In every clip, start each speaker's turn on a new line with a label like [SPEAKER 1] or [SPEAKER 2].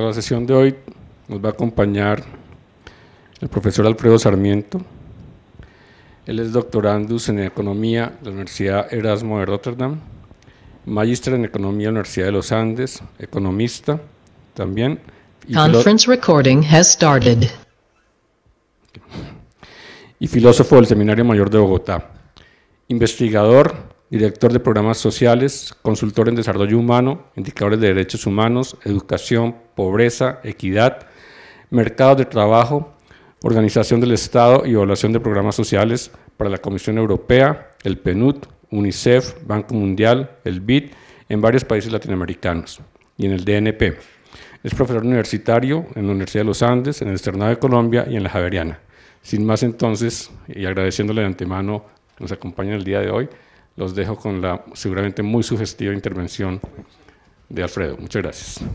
[SPEAKER 1] la sesión de hoy nos va a acompañar el profesor Alfredo Sarmiento. Él es doctorandus en Economía de la Universidad Erasmo de Rotterdam, magíster en Economía de la Universidad de los Andes, economista también. Y filósofo del Seminario Mayor de Bogotá, investigador director de programas sociales, consultor en desarrollo humano, indicadores de derechos humanos, educación, pobreza, equidad, Mercado de trabajo, organización del Estado y evaluación de programas sociales para la Comisión Europea, el PNUD, UNICEF, Banco Mundial, el BID, en varios países latinoamericanos y en el DNP. Es profesor universitario en la Universidad de los Andes, en el Externado de Colombia y en la Javeriana. Sin más entonces, y agradeciéndole de antemano que nos acompaña el día de hoy, los dejo con la seguramente muy sugestiva intervención de Alfredo. Muchas gracias.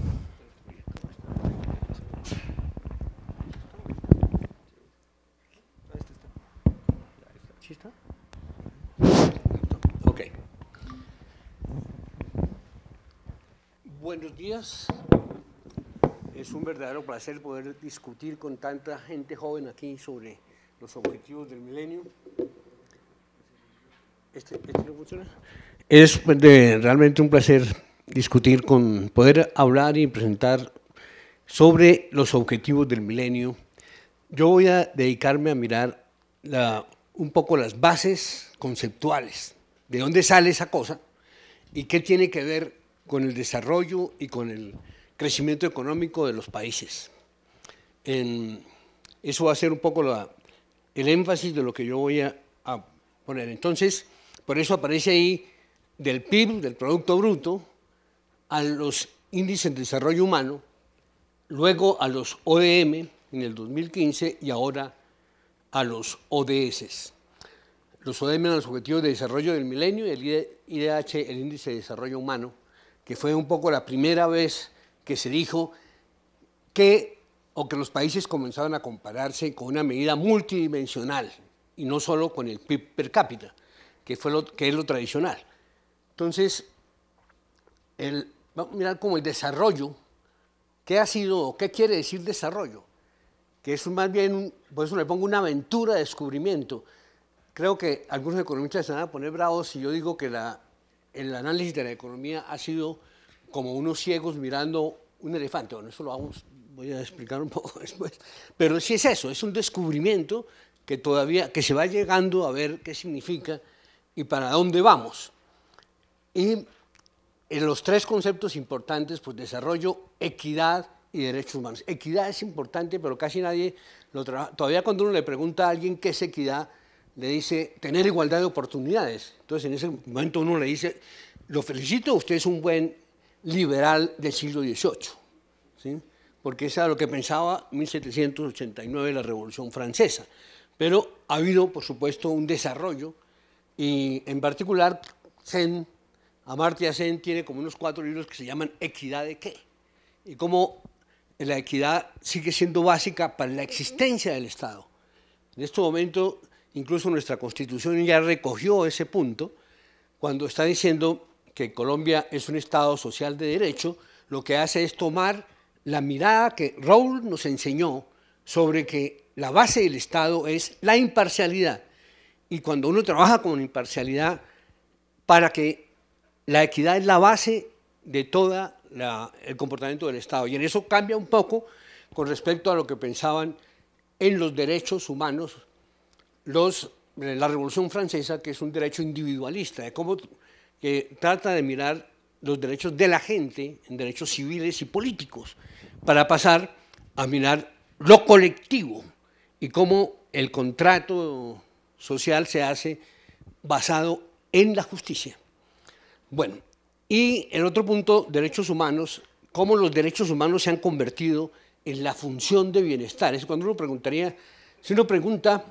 [SPEAKER 2] Buenos días. Es un verdadero placer poder discutir con tanta gente joven aquí sobre los objetivos del milenio. Este, este es realmente un placer discutir con, poder hablar y presentar sobre los objetivos del milenio. Yo voy a dedicarme a mirar la, un poco las bases conceptuales, de dónde sale esa cosa y qué tiene que ver con el desarrollo y con el crecimiento económico de los países. eso va a ser un poco la, el énfasis de lo que yo voy a, a poner. Entonces, por eso aparece ahí del PIB, del Producto Bruto, a los índices de desarrollo humano, luego a los ODM en el 2015 y ahora a los ODS. Los ODM eran los Objetivos de Desarrollo del Milenio y el IDH, el Índice de Desarrollo Humano, que fue un poco la primera vez que se dijo que o que los países comenzaban a compararse con una medida multidimensional y no solo con el PIB per cápita que, fue lo, que es lo tradicional. Entonces, vamos a mirar como el desarrollo, ¿qué ha sido qué quiere decir desarrollo? Que es más bien, por eso le pongo una aventura de descubrimiento. Creo que algunos economistas se van a poner bravos si yo digo que el análisis de la economía ha sido como unos ciegos mirando un elefante. Bueno, eso lo vamos, voy a explicar un poco después. Pero sí es eso, es un descubrimiento que todavía, que se va llegando a ver qué significa y para dónde vamos. Y en los tres conceptos importantes, pues desarrollo, equidad y derechos humanos. Equidad es importante, pero casi nadie lo trabaja. Todavía cuando uno le pregunta a alguien qué es equidad, le dice tener igualdad de oportunidades. Entonces en ese momento uno le dice, lo felicito, usted es un buen liberal del siglo XVIII. ¿sí? Porque eso era lo que pensaba 1789 la Revolución Francesa. Pero ha habido, por supuesto, un desarrollo y en particular, Zen, Amartya Sen tiene como unos cuatro libros que se llaman Equidad de qué. Y cómo la equidad sigue siendo básica para la existencia del Estado. En este momento, incluso nuestra Constitución ya recogió ese punto cuando está diciendo que Colombia es un Estado social de derecho, lo que hace es tomar la mirada que Raúl nos enseñó sobre que la base del Estado es la imparcialidad y cuando uno trabaja con imparcialidad, para que la equidad es la base de todo el comportamiento del Estado. Y en eso cambia un poco con respecto a lo que pensaban en los derechos humanos los, eh, la Revolución Francesa, que es un derecho individualista, de cómo que trata de mirar los derechos de la gente en derechos civiles y políticos, para pasar a mirar lo colectivo y cómo el contrato social se hace basado en la justicia. Bueno, y el otro punto, derechos humanos, cómo los derechos humanos se han convertido en la función de bienestar. Es cuando uno preguntaría, si uno pregunta,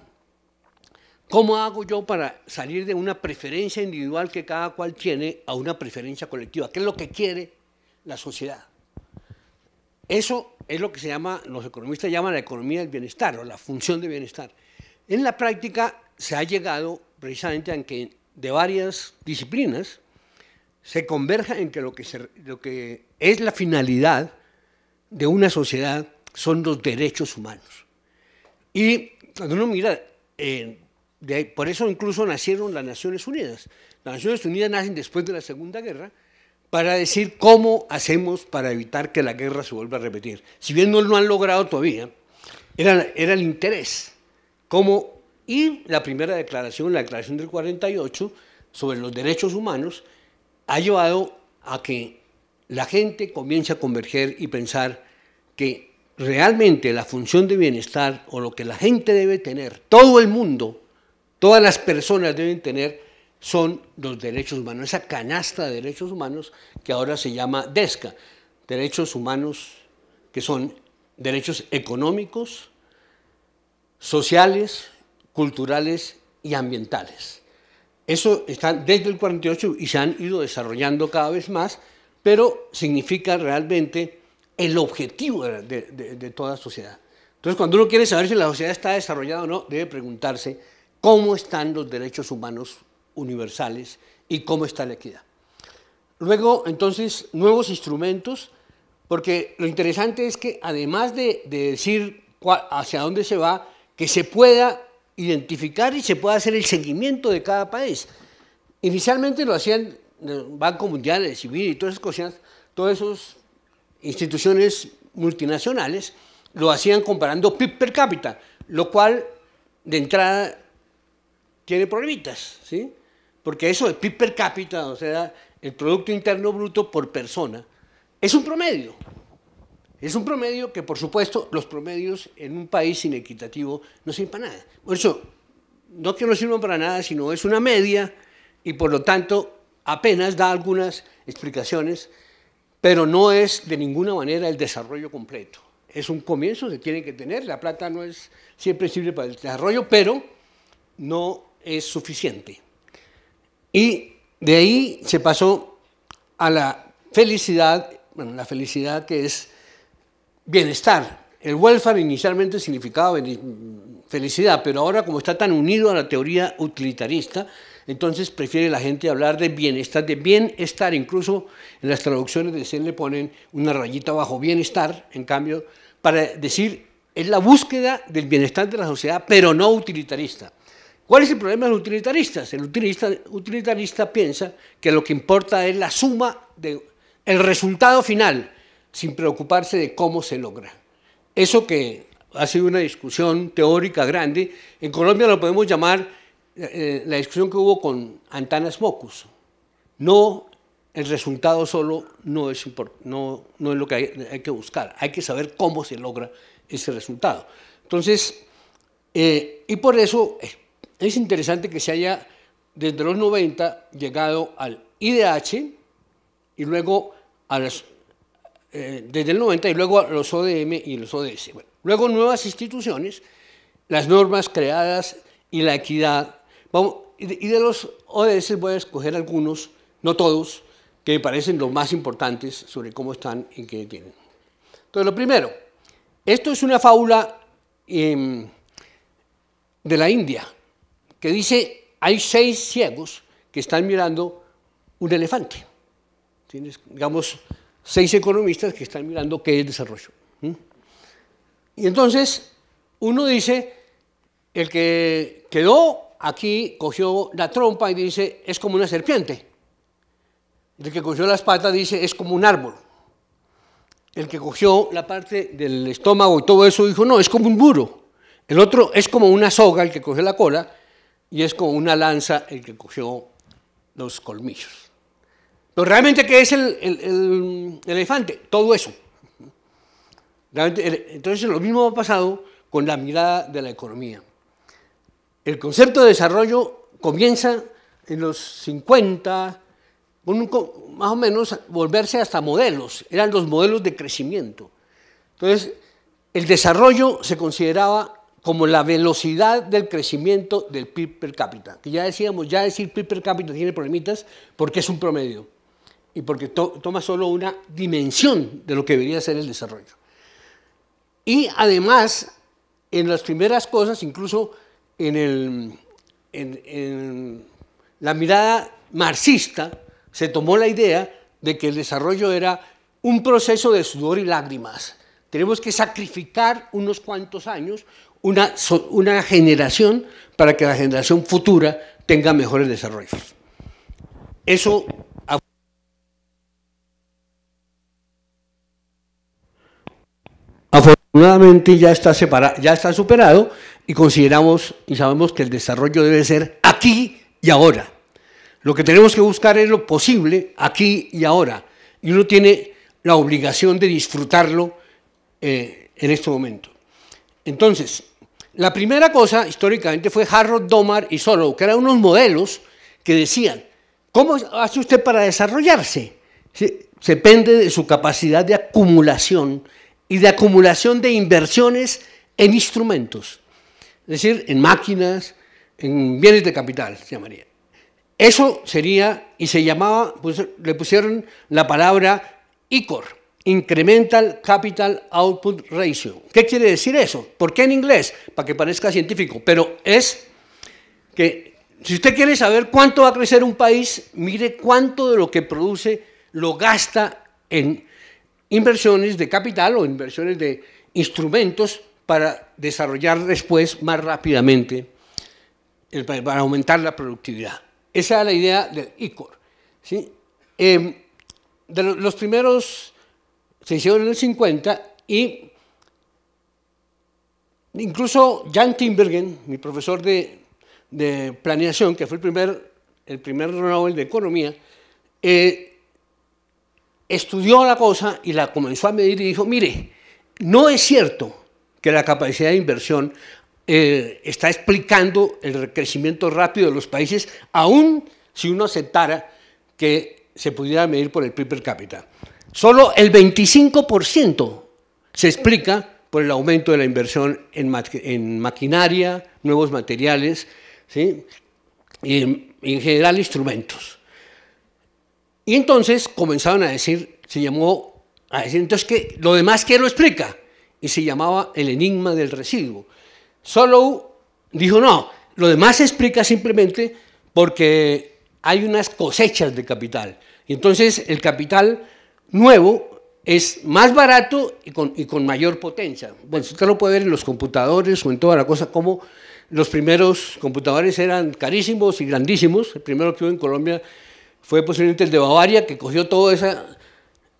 [SPEAKER 2] ¿cómo hago yo para salir de una preferencia individual que cada cual tiene a una preferencia colectiva? ¿Qué es lo que quiere la sociedad? Eso es lo que se llama, los economistas llaman la economía del bienestar o la función de bienestar. En la práctica, se ha llegado precisamente a que de varias disciplinas se converja en que lo que, es la finalidad de una sociedad son los derechos humanos. Y cuando uno mira, eh, por eso incluso nacieron las Naciones Unidas. Las Naciones Unidas nacen después de la Segunda Guerra para decir cómo hacemos para evitar que la guerra se vuelva a repetir. Si bien no lo han logrado todavía, era, era el interés, cómo y la primera declaración, la declaración del 48, sobre los derechos humanos, ha llevado a que la gente comience a converger y pensar que realmente la función de bienestar o lo que la gente debe tener, todo el mundo, todas las personas deben tener, son los derechos humanos, esa canasta de derechos humanos que ahora se llama DESCA, derechos humanos que son derechos económicos, sociales, culturales y ambientales. Eso está desde el 48 y se han ido desarrollando cada vez más, pero significa realmente el objetivo de, de, toda sociedad. Entonces, cuando uno quiere saber si la sociedad está desarrollada o no, debe preguntarse cómo están los derechos humanos universales y cómo está la equidad. Luego, entonces, nuevos instrumentos, porque lo interesante es que además de, decir hacia dónde se va, que se pueda identificar y se puede hacer el seguimiento de cada país. Inicialmente lo hacían el Banco Mundial, el Civil y todas esas cosas, todas esas instituciones multinacionales lo hacían comparando PIB per cápita, lo cual de entrada tiene problemitas, ¿sí? Porque eso de PIB per cápita, o sea, el Producto Interno Bruto por persona, es un promedio. Es un promedio que, por supuesto, los promedios en un país inequitativo no sirven para nada. Por eso, no que no sirvan para nada, sino es una media y, por lo tanto, apenas da algunas explicaciones, pero no es de ninguna manera el desarrollo completo. Es un comienzo, se tiene que tener, la plata no es siempre sirve para el desarrollo, pero no es suficiente. Y de ahí se pasó a la felicidad, bueno, la felicidad que es bienestar. El welfare inicialmente significaba felicidad, pero ahora como está tan unido a la teoría utilitarista, entonces prefiere la gente hablar de bienestar, de bienestar. Incluso en las traducciones de Zen le ponen una rayita bajo bienestar, en cambio, para decir es la búsqueda del bienestar de la sociedad, pero no utilitarista. ¿Cuál es el problema de los utilitaristas? El utilitarista piensa que lo que importa es la suma, de, el resultado final, sin preocuparse de cómo se logra. Eso que ha sido una discusión teórica grande, en Colombia lo podemos llamar eh, la discusión que hubo con Antanas Mocus. No, el resultado solo no es, no, no es lo que hay, que buscar, hay que saber cómo se logra ese resultado. Entonces, eh, y por eso eh, es interesante que se haya desde los 90 llegado al IDH y luego a las eh, desde el 90 y luego los ODM y los ODS. luego nuevas instituciones, las normas creadas y la equidad. Vamos, y, de, los ODS voy a escoger algunos, no todos, que me parecen los más importantes sobre cómo están y qué tienen. Entonces, lo primero, esto es una fábula em, de la India que dice, hay seis ciegos que están mirando un elefante. ¿Tienes? Digamos, seis economistas que están mirando qué es desarrollo. Y entonces uno dice, el que quedó aquí cogió la trompa y dice, es como una serpiente. El que cogió las patas dice, es como un árbol. El que cogió la parte del estómago y todo eso dijo, no, es como un muro. El otro es como una soga, el que cogió la cola, y es como una lanza, el que cogió los colmillos. Pero realmente, ¿qué es el, elefante? Todo eso. entonces, lo mismo ha pasado con la mirada de la economía. El concepto de desarrollo comienza en los 50, más o menos volverse hasta modelos, eran los modelos de crecimiento. Entonces, el desarrollo se consideraba como la velocidad del crecimiento del PIB per cápita, que ya decíamos, ya decir PIB per cápita tiene problemitas porque es un promedio y porque toma solo una dimensión de lo que debería ser el desarrollo. Y además, en las primeras cosas, incluso en, el, en, en la mirada marxista, se tomó la idea de que el desarrollo era un proceso de sudor y lágrimas. Tenemos que sacrificar unos cuantos años, una, una generación, para que la generación futura tenga mejores desarrollos. Eso Afortunadamente ya está, separado, ya está superado y consideramos y sabemos que el desarrollo debe ser aquí y ahora. Lo que tenemos que buscar es lo posible aquí y ahora. Y uno tiene la obligación de disfrutarlo eh, en este momento. Entonces, la primera cosa históricamente fue Harrod, Domar y Solow, que eran unos modelos que decían, ¿cómo hace usted para desarrollarse? Se, se, de su capacidad de acumulación y de acumulación de inversiones en instrumentos, es decir, en máquinas, en bienes de capital, se llamaría. Eso sería, y se llamaba, pues, le pusieron la palabra ICOR, Incremental Capital Output Ratio. ¿Qué quiere decir eso? ¿Por qué en inglés? Para que parezca científico, pero es que si usted quiere saber cuánto va a crecer un país, mire cuánto de lo que produce lo gasta en inversiones de capital o inversiones de instrumentos para desarrollar después más rápidamente, para aumentar la productividad. Esa es la idea del ICOR. ¿sí? Em, de los primeros se hicieron en el 50 y incluso Jan Timbergen, mi profesor de, planeación, que fue el primer, el primer Nobel de Economía, eh, estudió la cosa y la comenzó a medir y dijo, mire, no es cierto que la capacidad de inversión eh, está explicando el crecimiento rápido de los países, aún si uno aceptara que se pudiera medir por el PIB per cápita. Solo el 25% se explica por el aumento de la inversión en, maquinaria, nuevos materiales, ¿sí? y en general instrumentos. Y entonces comenzaron a decir, se llamó a decir, entonces, que ¿lo demás qué lo explica? Y se llamaba el enigma del residuo. Solo dijo, no, lo demás se explica simplemente porque hay unas cosechas de capital. Y entonces el capital nuevo es más barato y con, y con mayor potencia. Bueno, usted lo puede ver en los computadores o en toda la cosa, como los primeros computadores eran carísimos y grandísimos. El primero que hubo en Colombia fue posiblemente el de Bavaria que cogió todo esa,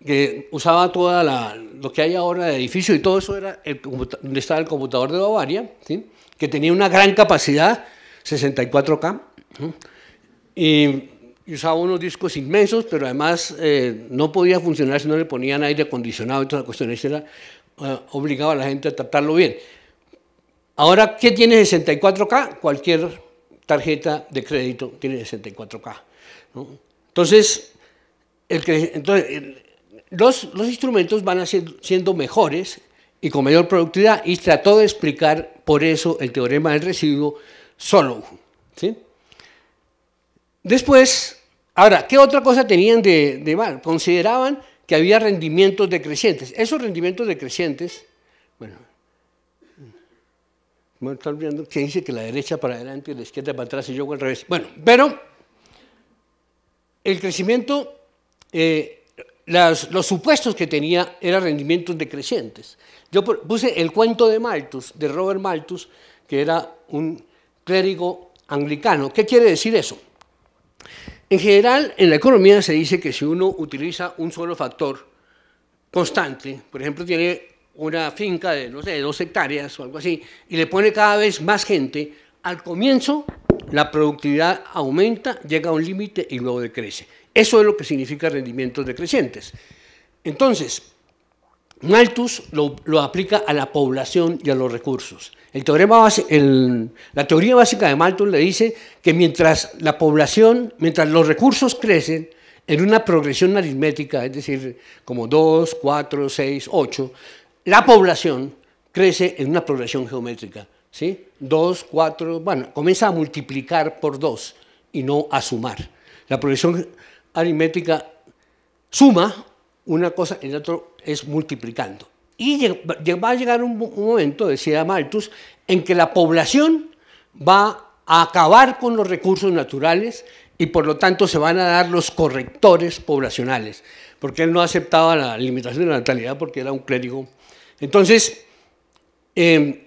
[SPEAKER 2] que usaba toda lo que hay ahora de edificio y todo eso era el, donde estaba el computador de Bavaria, que tenía una gran capacidad, 64K, y, usaba unos discos inmensos, pero además eh, no podía funcionar si no le ponían aire acondicionado y todas las cuestiones, este era, eh, obligaba a la gente a tratarlo bien. Ahora, ¿qué tiene 64K? Cualquier tarjeta de crédito tiene 64K. ¿no? Entonces, los, instrumentos van siendo, mejores y con mayor productividad y trató de explicar por eso el teorema del residuo solo. ¿sí? Después, ahora, ¿qué otra cosa tenían de, mal? Consideraban que había rendimientos decrecientes. Esos rendimientos decrecientes, bueno, me están viendo que dice que la derecha para adelante y la izquierda para atrás y yo al revés. Bueno, pero el crecimiento, eh, los supuestos que tenía eran rendimientos decrecientes. Yo puse el cuento de Malthus, de Robert Malthus, que era un clérigo anglicano. ¿Qué quiere decir eso? En general, en la economía se dice que si uno utiliza un solo factor constante, por ejemplo, tiene una finca de, no sé, dos hectáreas o algo así, y le pone cada vez más gente, al comienzo, la productividad aumenta, llega a un límite y luego decrece. Eso es lo que significa rendimientos decrecientes. Entonces, Malthus lo, aplica a la población y a los recursos. la teoría básica de Malthus le dice que mientras la población, mientras los recursos crecen, en una progresión aritmética, es decir, como 2, 4, 6, 8, la población crece en una progresión geométrica. ¿sí? Dos, cuatro... bueno, comienza a multiplicar por dos y no a sumar. La progresión aritmética suma una cosa y la otra es multiplicando. Y va a llegar un momento, decía Malthus, en que la población va a acabar con los recursos naturales y por lo tanto se van a dar los correctores poblacionales, porque él no aceptaba la limitación de la natalidad porque era un clérigo. Entonces, em,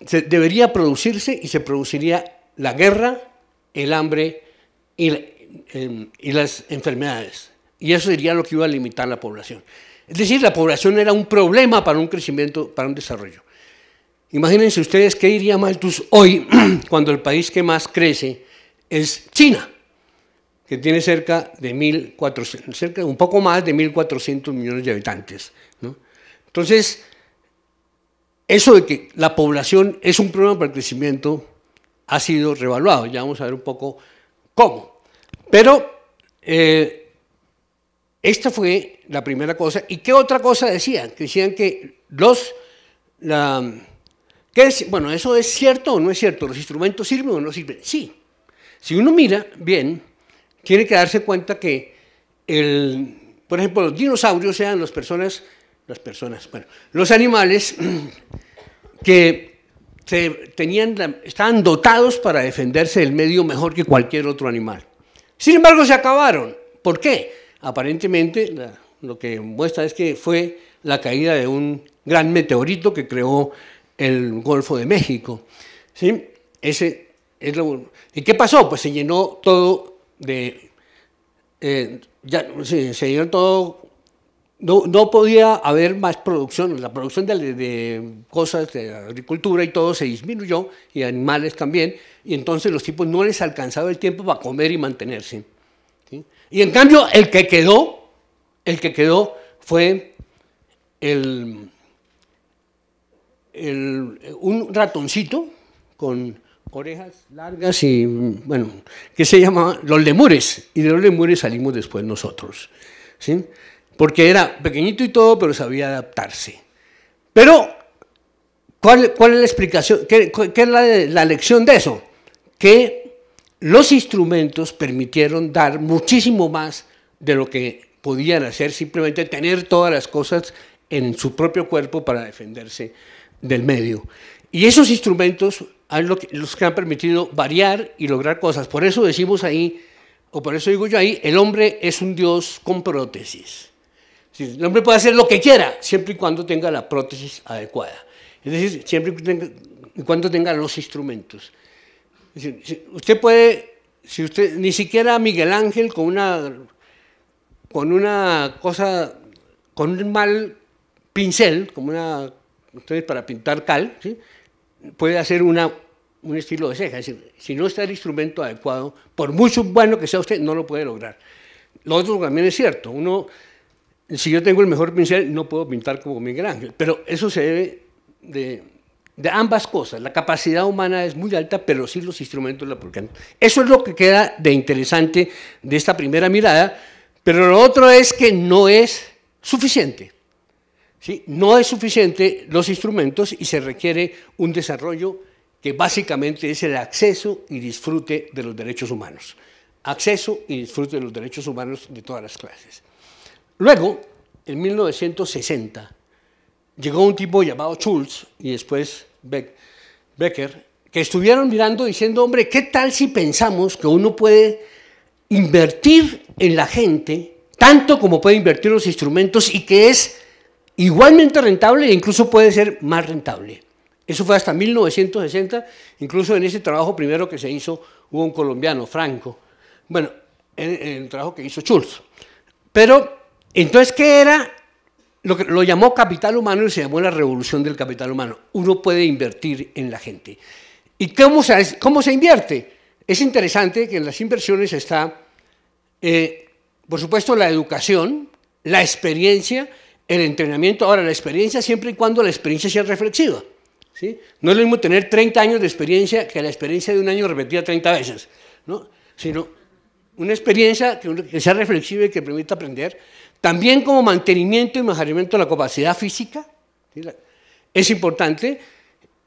[SPEAKER 2] debería producirse y se produciría la guerra, el hambre em, y, las enfermedades. Y eso sería lo que iba a limitar la población. Es decir, la población era un problema para un crecimiento, para un desarrollo. Imagínense ustedes qué diría Malthus hoy cuando el país que más crece es China, que tiene cerca de 1.400, un poco más de 1.400 millones de habitantes. ¿no? Entonces, eso de que la población es un problema para el crecimiento ha sido revaluado. Ya vamos a ver un poco cómo. Pero eh, esta fue la primera cosa. ¿Y qué otra cosa decían? Que Decían que los... ¿qué es? Bueno, ¿eso es cierto o no es cierto? ¿Los instrumentos sirven o no sirven? Sí. Si uno mira bien, tiene que darse cuenta que, el, por ejemplo, los dinosaurios sean las personas las personas. Bueno, los animales que se tenían, estaban dotados para defenderse del medio mejor que cualquier otro animal. Sin embargo, se acabaron. ¿Por qué? Aparentemente, lo que muestra es que fue la caída de un gran meteorito que creó el Golfo de México. ¿Sí? Ese ¿Y qué pasó? Pues se llenó todo de... Eh, se llenó todo no, podía haber más producción. La producción de, cosas de agricultura y todo se disminuyó, y animales también, y entonces los tipos no les alcanzaba el tiempo para comer y mantenerse. Y en cambio, el que quedó, el que quedó fue el, un ratoncito con orejas largas y, bueno, que se llamaba los lemures, y de los lemures salimos después nosotros. ¿sí? porque era pequeñito y todo, pero sabía adaptarse. Pero, ¿cuál, es la explicación? ¿Qué, es la, la lección de eso? Que los instrumentos permitieron dar muchísimo más de lo que podían hacer, simplemente tener todas las cosas en su propio cuerpo para defenderse del medio. Y esos instrumentos los que han permitido variar y lograr cosas. Por eso decimos ahí, o por eso digo yo ahí, el hombre es un dios con prótesis. El hombre puede hacer lo que quiera, siempre y cuando tenga la prótesis adecuada. Es decir, siempre y cuando tenga los instrumentos. usted puede, si usted, ni siquiera Miguel Ángel con una, con una cosa, con un mal pincel, como una, ustedes para pintar cal, puede hacer un estilo de ceja. Es decir, si no está el instrumento adecuado, por mucho bueno que sea usted, no lo puede lograr. Lo otro también es cierto, uno si yo tengo el mejor pincel, no puedo pintar como Miguel Ángel. Pero eso se debe de, ambas cosas. La capacidad humana es muy alta, pero sí los instrumentos la porque Eso es lo que queda de interesante de esta primera mirada. Pero lo otro es que no es suficiente. No es suficiente los instrumentos y se requiere un desarrollo que básicamente es el acceso y disfrute de los derechos humanos. Acceso y disfrute de los derechos humanos de todas las clases. Luego, en 1960, llegó un tipo llamado Schultz y después Becker, que estuvieron mirando diciendo, hombre, ¿qué tal si pensamos que uno puede invertir en la gente tanto como puede invertir los instrumentos y que es igualmente rentable e incluso puede ser más rentable? Eso fue hasta 1960, incluso en ese trabajo primero que se hizo hubo un colombiano, Franco, bueno, en, en el trabajo que hizo Schultz. Pero entonces, ¿qué era? Lo, que, lo llamó capital humano y se llamó la revolución del capital humano. Uno puede invertir en la gente. ¿Y cómo se, cómo se invierte? Es interesante que en las inversiones está, eh, por supuesto, la educación, la experiencia, el entrenamiento. Ahora, la experiencia siempre y cuando la experiencia sea reflexiva. ¿sí? No es lo mismo tener 30 años de experiencia que la experiencia de un año repetida 30 veces, ¿no? sino una experiencia que, sea reflexiva y que permita aprender. También como mantenimiento y mejoramiento de la capacidad física, es importante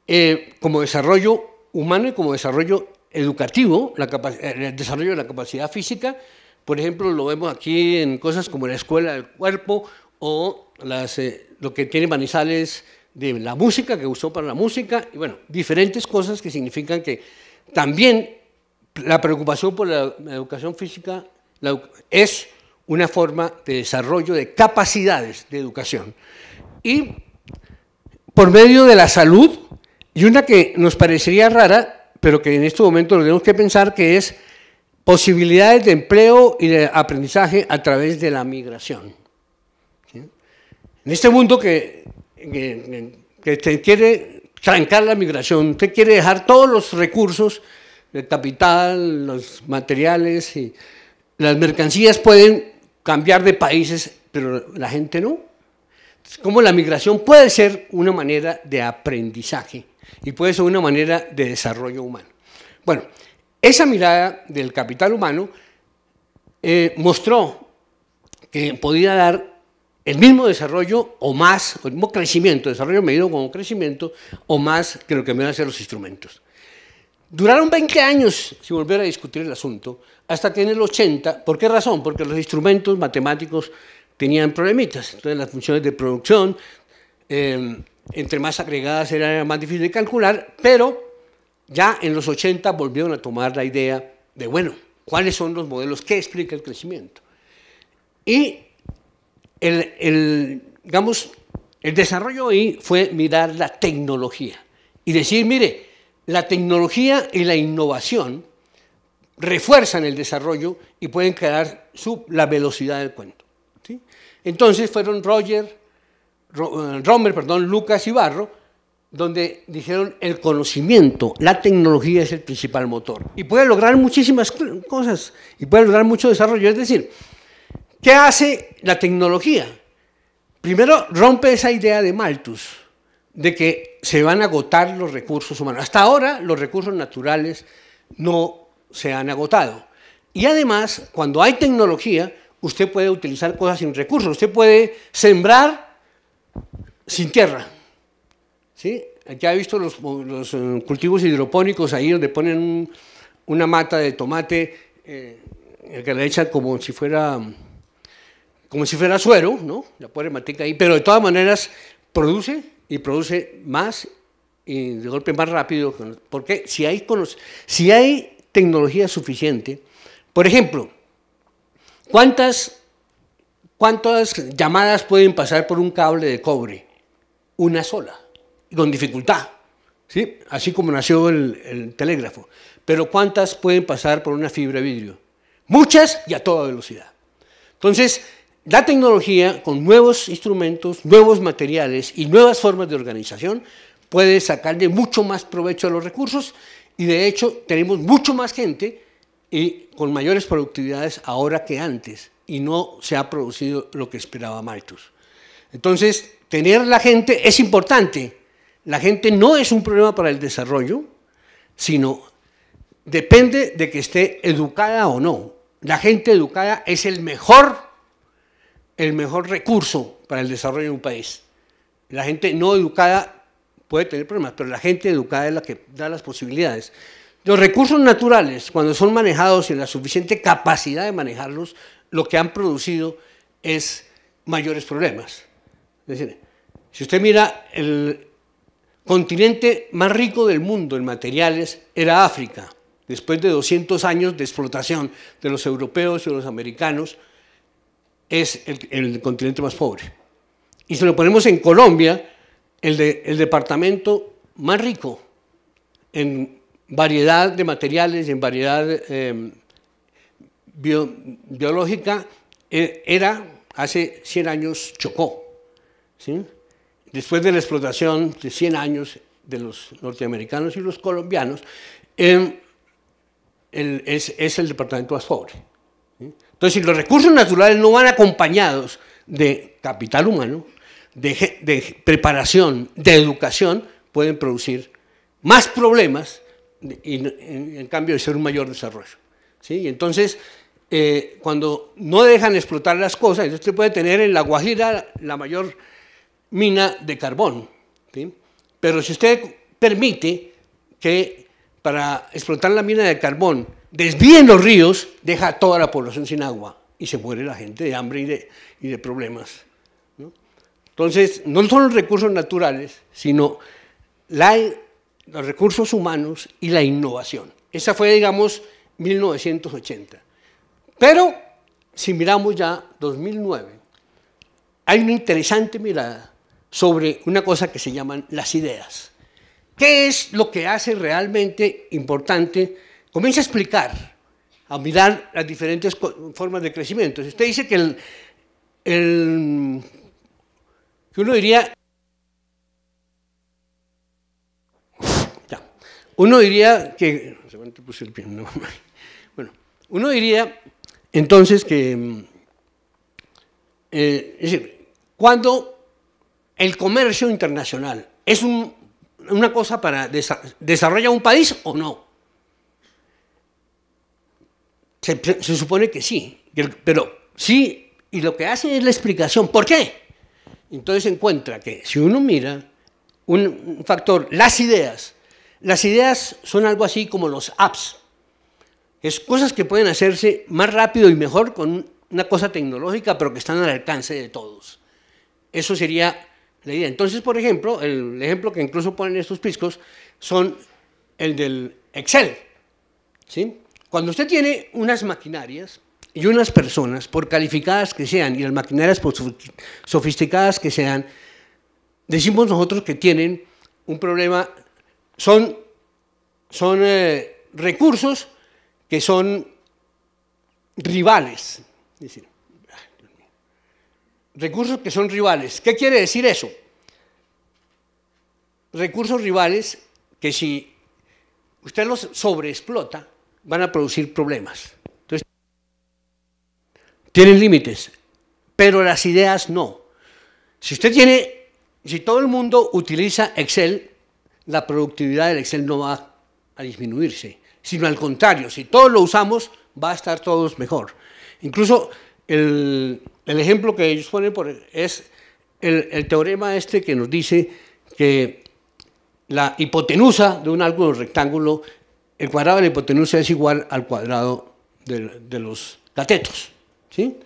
[SPEAKER 2] eh, como desarrollo humano y como desarrollo educativo, el desarrollo de la capacidad física. Por ejemplo, lo vemos aquí en cosas como la escuela del cuerpo o eh, lo que tiene Manizales de la música, que usó para la música, y bueno, diferentes cosas que significan que también la preocupación por la educación física es una forma de desarrollo de capacidades de educación. Y por medio de la salud, y una que nos parecería rara, pero que en este momento tenemos que pensar, que es posibilidades de empleo y de aprendizaje a través de la migración. En este mundo que, que, te quiere trancar la migración, te quiere dejar todos los recursos, el capital, los materiales y las mercancías pueden cambiar de países, pero la gente no. ¿Cómo como la migración puede ser una manera de aprendizaje y puede ser una manera de desarrollo humano. Bueno, esa mirada del capital humano eh, mostró que podía dar el mismo desarrollo o más, el mismo crecimiento, desarrollo medido como crecimiento, o más que lo que me van a hacer los instrumentos. Duraron 20 años si volver a discutir el asunto, hasta que en el 80, ¿por qué razón? Porque los instrumentos matemáticos tenían problemitas. Entonces las funciones de producción, em, entre más agregadas era más difícil de calcular, pero ya en los 80 volvieron a tomar la idea de, bueno, ¿cuáles son los modelos que explica el crecimiento? Y el, digamos, el desarrollo ahí fue mirar la tecnología y decir, mire, la tecnología y la innovación refuerzan el desarrollo y pueden crear la velocidad del cuento. Entonces fueron Roger, eh, Romer, perdón, Lucas y Barro, donde dijeron el conocimiento, la tecnología es el principal motor y puede lograr muchísimas cosas y puede lograr mucho desarrollo. Es decir, ¿qué hace la tecnología? Primero rompe esa idea de Malthus de que se van a agotar los recursos humanos. Hasta ahora los recursos naturales no se han agotado. Y además, cuando hay tecnología, usted puede utilizar cosas sin recursos. Usted puede sembrar sin tierra. ¿Sí? Aquí ha visto los, eh, cultivos hidropónicos ahí donde ponen una mata de tomate eh, que la echan como si fuera como si fuera suero, ¿no? La puede matar ahí, pero de todas maneras produce y produce más y de golpe más rápido. Porque si hay, si hay tecnología suficiente, por ejemplo, ¿cuántas, ¿cuántas llamadas pueden pasar por un cable de cobre? Una sola, con dificultad. ¿sí? Así como nació el, el telégrafo. Pero ¿cuántas pueden pasar por una fibra de vidrio? Muchas y a toda velocidad. Entonces, la tecnología, con nuevos instrumentos, nuevos materiales y nuevas formas de organización, puede sacarle mucho más provecho a los recursos y de hecho tenemos mucho más gente y con mayores productividades ahora que antes y no se ha producido lo que esperaba Malthus. Entonces, tener la gente es importante. La gente no es un problema para el desarrollo, sino depende de que esté educada o no. La gente educada es el mejor el mejor recurso para el desarrollo de un país. La gente no educada puede tener problemas, pero la gente educada es la que da las posibilidades. Los recursos naturales, cuando son manejados en la suficiente capacidad de manejarlos, lo que han producido es mayores problemas. Es decir, si usted mira el continente más rico del mundo en materiales era África. Después de 200 años de explotación de los europeos y los americanos, es el, continente más pobre. Y si lo ponemos en Colombia, el, el departamento más rico en variedad de materiales, en variedad em, biológica, e, era hace 100 años Chocó. Después de la explotación de 100 años de los norteamericanos y los colombianos, em, es el departamento más pobre. Entonces, si los recursos naturales no van acompañados de capital humano, de, preparación, de educación, pueden producir más problemas y en, cambio de ser un mayor desarrollo. entonces, eh, cuando no dejan explotar las cosas, usted puede tener en La Guajira la mayor mina de carbón. Pero si usted permite que para explotar la mina de carbón desvíen los ríos, deja a toda la población sin agua y se muere la gente de hambre y de, problemas. Entonces, no son los recursos naturales, sino los recursos humanos y la innovación. Esa fue, digamos, 1980. Pero si miramos ya 2009, hay una interesante mirada sobre una cosa que se llaman las ideas. ¿Qué es lo que hace realmente importante comienza a explicar, a mirar las diferentes formas de crecimiento. usted dice que el, que uno diría Uno diría que. Bueno, uno diría entonces que. Eh, es decir, cuando el comercio internacional es una cosa para desarrolla desarrollar un país o no. Se, supone que sí, pero sí, y lo que hace es la explicación. ¿Por qué? Entonces se encuentra que si uno mira un factor, las ideas, las ideas son algo así como los apps. Es cosas que pueden hacerse más rápido y mejor con una cosa tecnológica, pero que están al alcance de todos. Eso sería la idea. Entonces, por ejemplo, el ejemplo que incluso ponen estos piscos son el del Excel. ¿sí? Cuando usted tiene unas maquinarias y unas personas, por calificadas que sean, y las maquinarias por sofisticadas que sean, decimos nosotros que tienen un problema, son, son eh, recursos que son rivales. recursos que son rivales. ¿Qué quiere decir eso? Recursos rivales que si usted los sobreexplota, van a producir problemas. Entonces, tienen límites, pero las ideas no. Si usted tiene, si todo el mundo utiliza Excel, la productividad del Excel no va a disminuirse, sino al contrario, si todos lo usamos, va a estar todos mejor. Incluso el, ejemplo que ellos ponen es el, el teorema este que nos dice que la hipotenusa de un ángulo rectángulo el cuadrado de la hipotenusa es igual al cuadrado de, los catetos, ¿sí?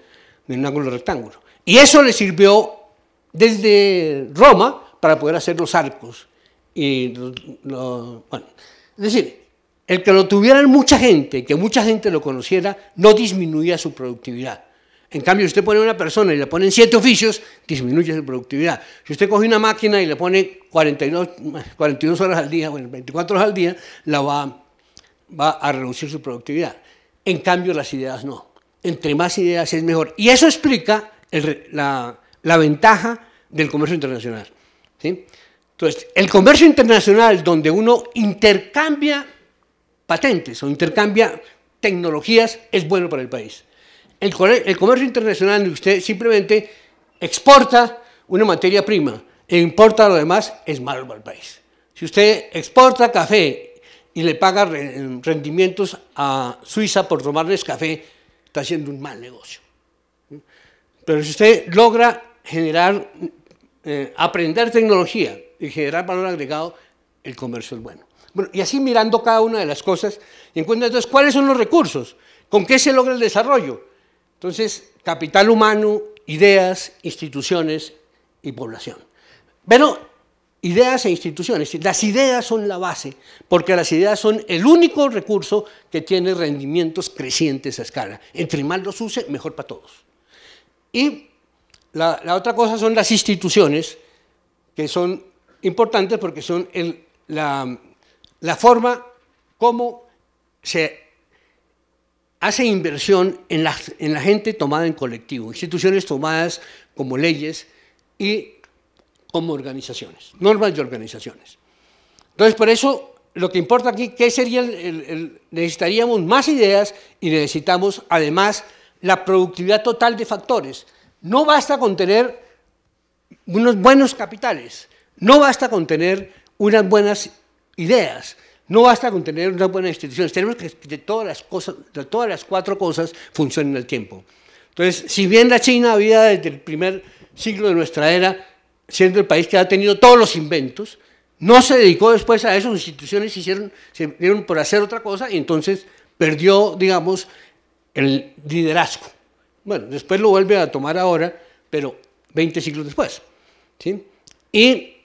[SPEAKER 2] de un ángulo rectángulo. Y eso le sirvió desde Roma para poder hacer los arcos. Y Es decir, el que lo tuviera mucha gente, que mucha gente lo conociera, no disminuía su productividad. En cambio, si usted pone una persona y le ponen siete oficios, disminuye su productividad. Si usted coge una máquina y le pone 42, 42 horas al día, bueno, 24 horas al día, la va va a reducir su productividad. En cambio, las ideas no. Entre más ideas es mejor. Y eso explica la, ventaja del comercio internacional. Entonces, el comercio internacional donde uno intercambia patentes o intercambia tecnologías es bueno para el país. El, el comercio internacional donde usted simplemente exporta una materia prima e importa lo demás es malo para el país. Si usted exporta café y le paga rendimientos a Suiza por tomarles café, está haciendo un mal negocio. Pero si usted logra generar, eh, aprender tecnología y generar valor agregado, el comercio es bueno. Bueno, y así mirando cada una de las cosas, encuentra entonces cuáles son los recursos, con qué se logra el desarrollo. Entonces, capital humano, ideas, instituciones y población. Pero Ideas e instituciones. Las ideas son la base, porque las ideas son el único recurso que tiene rendimientos crecientes a escala. Entre más los use, mejor para todos. Y la, otra cosa son las instituciones, que son importantes porque son la, forma como se hace inversión en la, en la, gente tomada en colectivo, instituciones tomadas como leyes y como organizaciones, normas y organizaciones. Entonces, por eso, lo que importa aquí, ¿qué sería? necesitaríamos más ideas y necesitamos, además, la productividad total de factores. No basta con tener unos buenos capitales, no basta con tener unas buenas ideas, no basta con tener unas buenas instituciones, tenemos que que todas las, cosas, de todas las cuatro cosas funcionen al tiempo. Entonces, si bien la China había desde el primer siglo de nuestra era siendo el país que ha tenido todos los inventos, no se dedicó después a esas instituciones se hicieron, se dieron por hacer otra cosa y entonces perdió, digamos, el liderazgo. Bueno, después lo vuelve a tomar ahora, pero 20 siglos después. ¿sí? Y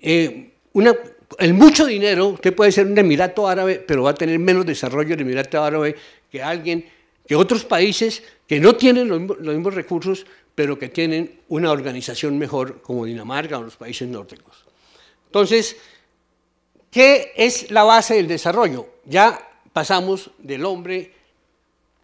[SPEAKER 2] eh, una, el mucho dinero, usted puede ser un Emirato Árabe, pero va a tener menos desarrollo el Emirato Árabe que alguien, que otros países que no tienen los mismos recursos pero que tienen una organización mejor como Dinamarca o los países nórdicos. Entonces, ¿qué es la base del desarrollo? Ya pasamos del hombre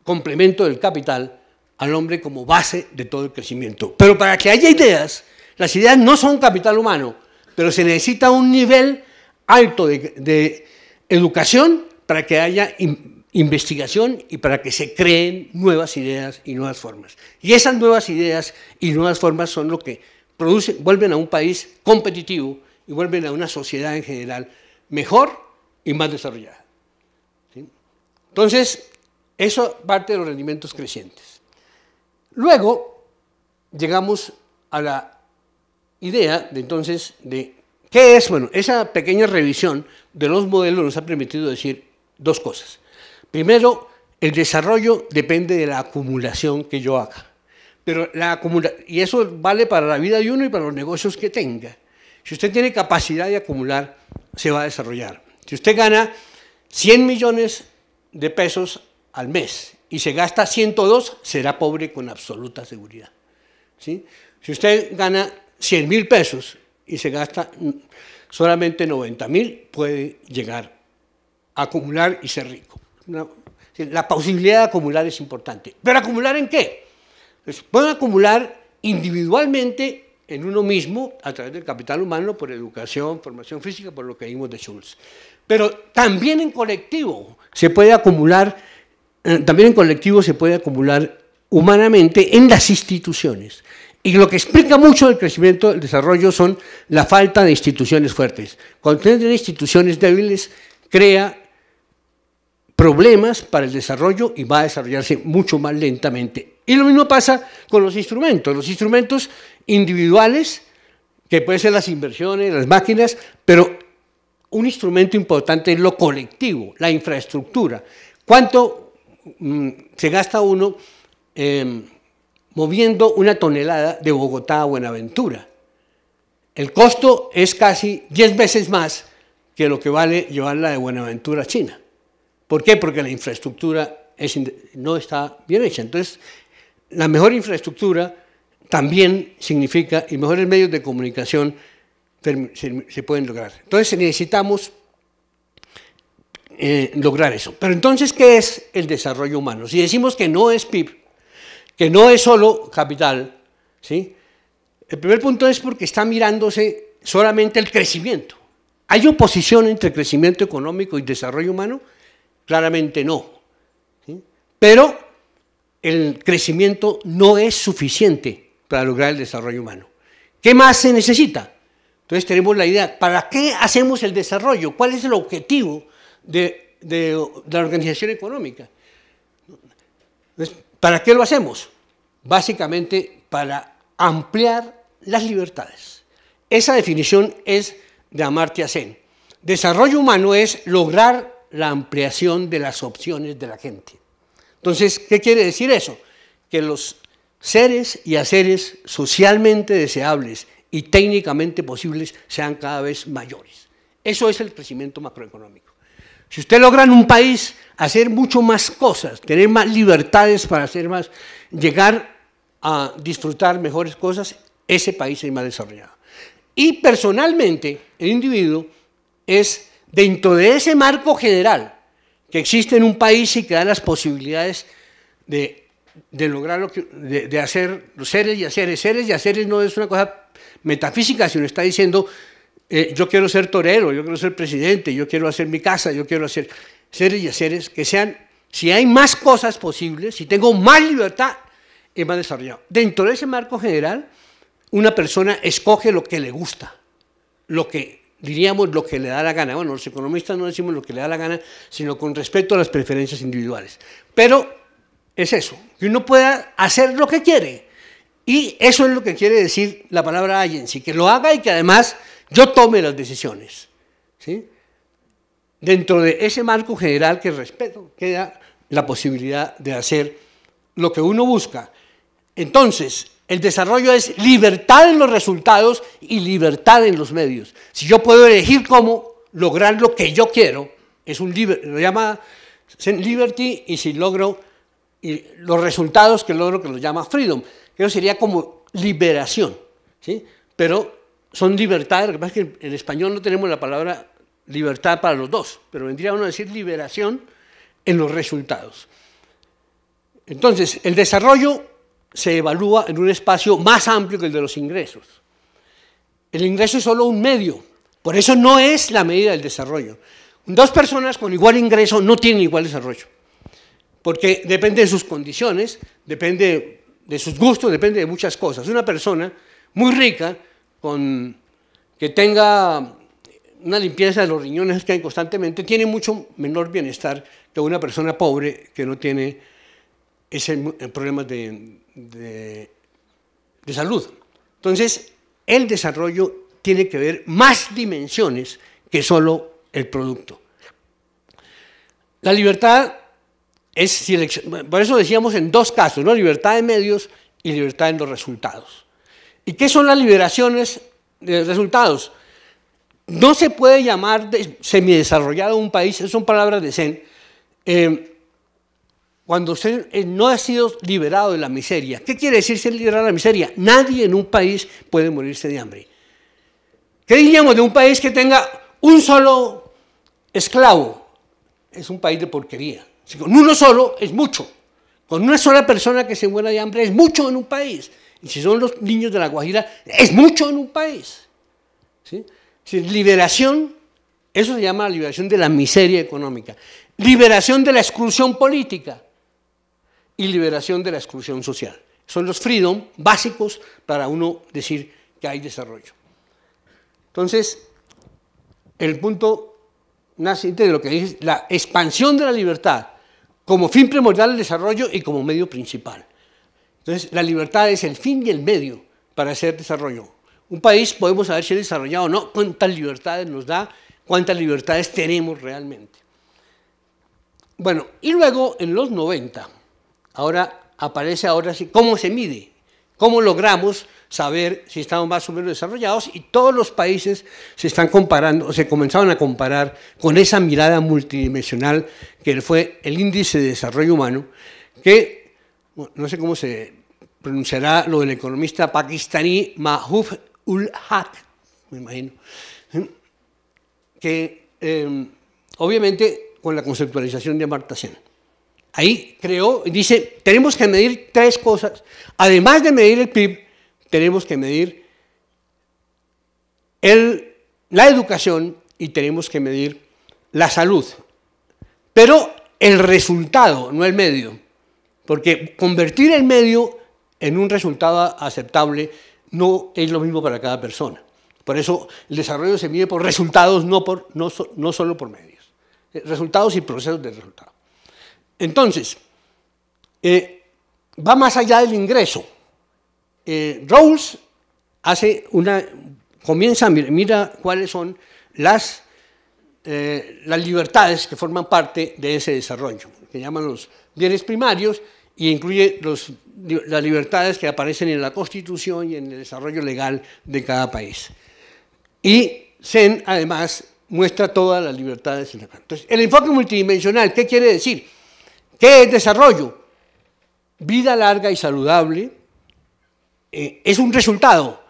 [SPEAKER 2] complemento del capital al hombre como base de todo el crecimiento. Pero para que haya ideas, las ideas no son capital humano, pero se necesita un nivel alto de, educación para que haya investigación y para que se creen nuevas ideas y nuevas formas. Y esas nuevas ideas y nuevas formas son lo que producen, vuelven a un país competitivo y vuelven a una sociedad en general mejor y más desarrollada. Entonces, eso parte de los rendimientos crecientes. Luego llegamos a la idea de entonces de qué es, bueno, esa pequeña revisión de los modelos nos ha permitido decir dos cosas. Primero, el desarrollo depende de la acumulación que yo haga. Pero la acumula y eso vale para la vida de uno y para los negocios que tenga. Si usted tiene capacidad de acumular, se va a desarrollar. Si usted gana 100 millones de pesos al mes y se gasta 102, será pobre con absoluta seguridad. Si usted gana 100 mil pesos y se gasta solamente 90 mil, puede llegar a acumular y ser rico la posibilidad de acumular es importante. ¿Pero acumular en qué? Pues pueden acumular individualmente en uno mismo, a través del capital humano, por educación, formación física, por lo que vimos de Schultz. Pero también en colectivo se puede acumular, eh, también en colectivo se puede acumular humanamente en las instituciones. Y lo que explica mucho el crecimiento, el desarrollo, son la falta de instituciones fuertes. Cuando tienes instituciones débiles, crea problemas para el desarrollo y va a desarrollarse mucho más lentamente. Y lo mismo pasa con los instrumentos, los instrumentos individuales, que pueden ser las inversiones, las máquinas, pero un instrumento importante es lo colectivo, la infraestructura. ¿Cuánto mm, se gasta uno em, moviendo una tonelada de Bogotá a Buenaventura? El costo es casi 10 veces más que lo que vale llevarla de Buenaventura a China. ¿Por qué? Porque la infraestructura no está bien hecha. Entonces, la mejor infraestructura también significa, y mejores medios de comunicación se, pueden lograr. Entonces necesitamos eh, lograr eso. Pero entonces, ¿qué es el desarrollo humano? Si decimos que no es PIB, que no es solo capital, ¿sí? El primer punto es porque está mirándose solamente el crecimiento. ¿Hay oposición entre crecimiento económico y desarrollo humano? Claramente no. Pero el crecimiento no es suficiente para lograr el desarrollo humano. ¿Qué más se necesita? Entonces tenemos la idea, ¿para qué hacemos el desarrollo? ¿Cuál es el objetivo de, de la organización económica? ¿Para qué lo hacemos? Básicamente para ampliar las libertades. Esa definición es de Amartya Sen. Desarrollo humano es lograr la ampliación de las opciones de la gente. Entonces, ¿qué quiere decir eso? Que los seres y haceres socialmente deseables y técnicamente posibles sean cada vez mayores. Eso es el crecimiento macroeconómico. Si usted logra en un país hacer mucho más cosas, tener más libertades para hacer más, llegar a disfrutar mejores cosas, ese país es más desarrollado. Y personalmente, el individuo es dentro de ese marco general que existe en un país y que da las posibilidades de, de lograr lo que, de, hacer los seres y haceres, seres y haceres no es una cosa metafísica, sino está diciendo eh, yo quiero ser torero, yo quiero ser presidente, yo quiero hacer mi casa, yo quiero hacer seres y haceres que sean, si hay más cosas posibles, si tengo más libertad, es más desarrollado. Dentro de ese marco general, una persona escoge lo que le gusta, lo que diríamos lo que le da la gana. Bueno, los economistas no decimos lo que le da la gana, sino con respecto a las preferencias individuales. Pero es eso, que uno pueda hacer lo que quiere. Y eso es lo que quiere decir la palabra agency, que lo haga y que además yo tome las decisiones. Dentro de ese marco general que respeto, queda la posibilidad de hacer lo que uno busca. Entonces, el desarrollo es libertad en los resultados y libertad en los medios. Si yo puedo elegir cómo lograr lo que yo quiero, es un lo llama liberty y si logro los resultados que logro que lo llama freedom. Eso sería como liberación, ¿sí? Pero son libertad, lo que pasa es que en español no tenemos la palabra libertad para los dos, pero vendría uno a decir liberación en los resultados. Entonces, el desarrollo se evalúa en un espacio más amplio que el de los ingresos. El ingreso es solo un medio, por eso no es la medida del desarrollo. Dos personas con igual ingreso no tienen igual desarrollo, porque depende de sus condiciones, depende de sus gustos, depende de muchas cosas. Una persona muy rica, con, que tenga una limpieza de los riñones que hay constantemente, tiene mucho menor bienestar que una persona pobre que no tiene ese problema de, de, salud. Entonces, el desarrollo tiene que ver más dimensiones que solo el producto. La libertad es, por eso decíamos en dos casos, la libertad de medios y libertad en los resultados. ¿Y qué son las liberaciones de resultados? No se puede llamar de semidesarrollado un país, son palabras de Zen, eh, cuando usted eh, no ha sido liberado de la miseria. ¿Qué quiere decir ser liberado de la miseria? Nadie en un país puede morirse de hambre. ¿Qué diríamos de un país que tenga un solo esclavo? Es un país de porquería. con uno solo es mucho. Con una sola persona que se muera de hambre es mucho en un país. Y si son los niños de la Guajira, es mucho en un país. liberación, eso se llama liberación de la miseria económica. Liberación de la exclusión política y liberación de la exclusión social. Son los freedom básicos para uno decir que hay desarrollo. Entonces, el punto naciente de lo que dice la expansión de la libertad como fin primordial del desarrollo y como medio principal. Entonces, la libertad es el fin y el medio para hacer desarrollo. Un país podemos saber si es desarrollado o no, cuántas libertades nos da, cuántas libertades tenemos realmente. Bueno, y luego en los 90, Ahora aparece ahora sí cómo se mide, cómo logramos saber si estamos más o menos desarrollados y todos los países se están comparando, o se comenzaron a comparar con esa mirada multidimensional que fue el índice de desarrollo humano, que no sé cómo se pronunciará lo del economista pakistaní Mahbub ul Haq, me imagino, que em, obviamente con la conceptualización de Amartya Sen. Ahí creó y dice, tenemos que medir tres cosas. Además de medir el PIB, tenemos que medir la educación y tenemos que medir la salud. Pero el resultado, no el medio. Porque convertir el medio en un resultado aceptable no es lo mismo para cada persona. Por eso el desarrollo se mide por resultados, no, por, no, no solo por medios. Eh, resultados y procesos de resultado. Entonces, eh, va más allá del ingreso. Eh, Rawls hace una, comienza, mira, mira cuáles son las, eh, libertades que forman parte de ese desarrollo, que llaman los bienes primarios y incluye las libertades que aparecen en la Constitución y en el desarrollo legal de cada país. Y Zen, además, muestra todas las libertades Entonces, el enfoque multidimensional, ¿qué quiere decir? ¿Qué es desarrollo? Vida larga y saludable eh, es un resultado.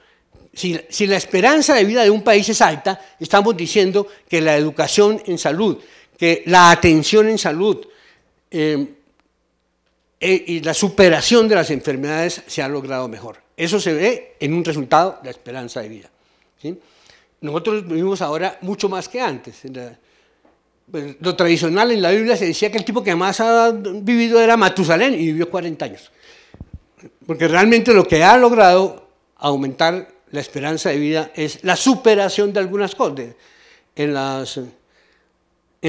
[SPEAKER 2] Si, la esperanza de vida de un país es alta, estamos diciendo que la educación en salud, que la atención en salud, em, eh, y la superación de las enfermedades se ha logrado mejor. Eso se ve en un resultado, la esperanza de vida. Nosotros vivimos ahora mucho más que antes. Pues, lo tradicional en la Biblia se decía que el tipo que más ha vivido era Matusalén y vivió 40 años. Porque realmente lo que ha logrado aumentar la esperanza de vida es la superación de algunas cosas, en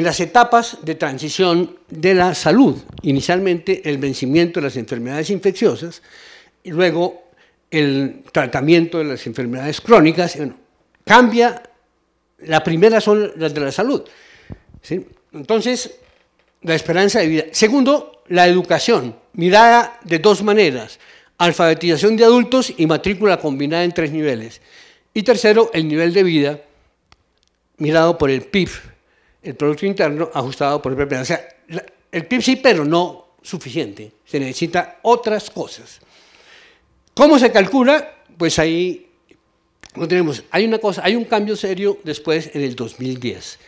[SPEAKER 2] las, etapas de transición de la salud. Inicialmente el vencimiento de las enfermedades infecciosas y luego el tratamiento de las enfermedades crónicas. cambia, la primera son las de la salud entonces, la esperanza de vida. Segundo, la educación, mirada de dos maneras, alfabetización de adultos y matrícula combinada en tres niveles. Y tercero, el nivel de vida, mirado por el PIB, el Producto Interno, ajustado por el PIB. O sea, el PIB sí, pero no suficiente. Se necesita otras cosas. ¿Cómo se calcula? Pues ahí tenemos. Hay una cosa, hay un cambio serio después en el 2010.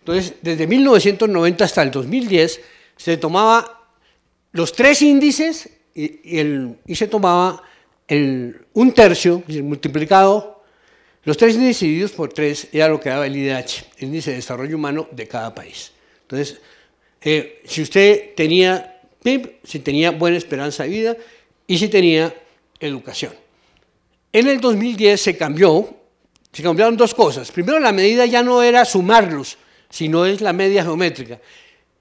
[SPEAKER 2] Entonces, desde 1990 hasta el 2010 se tomaba los tres índices y, se tomaba un tercio, multiplicado, los tres índices divididos por tres era lo que daba el IDH, el índice de desarrollo humano de cada país. Entonces, eh, si usted tenía PIB, si tenía buena esperanza de vida y si tenía educación. En el 2010 se cambió, se cambiaron dos cosas. Primero, la medida ya no era sumarlos, ...si no es la media geométrica.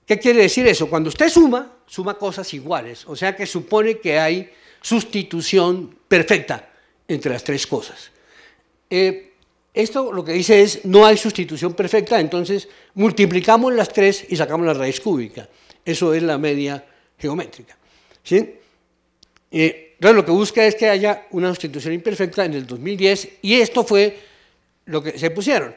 [SPEAKER 2] ¿Qué quiere decir eso? Cuando usted suma, suma cosas iguales, o sea que supone que hay sustitución perfecta entre las tres cosas. Eh, esto lo que dice es, no hay sustitución perfecta, entonces multiplicamos las tres y sacamos la raíz cúbica. Eso es la media geométrica. Eh, entonces lo que busca es que haya una sustitución imperfecta en el 2010 y esto fue lo que se pusieron.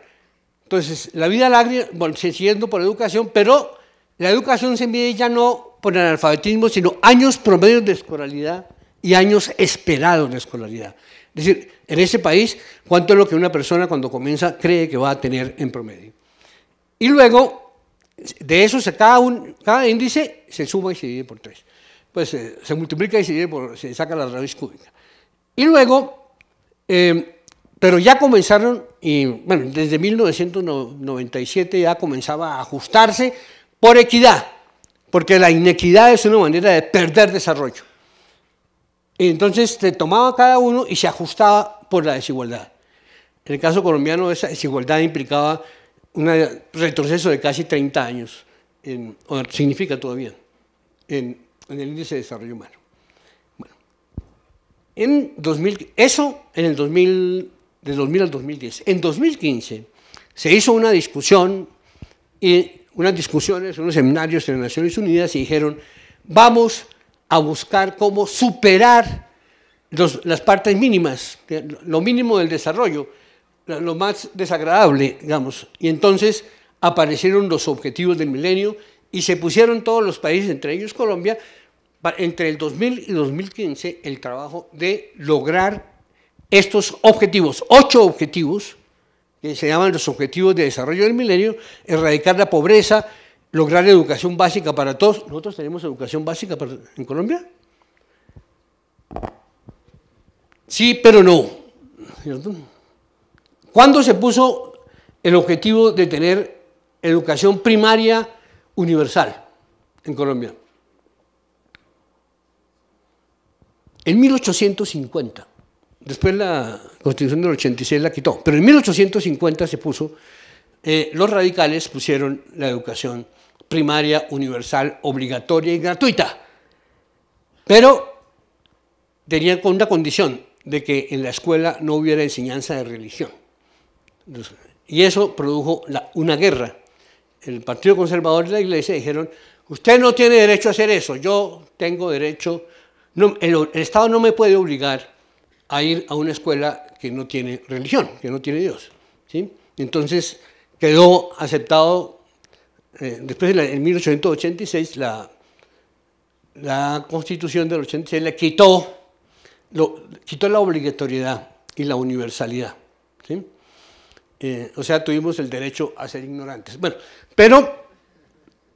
[SPEAKER 2] Entonces, la vida larga, bueno, siguiendo por educación, pero la educación se mide ya no por el alfabetismo, sino años promedios de escolaridad y años esperados de escolaridad. Es decir, en ese país, ¿cuánto es lo que una persona cuando comienza cree que va a tener en promedio? Y luego, de eso se, cada, un, cada índice se suma y se divide por tres. Pues eh, se multiplica y se, divide por, se saca la raíz cúbica. Y luego, eh, pero ya comenzaron y bueno, desde 1997 ya comenzaba a ajustarse por equidad, porque la inequidad es una manera de perder desarrollo. Y entonces se tomaba cada uno y se ajustaba por la desigualdad. En el caso colombiano esa desigualdad implicaba un retroceso de casi 30 años, en, o significa todavía, en, el índice de desarrollo humano. Bueno, en 2000, eso en el 2000 de 2000 al 2010. En 2015 se hizo una discusión, y unas discusiones, unos seminarios en las Naciones Unidas y dijeron, vamos a buscar cómo superar las partes mínimas, lo mínimo del desarrollo, lo más desagradable, digamos. Y entonces aparecieron los objetivos del milenio y se pusieron todos los países, entre ellos Colombia, entre el 2000 y 2015 el trabajo de lograr estos objetivos, ocho objetivos, que se llaman los Objetivos de Desarrollo del Milenio, erradicar la pobreza, lograr educación básica para todos. ¿Nosotros tenemos educación básica en Colombia? Sí, pero no. ¿Cuándo se puso el objetivo de tener educación primaria universal en Colombia? En 1850. Después la constitución del 86 la quitó, pero en 1850 se puso, eh, los radicales pusieron la educación primaria, universal, obligatoria y gratuita. Pero tenían con una condición de que en la escuela no hubiera enseñanza de religión. Y eso produjo una guerra. El Partido Conservador y la Iglesia dijeron, usted no tiene derecho a hacer eso, yo tengo derecho, no, el Estado no me puede obligar a ir a una escuela que no tiene religión, que no tiene Dios. ¿sí? Entonces quedó aceptado, eh, después en 1886, la, la constitución del 86 le quitó, lo, quitó la obligatoriedad y la universalidad. ¿sí? Eh, o sea, tuvimos el derecho a ser ignorantes. Bueno, pero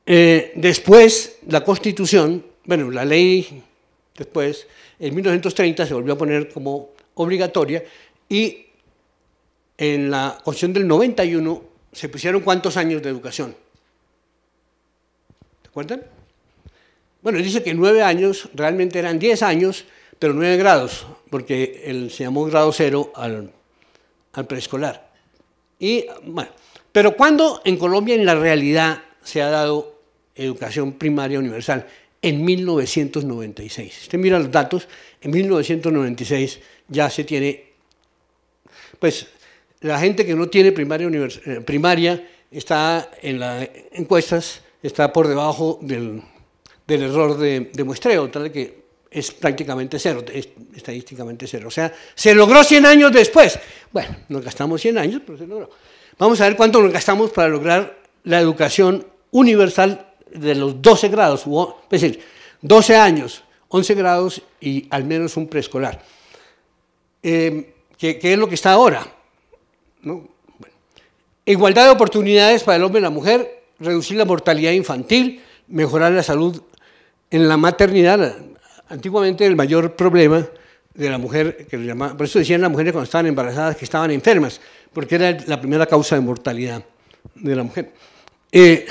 [SPEAKER 2] eh, después la Constitución, bueno, la ley después, en 1930 se volvió a poner como obligatoria y en la Constitución del 91 se pusieron cuántos años de educación. ¿Te acuerdan? Bueno, dice que nueve años, realmente eran diez años, pero nueve grados, porque él se llamó grado cero al, preescolar. Y bueno, pero ¿cuándo en Colombia en la realidad se ha dado educación primaria universal? en 1996. usted mira los datos, en 1996 ya se tiene, pues la gente que no tiene primaria, eh, primaria está en las encuestas, está por debajo del, error de, muestreo, tal que es prácticamente cero, es estadísticamente cero. O sea, se logró 100 años después. Bueno, nos gastamos 100 años, pero se logró. Vamos a ver cuánto nos gastamos para lograr la educación universal de los 12 grados, es decir, 12 años, 11 grados y al menos un preescolar, em, ¿Qué es lo que está ahora. Igualdad de oportunidades para el hombre y la mujer, reducir la mortalidad infantil, mejorar la salud en la maternidad. Antiguamente el mayor problema de la mujer, que llamaba, por eso decían las mujeres cuando estaban embarazadas que estaban enfermas, porque era la primera causa de mortalidad de la mujer. Eh,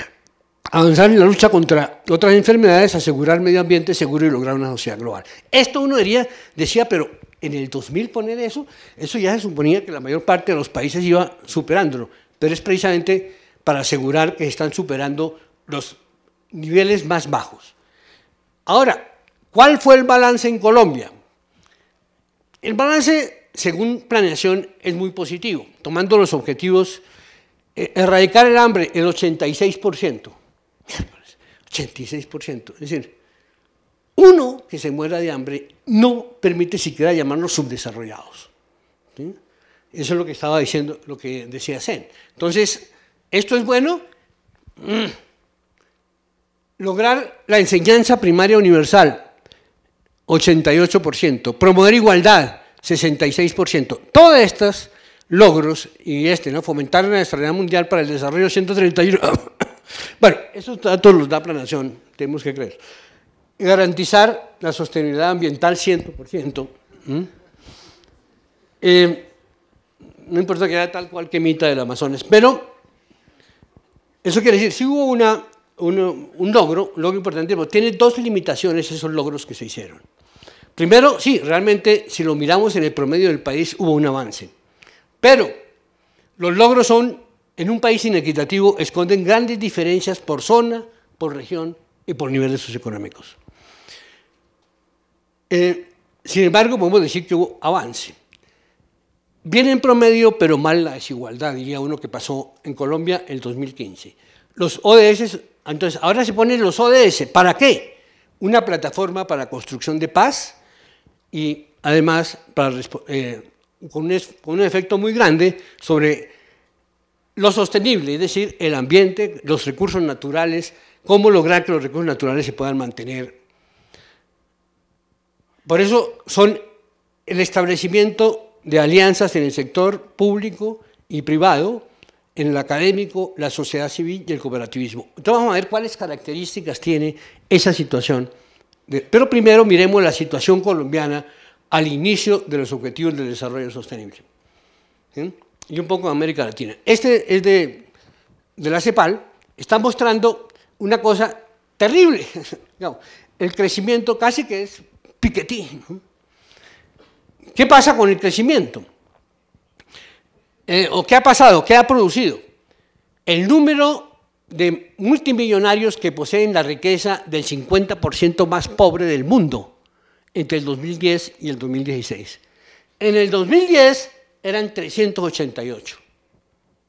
[SPEAKER 2] avanzar en la lucha contra otras enfermedades, asegurar medio ambiente seguro y lograr una sociedad global. Esto uno diría, decía, pero en el 2000 poner eso, eso ya se suponía que la mayor parte de los países iba superándolo, pero es precisamente para asegurar que están superando los niveles más bajos. Ahora, ¿cuál fue el balance en Colombia? El balance, según planeación, es muy positivo, tomando los objetivos, eh, erradicar el hambre, el 86%. 86%. Es decir, uno que se muera de hambre no permite siquiera llamarnos subdesarrollados. Eso es lo que estaba diciendo, lo que decía Zen. Entonces, ¿esto es bueno? Mm. Lograr la enseñanza primaria universal, 88%. Promover igualdad, 66%. Todos estos logros y este, ¿no? Fomentar la estrategia mundial para el desarrollo 131 bueno, esos datos los da planación, tenemos que creer. Garantizar la sostenibilidad ambiental 100%. Eh, no importa que haya tal cual que emita del Amazonas, pero eso quiere decir, si hubo una, un logro, un logro importante, tiene dos limitaciones esos logros que se hicieron. Primero, sí, realmente si lo miramos en el promedio del país hubo un avance, pero los logros son en un país inequitativo esconden grandes diferencias por zona, por región y por niveles socioeconómicos. Eh, sin embargo, podemos decir que hubo avance. Bien en promedio, pero mal la desigualdad, diría uno que pasó en Colombia el 2015. Los ODS, entonces, ahora se ponen los ODS. ¿Para qué? Una plataforma para construcción de paz y además para, eh, con un efecto muy grande sobre lo sostenible, es decir, el ambiente, los recursos naturales, cómo lograr que los recursos naturales se puedan mantener. Por eso son el establecimiento de alianzas en el sector público y privado, en el académico, la sociedad civil y el cooperativismo. Entonces vamos a ver cuáles características tiene esa situación. Pero primero miremos la situación colombiana al inicio de los objetivos de desarrollo sostenible. ¿Sí? y un poco de América Latina. Este es de, la CEPAL, está mostrando una cosa terrible, el crecimiento casi que es ...piquetín... ¿Qué pasa con el crecimiento? Eh, ¿O qué ha pasado? ¿Qué ha producido? El número de multimillonarios que poseen la riqueza del 50% más pobre del mundo entre el 2010 y el 2016. En el 2010 eran 388.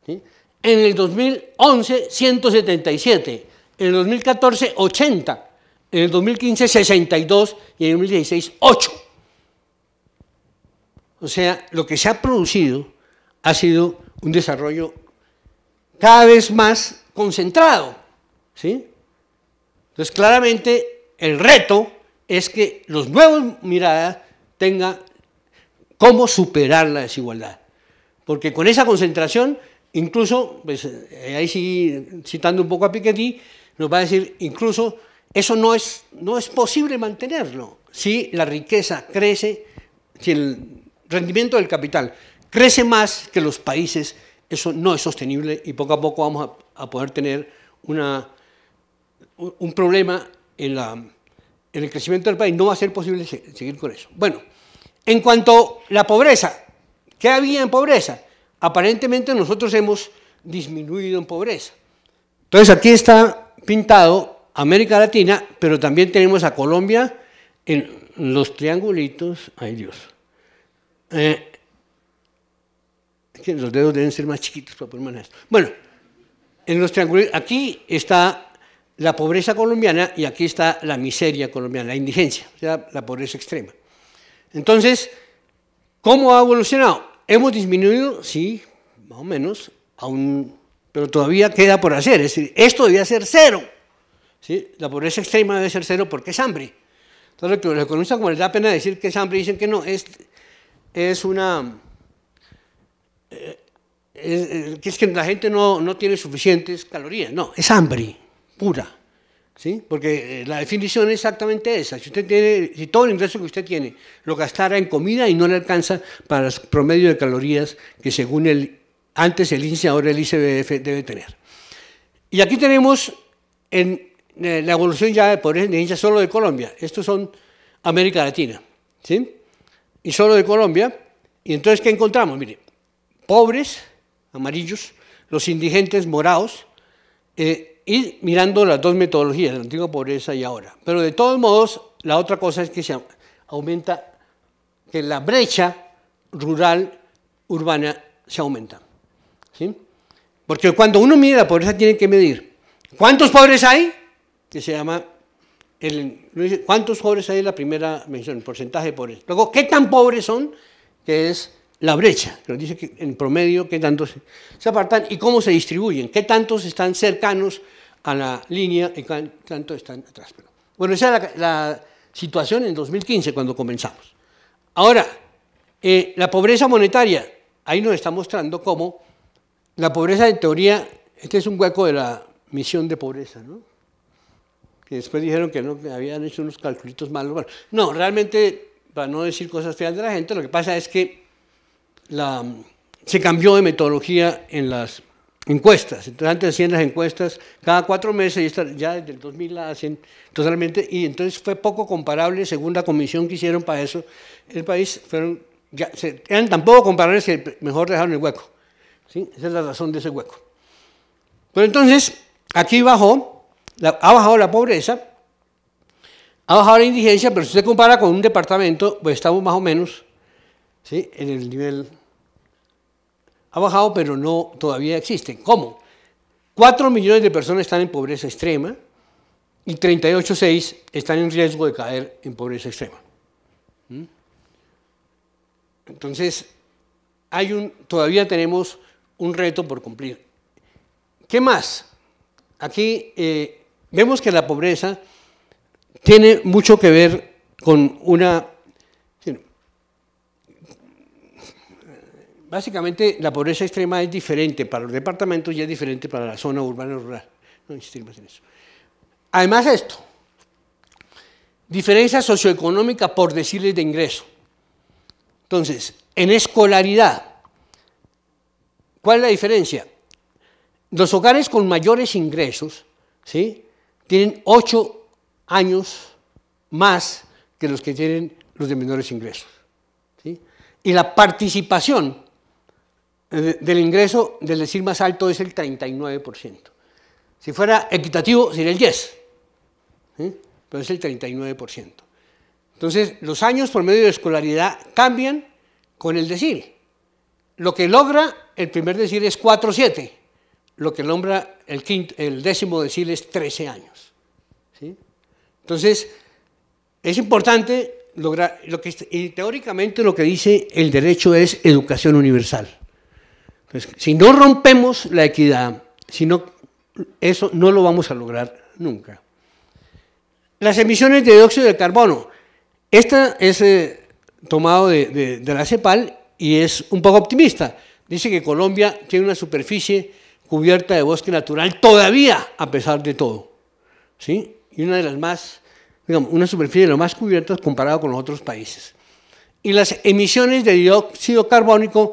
[SPEAKER 2] En el 2011, 177. En el 2014, 80. En el 2015, 62. Y en el 2016, 8. O sea, lo que se ha producido ha sido un desarrollo cada vez más concentrado. ¿sí? Entonces, claramente, el reto es que los nuevos miradas tengan cómo superar la desigualdad. Porque con esa concentración, incluso, pues, eh, ahí sí, citando un poco a Piketty, nos va a decir, incluso eso no es, no es posible mantenerlo si la riqueza crece, si el rendimiento del capital crece más que los países, eso no es sostenible y poco a poco vamos a, poder tener una, un problema en, en el crecimiento del país. No va a ser posible seguir con eso. Bueno. En cuanto a la pobreza, ¿qué había en pobreza? Aparentemente nosotros hemos disminuido en pobreza. Entonces aquí está pintado América Latina, pero también tenemos a Colombia en los triangulitos, ay Dios, eh, los dedos deben ser más chiquitos para poder manejar Bueno, en los triangulitos, aquí está la pobreza colombiana y aquí está la miseria colombiana, la indigencia, o sea, la pobreza extrema. Entonces, ¿cómo ha evolucionado? Hemos disminuido, sí, más o menos, pero todavía queda por hacer. Es decir, esto debía ser cero. La pobreza extrema debe ser cero porque es hambre. Entonces, los economistas, como les da pena decir que es hambre, dicen que no, es, una. Eh, eh, que es, que la gente no tiene suficientes calorías. No, es hambre pura. ¿Sí? Porque eh, la definición es exactamente esa. Si, usted tiene, si todo el ingreso que usted tiene lo gastara en comida y no le alcanza para los promedio de calorías que según el, antes el índice ahora el ICBF debe tener. Y aquí tenemos eh, la evolución ya de pobreza solo de Colombia. Estos son América Latina. ¿sí? Y solo de Colombia. Y entonces, ¿qué encontramos? Mire, pobres, amarillos, los indigentes morados, eh, y mirando las dos metodologías, la antigua pobreza y ahora. Pero de todos modos, la otra cosa es que se aumenta, que la brecha rural-urbana se aumenta. Porque cuando uno mide la pobreza tiene que medir cuántos pobres hay, que se llama, el, cuántos pobres hay en la primera mención, el porcentaje de pobres. Luego, qué tan pobres son, que es la brecha, que nos dice que en promedio qué tantos se apartan y cómo se distribuyen, qué tantos están cercanos a la línea y tanto están atrás. Bueno, esa era la, situación en 2015 cuando comenzamos. Ahora, eh, la pobreza monetaria, ahí nos está mostrando cómo la pobreza en teoría, este es un hueco de la misión de pobreza, ¿no? Que después dijeron que no, habían hecho unos calculitos malos. Bueno, no, realmente, para no decir cosas feas de la gente, lo que pasa es que se cambió de metodología en las encuestas. Entonces, antes hacían las encuestas cada cuatro meses y ya desde el 2000 la hacen totalmente. Y entonces fue poco comparable, según la comisión que hicieron para eso, el país fueron, ya, eran tan poco comparables que mejor dejaron el hueco. ¿sí? Esa es la razón de ese hueco. Pero entonces, aquí bajó, ha bajado la pobreza, ha bajado la indigencia, pero si usted compara con un departamento, pues estamos más o menos ¿sí? en el nivel ha bajado, pero no todavía existen. ¿Cómo? 4 millones de personas están en pobreza extrema y 38.6 están en riesgo de caer en pobreza extrema. ¿Mm? Entonces, todavía tenemos un reto por cumplir. ¿Qué más? Aquí eh, vemos que la pobreza tiene mucho que ver con una básicamente la pobreza extrema es diferente para los departamentos y es diferente para la zona urbana rural. No insistir en eso. Además esto, diferencia socioeconómica por decirles de ingreso. Entonces, en escolaridad, ¿cuál es la diferencia? Los hogares con mayores ingresos ¿sí? tienen ocho años más que los que tienen los de menores ingresos. Y la participación eh, del ingreso del decir más alto es el 39%. Si fuera equitativo sería el 10%, pero es el 39%. Entonces, los años por medio de escolaridad cambian con el decir. Lo que logra el primer decir es 4-7, lo que logra el, el décimo decir es 13 años. Entonces, es importante lograr, lo que, y teóricamente lo que dice el derecho es educación universal. Pues, si no rompemos la equidad, si eso no lo vamos a lograr nunca. Las emisiones de dióxido de carbono. Esta es eh, tomado de, la CEPAL y es un poco optimista. Dice que Colombia tiene una superficie cubierta de bosque natural todavía, a pesar de todo. Y una de las más, digamos, una superficie de lo más cubierta comparado con los otros países. Y las emisiones de dióxido carbónico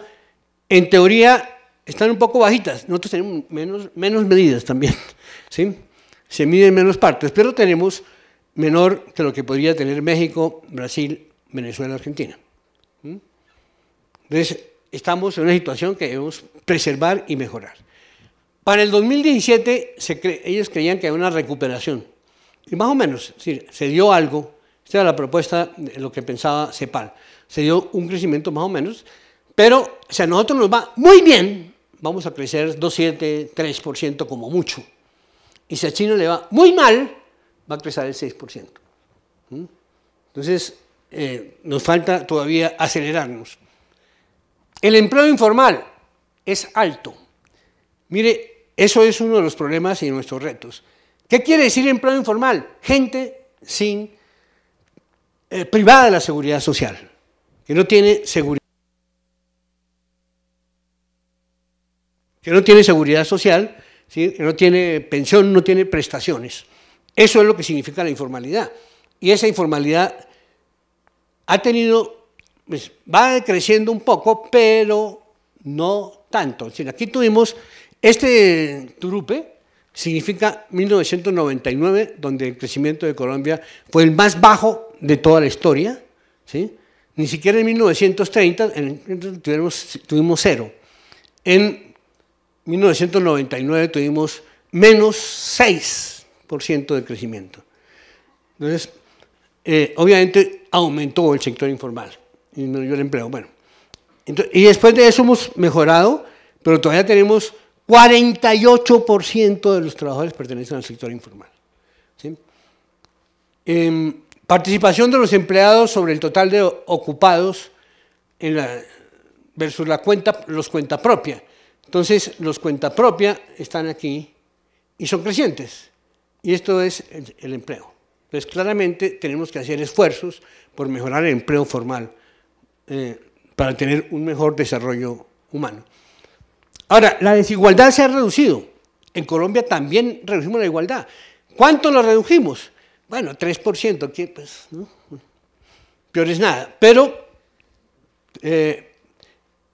[SPEAKER 2] en teoría están un poco bajitas. Nosotros tenemos menos, menos medidas también, ¿sí? Se miden menos partes, pero tenemos menor que lo que podría tener México, Brasil, Venezuela, Argentina. Entonces, estamos en una situación que debemos preservar y mejorar. Para el 2017, se ellos creían que había una recuperación. Y más o menos, se dio algo. Esta era la propuesta de lo que pensaba CEPAL. Se dio un crecimiento más o menos, pero o sea, a nosotros nos va muy bien, vamos a crecer 2,7, 3% como mucho. Y si a China le va muy mal, va a crecer el 6%. ¿Mm? Entonces, eh, nos falta todavía acelerarnos. El empleo informal es alto. Mire, eso es uno de los problemas y nuestros retos. ¿Qué quiere decir empleo informal? Gente sin eh, privada de la seguridad social, que no tiene seguridad. que no tiene seguridad social, que no tiene pensión, no tiene prestaciones. Eso es lo que significa la informalidad. Y esa informalidad ha tenido, pues, va creciendo un poco, pero no tanto. aquí tuvimos este turupe, significa 1999, donde el crecimiento de Colombia fue el más bajo de toda la historia, ¿sí? Ni siquiera en 1930 tuvimos, tuvimos cero. En 1999 tuvimos menos 6% de crecimiento. Entonces, eh, obviamente aumentó el sector informal, y el empleo. Bueno, y después de eso hemos mejorado, pero todavía tenemos 48% de los trabajadores pertenecen al sector informal. Em, participación de los empleados sobre el total de ocupados versus la cuenta, los cuenta propia. Entonces, los cuenta propia están aquí y son crecientes. Y esto es el, empleo. Entonces, claramente tenemos que hacer esfuerzos por mejorar el empleo formal eh, para tener un mejor desarrollo humano. Ahora, la desigualdad se ha reducido. En Colombia también reducimos la igualdad. ¿Cuánto la redujimos? Bueno, 3%, que pues, ¿no? peor es nada. Pero, eh,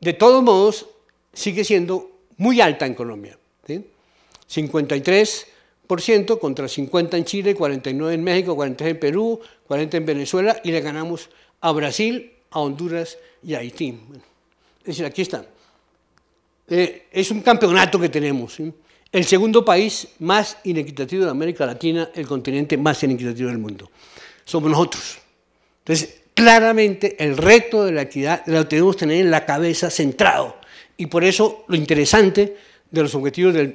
[SPEAKER 2] de todos modos, sigue siendo muy alta en Colombia. 53% contra 50 en Chile, 49 en México, 43 en Perú, 40 en Venezuela y le ganamos a Brasil, a Honduras y a Haití. es decir, aquí está. Eh, es un campeonato que tenemos. El segundo país más inequitativo de América Latina, el continente más inequitativo del mundo. Somos nosotros. Entonces, claramente el reto de la equidad lo tenemos que tener en la cabeza centrado. Y por eso lo interesante de los objetivos del,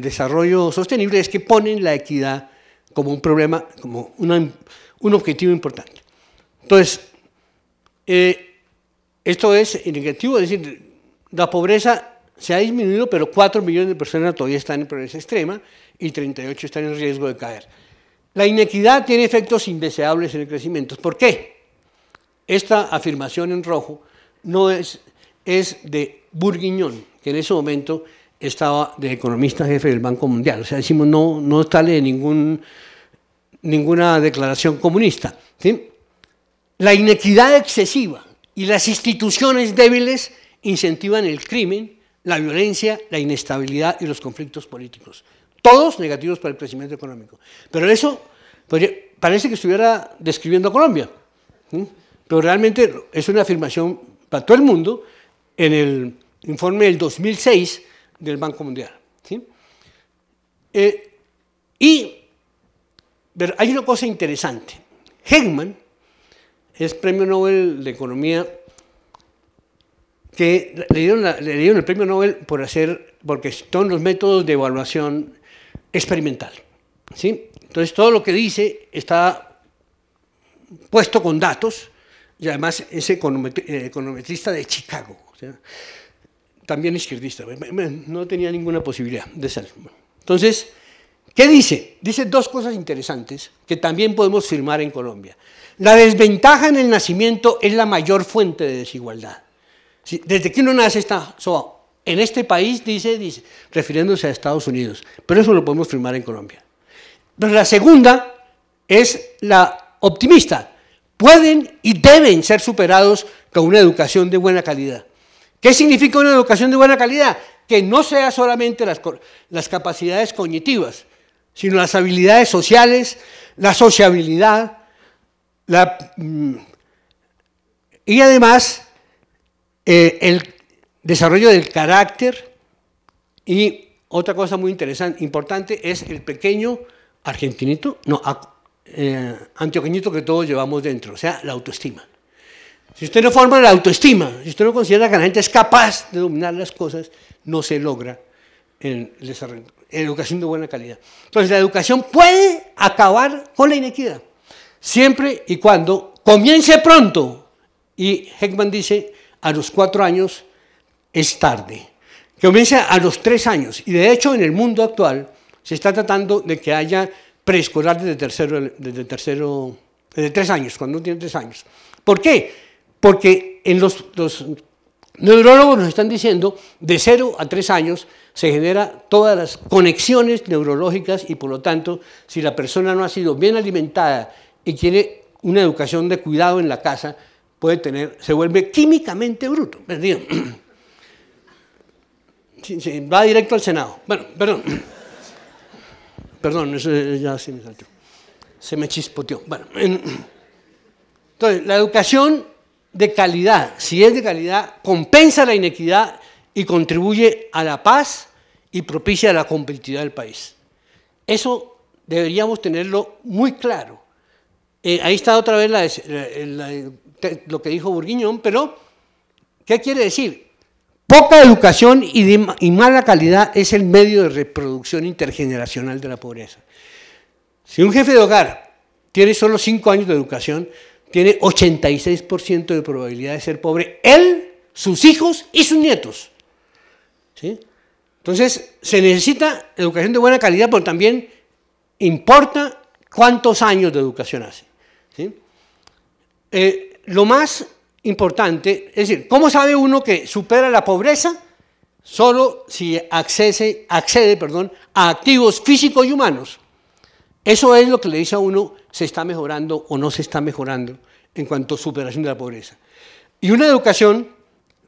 [SPEAKER 2] desarrollo sostenible es que ponen la equidad como un problema, como un objetivo importante. Entonces, eh, esto es negativo. es decir, la pobreza se ha disminuido, pero 4 millones de personas todavía están en pobreza extrema y 38 están en riesgo de caer. La inequidad tiene efectos indeseables en el crecimiento. ¿Por qué? Esta afirmación en rojo no es, es de Burguiñón, que en ese momento estaba de economista jefe del Banco Mundial. O sea, decimos, no, no sale ningún, ninguna declaración comunista. La inequidad excesiva y las instituciones débiles incentivan el crimen, la violencia, la inestabilidad y los conflictos políticos. Todos negativos para el crecimiento económico. Pero eso parece que estuviera describiendo Colombia. Pero realmente es una afirmación para todo el mundo en el informe del 2006 del Banco Mundial. ¿sí? Eh, y hay una cosa interesante. Heckman es premio Nobel de Economía que le dieron, el premio Nobel por hacer, porque son los métodos de evaluación experimental. ¿sí? Entonces todo lo que dice está puesto con datos y además es eh, econometrista de Chicago también izquierdista, no tenía ninguna posibilidad de ser. Entonces, ¿qué dice? Dice dos cosas interesantes que también podemos firmar en Colombia. La desventaja en el nacimiento es la mayor fuente de desigualdad. Desde que uno nace está en este país, dice, dice, refiriéndose a Estados Unidos, pero eso lo podemos firmar en Colombia. Pero la segunda es la optimista. Pueden y deben ser superados con una educación de buena calidad. ¿Qué significa una educación de buena calidad? Que no sea solamente las, capacidades cognitivas, sino las habilidades sociales, la sociabilidad, mm, y además eh, el desarrollo del carácter y otra cosa muy interesante, importante es el pequeño argentinito, no, eh, antioqueñito que todos llevamos dentro, o sea, la autoestima. Si usted no forma la autoestima, si usted no considera que la gente es capaz de dominar las cosas, no se logra el desarrollo, en educación de buena calidad. Entonces, la educación puede acabar con la inequidad, siempre y cuando comience pronto. Y Heckman dice, a los cuatro años es tarde. Que comience a los tres años. Y de hecho, en el mundo actual, se está tratando de que haya preescolar desde tercero, desde tercero, desde tres años, cuando uno tiene tres años. ¿Por qué? Porque en los, neurólogos nos están diciendo, de 0 a 3 años se genera todas las conexiones neurológicas y por lo tanto, si la persona no ha sido bien alimentada y quiere una educación de cuidado en la casa, puede tener, se vuelve químicamente bruto, pues, va directo al Senado. Bueno, perdón. Perdón, eso ya se me saltó. Se me chispoteó. entonces, la educación de calidad, si es de calidad, compensa la inequidad y contribuye a la paz y propicia la competitividad del país. Eso deberíamos tenerlo muy claro. Eh, ahí está otra vez lo que dijo Burguiñón, pero ¿qué quiere decir? Poca educación y, y mala calidad es el medio de reproducción intergeneracional de la pobreza. Si un jefe de hogar tiene solo cinco años de educación, tiene 86% de probabilidad de ser pobre, él, sus hijos y sus nietos. ¿Sí? Entonces, se necesita educación de buena calidad, pero también importa cuántos años de educación hace. Eh, lo más importante, es decir, ¿cómo sabe uno que supera la pobreza? Solo si accede perdón, a activos físicos y humanos. Eso es lo que le dice a uno, se está mejorando o no se está mejorando en cuanto a superación de la pobreza. Y una educación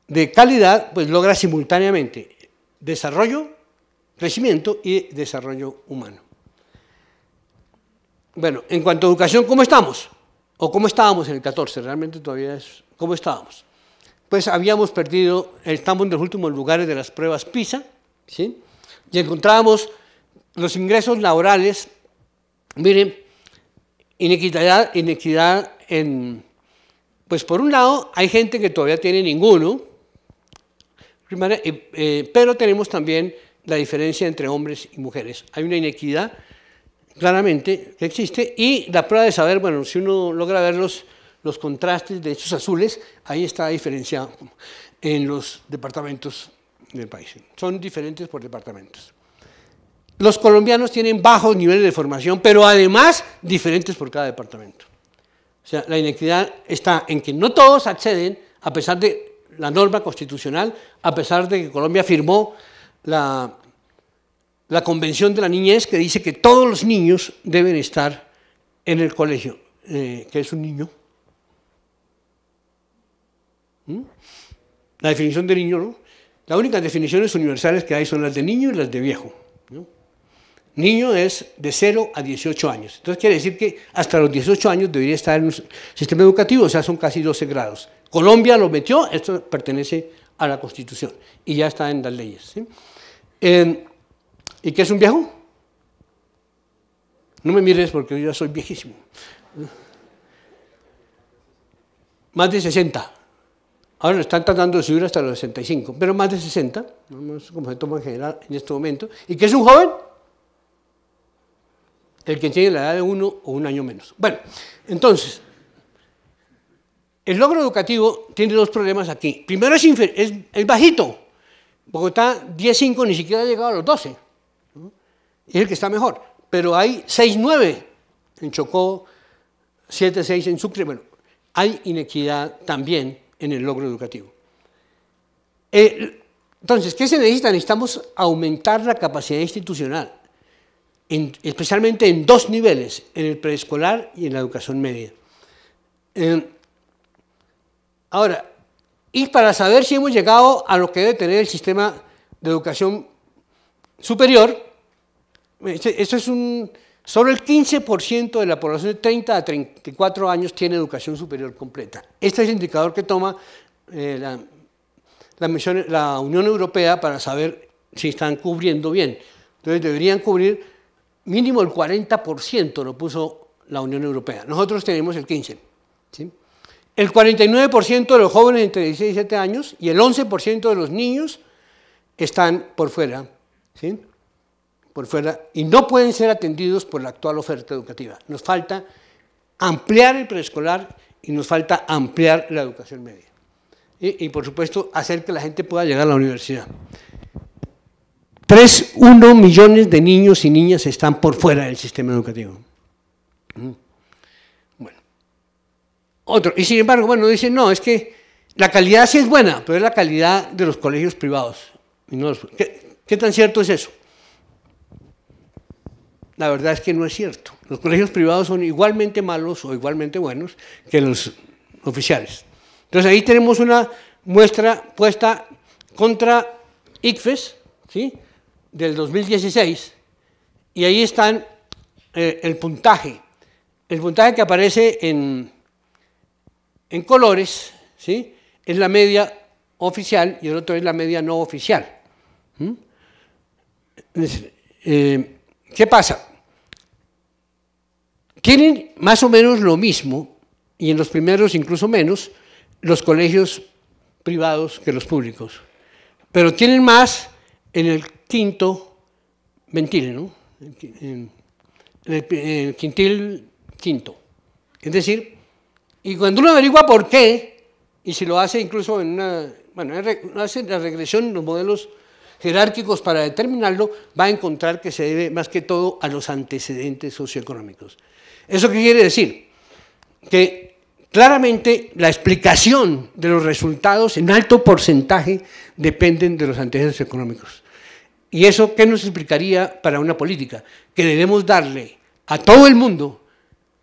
[SPEAKER 2] de calidad, pues logra simultáneamente desarrollo, crecimiento y desarrollo humano. Bueno, en cuanto a educación, ¿cómo estamos? ¿O cómo estábamos en el 14? Realmente todavía es cómo estábamos. Pues habíamos perdido, estamos en los últimos lugares de las pruebas PISA, ¿sí? y encontrábamos los ingresos laborales Miren, inequidad, inequidad en... Pues por un lado hay gente que todavía tiene ninguno, eh, eh, pero tenemos también la diferencia entre hombres y mujeres. Hay una inequidad claramente que existe y la prueba de saber, bueno, si uno logra ver los, los contrastes de estos azules, ahí está la diferencia en los departamentos del país. Son diferentes por departamentos los colombianos tienen bajos niveles de formación, pero además diferentes por cada departamento. O sea, la inequidad está en que no todos acceden, a pesar de la norma constitucional, a pesar de que Colombia firmó la, Convención de la Niñez, que dice que todos los niños deben estar en el colegio. Eh, que ¿Qué es un niño? ¿Mm? La definición de niño, ¿no? Las únicas definiciones universales que hay son las de niño y las de viejo. Niño es de 0 a 18 años. Entonces quiere decir que hasta los 18 años debería estar en un sistema educativo, o sea, son casi 12 grados. Colombia lo metió, esto pertenece a la Constitución y ya está en las leyes. Eh, ¿Y qué es un viejo? No me mires porque yo ya soy viejísimo. Más de 60. Ahora lo están tratando de subir hasta los 65, pero más de 60, como se toma en general en este momento. ¿Y qué es un joven? el que tiene la edad de uno o un año menos. Bueno, entonces, el logro educativo tiene dos problemas aquí. Primero es, es, bajito. Bogotá 10-5, ni siquiera ha llegado a los 12. Y Es el que está mejor. Pero hay 6-9 en Chocó, 7-6 en Sucre. Bueno, hay inequidad también en el logro educativo. entonces, ¿qué se necesita? Necesitamos aumentar la capacidad institucional especialmente en dos niveles, en el preescolar y en la educación media. ahora, y para saber si hemos llegado a lo que debe tener el sistema de educación superior, eso este, es un, solo el 15% de la población de 30 a 34 años tiene educación superior completa. Este es el indicador que toma eh, la Unión Europea para saber si están cubriendo bien. Entonces deberían cubrir mínimo el 40% lo puso la Unión Europea. Nosotros tenemos el 15%. El 49% de los jóvenes entre 16 y 17 años y el 11% de los niños están por fuera, por fuera y no pueden ser atendidos por la actual oferta educativa. Nos falta ampliar el preescolar y nos falta ampliar la educación media. Y, y por supuesto hacer que la gente pueda llegar a la universidad. 3,1 millones de niños y niñas están por fuera del sistema educativo. Mm. Bueno. Otro. Y sin embargo, bueno, dicen, no, es que la calidad sí es buena, pero es la calidad de los colegios privados. ¿qué, ¿Qué tan cierto es eso? La verdad es que no es cierto. Los colegios privados son igualmente malos o igualmente buenos que los oficiales. Entonces ahí tenemos una muestra puesta contra ICFES, ¿sí? del 2016 y ahí están eh, el puntaje. El puntaje que aparece en, en colores ¿sí? es la media oficial y el otro es la media no oficial. ¿Mm? Eh, ¿Qué pasa? Tienen más o menos lo mismo, y en los primeros incluso menos, los colegios privados que los públicos. Pero tienen más en el quinto ventil, ¿no? quintil quinto. Es decir, y cuando uno averigua por qué, y si lo hace incluso en una, bueno, hace la regresión en los modelos jerárquicos para determinarlo, va a encontrar que se debe más que todo a los antecedentes socioeconómicos. ¿Eso qué quiere decir? Que claramente la explicación de los resultados en alto porcentaje dependen de los antecedentes económicos. ¿Y eso qué nos explicaría para una política? Que debemos darle a todo el mundo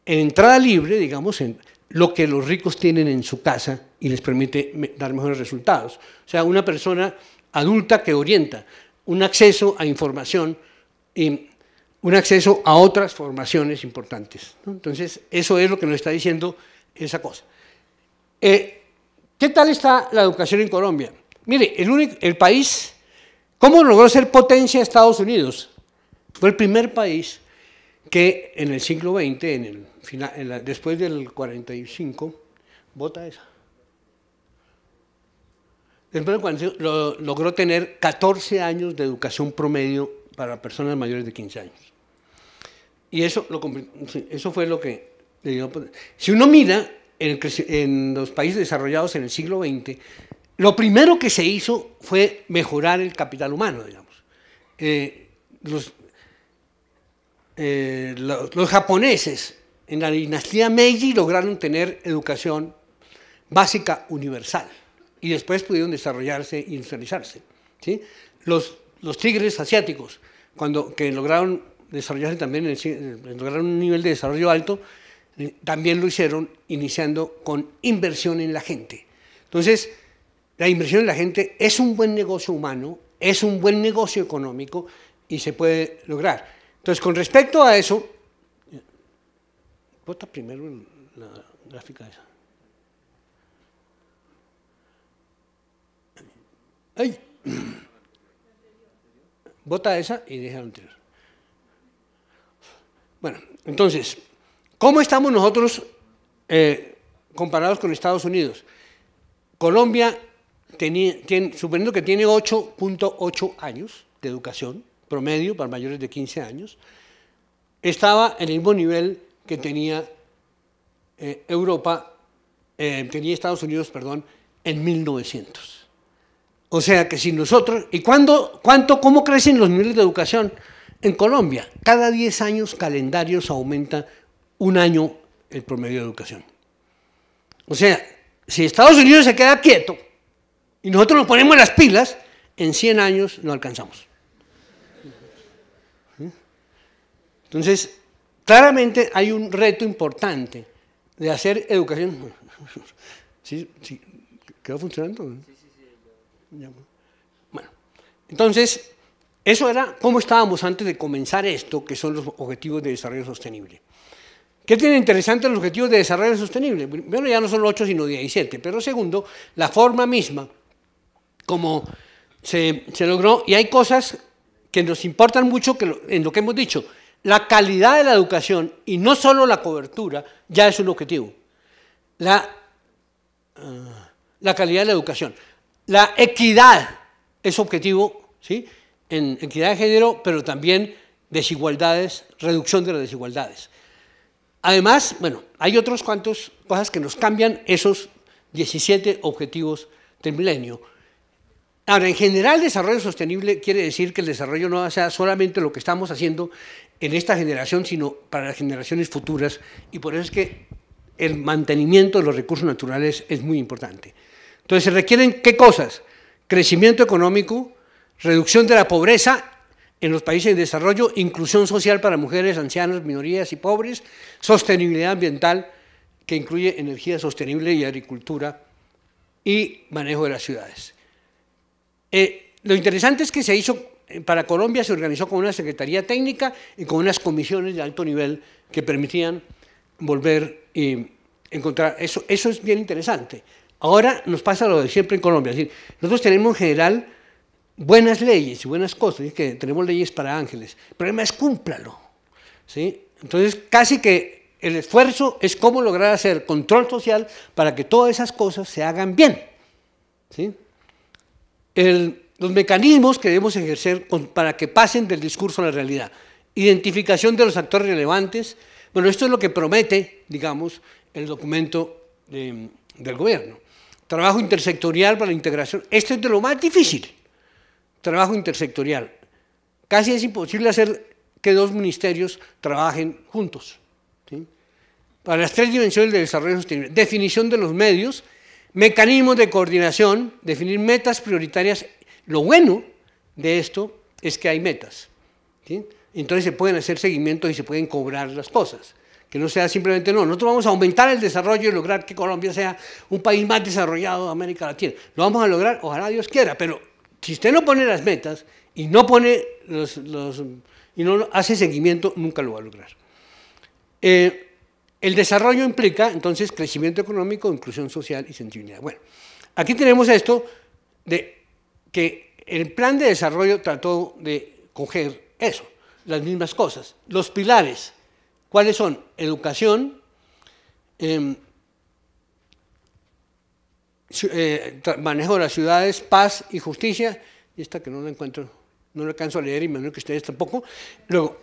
[SPEAKER 2] en entrada libre, digamos, en lo que los ricos tienen en su casa y les permite dar mejores resultados. O sea, una persona adulta que orienta un acceso a información y un acceso a otras formaciones importantes. Entonces, eso es lo que nos está diciendo esa cosa. Eh, ¿Qué tal está la educación en Colombia? Mire, el, único, el país ¿Cómo logró ser potencia Estados Unidos? Fue el primer país que en el siglo XX, después del 45, vota esa. Después del 45, logró tener 14 años de educación promedio para personas mayores de 15 años. Y eso, lo, eso fue lo que Si uno mira en, en los países desarrollados en el siglo XX, lo primero que se hizo fue mejorar el capital humano, digamos. Eh, eh, los, japoneses en la dinastía Meiji lograron tener educación básica universal y después pudieron desarrollarse e industrializarse. ¿sí? Los, los tigres asiáticos, cuando, que lograron desarrollarse también, eh, lograron un nivel de desarrollo alto, también lo hicieron iniciando con inversión en la gente. Entonces, la inversión de la gente es un buen negocio humano, es un buen negocio económico y se puede lograr. Entonces, con respecto a eso, vota primero la gráfica esa. ¡Ay! Bota esa y deja la anterior. Bueno, entonces, ¿cómo estamos nosotros eh, comparados con Estados Unidos? Colombia suponiendo que tiene 8.8 años de educación promedio para mayores de 15 años, estaba en el mismo nivel que tenía eh, Europa, eh, tenía Estados Unidos, perdón, en 1900. O sea que si nosotros, ¿y cuándo, cuánto, cómo crecen los niveles de educación? En Colombia, cada 10 años calendarios aumenta un año el promedio de educación. O sea, si Estados Unidos se queda quieto, y nosotros nos ponemos las pilas, en 100 años no alcanzamos. Entonces, claramente hay un reto importante de hacer educación. ¿Sí? ¿Sí? ¿Quedó funcionando? Bueno, entonces, eso era cómo estábamos antes de comenzar esto, que son los objetivos de desarrollo sostenible. ¿Qué tiene interesante los objetivos de desarrollo sostenible? Bueno, ya no son 8, sino 17, pero segundo, la forma misma como se, logró. Y hay cosas que nos importan mucho en lo que hemos dicho. La calidad de la educación y no solo la cobertura ya es un objetivo. Ah, la, calidad de la educación. La equidad es objetivo, ¿sí? En equidad de género, pero también desigualdades, reducción de las desigualdades. Además, bueno, hay otros cuantos cosas que nos cambian esos 17 objetivos del milenio. Ahora, en general, desarrollo sostenible quiere decir que el desarrollo no sea solamente lo que estamos haciendo en esta generación, sino para las generaciones futuras, y por eso es que el mantenimiento de los recursos naturales es muy importante. Entonces, se requieren qué cosas? Crecimiento económico, reducción de la pobreza en los países en desarrollo, inclusión social para mujeres, ancianos, minorías y pobres, sostenibilidad ambiental, que incluye energía sostenible y agricultura, y manejo de las ciudades. Eh, lo interesante es que se hizo, eh, para Colombia se organizó con una secretaría técnica y con unas comisiones de alto nivel que permitían volver y eh, encontrar. Eso, eso es bien interesante. Ahora nos pasa lo de siempre en Colombia. nosotros tenemos en general buenas leyes y buenas cosas, que tenemos leyes para ángeles. El problema es cúmplalo. ¿sí? Entonces, casi que el esfuerzo es cómo lograr hacer control social para que todas esas cosas se hagan bien. ¿sí? los mecanismos que debemos ejercer para que pasen del discurso a la realidad. Identificación de los actores relevantes. Bueno, esto es lo que promete, digamos, el documento del gobierno. Trabajo intersectorial para la integración. Esto es de lo más difícil. Trabajo intersectorial. Casi es imposible hacer que dos ministerios trabajen juntos. Para las tres dimensiones del desarrollo sostenible. Definición de los medios Mecanismos de coordinación, definir metas prioritarias. Lo bueno de esto es que hay metas. Entonces se pueden hacer seguimientos y se pueden cobrar las cosas. Que no sea simplemente, no, nosotros vamos a aumentar el desarrollo y lograr que Colombia sea un país más desarrollado de América Latina. Lo vamos a lograr, ojalá Dios quiera, pero si usted no pone las metas y no pone los, y no hace seguimiento, nunca lo va a lograr. Eh, el desarrollo implica entonces crecimiento económico, inclusión social y sensibilidad. Bueno, aquí tenemos esto de que el plan de desarrollo trató de coger eso, las mismas cosas. Los pilares, ¿cuáles son? Educación, em, eh, manejo de las ciudades, paz y justicia, y esta que no la encuentro, no la alcanzo a leer y menos que ustedes tampoco. Luego,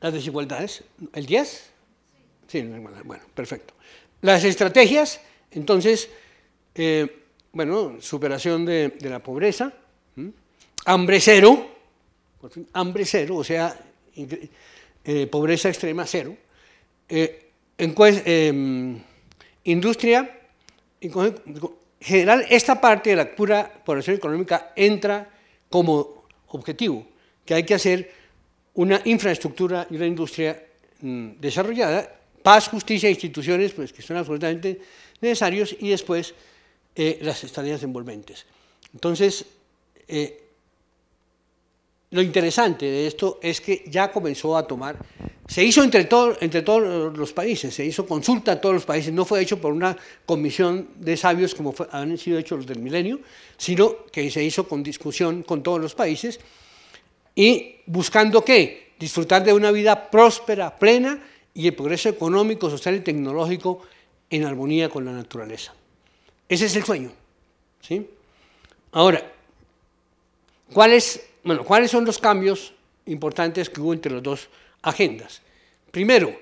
[SPEAKER 2] las desigualdades, el 10, Sí, bueno, perfecto. Las estrategias, entonces, eh, bueno, superación de, la pobreza, hambre cero, hambre cero, o sea, eh, pobreza extrema cero, eh, en, em, industria, general, esta parte de la pura población económica entra como objetivo, que hay que hacer una infraestructura y una industria mm, desarrollada paz, justicia e instituciones, pues que son absolutamente necesarios, y después eh, las estadías envolventes. Entonces, eh, lo interesante de esto es que ya comenzó a tomar, se hizo entre, todo, entre todos los países, se hizo consulta a todos los países, no fue hecho por una comisión de sabios como han sido hechos los del milenio, sino que se hizo con discusión con todos los países y buscando qué, disfrutar de una vida próspera, plena y el progreso económico, social y tecnológico en armonía con la naturaleza. Ese es el sueño. ¿sí? Ahora, ¿cuáles, bueno, ¿cuáles son los cambios importantes que hubo entre las dos agendas? Primero,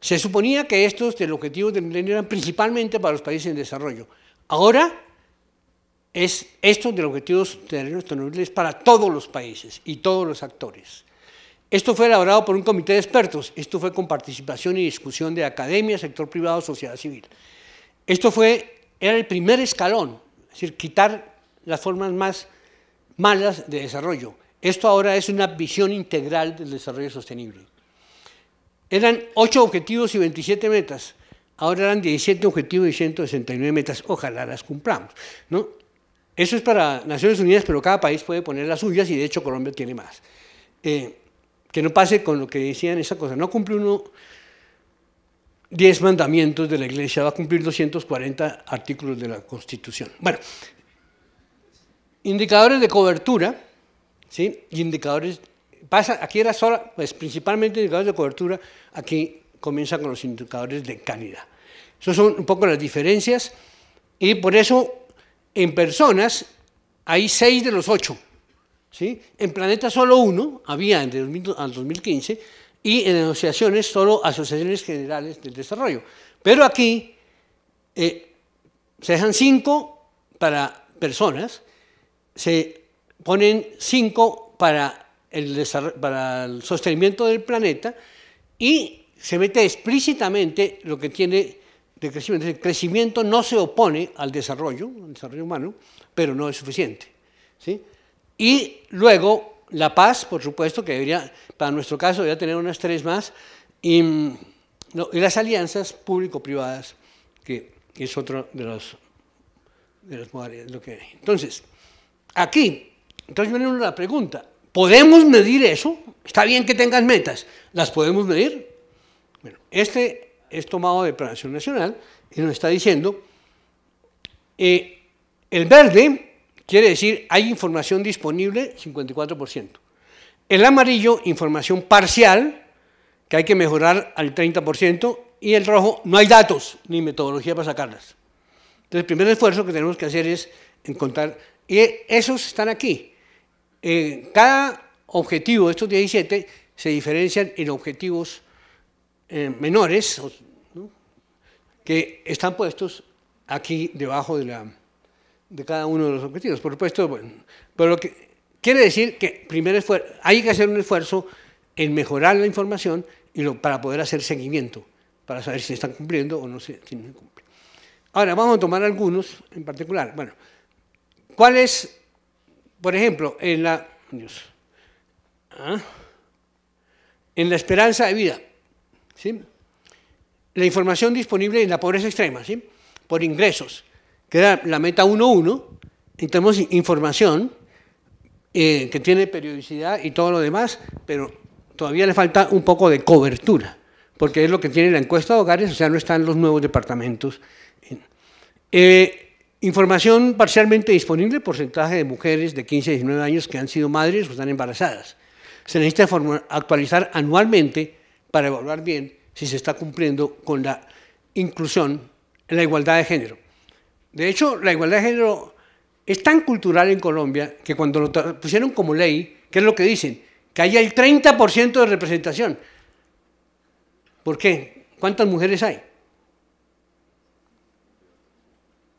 [SPEAKER 2] se suponía que estos del objetivo del milenio eran principalmente para los países en desarrollo. Ahora es estos de los objetivos de desarrollo sostenible para todos los países y todos los actores. Esto fue elaborado por un comité de expertos. Esto fue con participación y discusión de academia, sector privado, sociedad civil. Esto fue, era el primer escalón, es decir, quitar las formas más malas de desarrollo. Esto ahora es una visión integral del desarrollo sostenible. Eran 8 objetivos y 27 metas. Ahora eran 17 objetivos y 169 metas. Ojalá las cumplamos. ¿no? Eso es para Naciones Unidas, pero cada país puede poner las suyas y de hecho Colombia tiene más. Eh, que no pase con lo que decían esa cosa. No cumple uno 10 mandamientos de la iglesia, va a cumplir 240 artículos de la Constitución. Bueno, indicadores de cobertura, ¿sí? Y indicadores, pasa, aquí era sola, pues principalmente indicadores de cobertura, aquí comienza con los indicadores de calidad. Esas son un poco las diferencias y por eso en personas hay seis de los 8. En Planeta solo uno, había entre 2000 al 2015, y en asociaciones solo asociaciones generales del desarrollo. Pero aquí eh, se dejan cinco para personas, se ponen cinco para el, para el sostenimiento del planeta y se mete explícitamente lo que tiene de crecimiento. El crecimiento no se opone al desarrollo, al desarrollo humano, pero no es suficiente. ¿sí? Y luego la paz, por supuesto, que debería, para nuestro caso, debería tener unas tres más, y, mm, las alianzas público-privadas, que es otro de los, de modales, lo que Entonces, aquí, entonces viene una pregunta, ¿podemos medir eso? Está bien que tengas metas, ¿las podemos medir? Bueno, este es tomado de Planación Nacional y nos está diciendo, eh, el verde Quiere decir, hay información disponible, 54%. El amarillo, información parcial, que hay que mejorar al 30%, y el rojo, no hay datos ni metodología para sacarlas. Entonces, el primer esfuerzo que tenemos que hacer es encontrar, y esos están aquí. cada objetivo, de estos 17, se diferencian en objetivos eh, menores, que están puestos aquí debajo de la de cada uno de los objetivos. Por supuesto, bueno, pero lo que quiere decir que primero hay que hacer un esfuerzo en mejorar la información y para poder hacer seguimiento, para saber si están cumpliendo o no se si cumplen. Ahora, vamos a tomar algunos en particular. Bueno, ¿cuál es, por ejemplo, en la, ah, en la esperanza de vida? ¿sí? La información disponible en la pobreza extrema, ¿sí? por ingresos era la meta 1.1, y tenemos información eh, que tiene periodicidad y todo lo demás, pero todavía le falta un poco de cobertura, porque es lo que tiene la encuesta de hogares, o sea, no están los nuevos departamentos. Eh, información parcialmente disponible, porcentaje de mujeres de 15 a 19 años que han sido madres o están embarazadas. Se necesita actualizar anualmente para evaluar bien si se está cumpliendo con la inclusión en la igualdad de género. De hecho, la igualdad de género es tan cultural en Colombia que cuando lo pusieron como ley, ¿qué es lo que dicen? Que haya el 30% de representación. ¿Por qué? ¿Cuántas mujeres hay?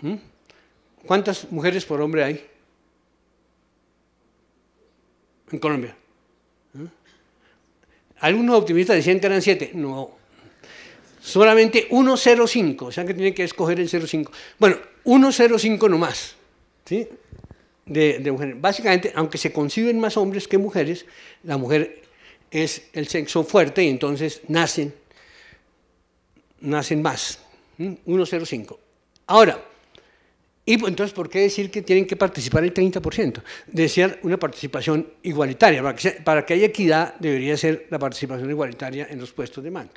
[SPEAKER 2] ¿Mm? ¿Cuántas mujeres por hombre hay? En Colombia. ¿Mm? Algunos optimistas decían que eran siete. No solamente 105, o sea que tiene que escoger el 05. Bueno, 105 nomás, ¿sí? De, mujeres. Básicamente, aunque se conciben más hombres que mujeres, la mujer es el sexo fuerte y entonces nacen, nacen más, 105. Ahora, y entonces, ¿por qué decir que tienen que participar el 30%? ser una participación igualitaria. Para que, para que haya equidad, debería ser la participación igualitaria en los puestos de mando.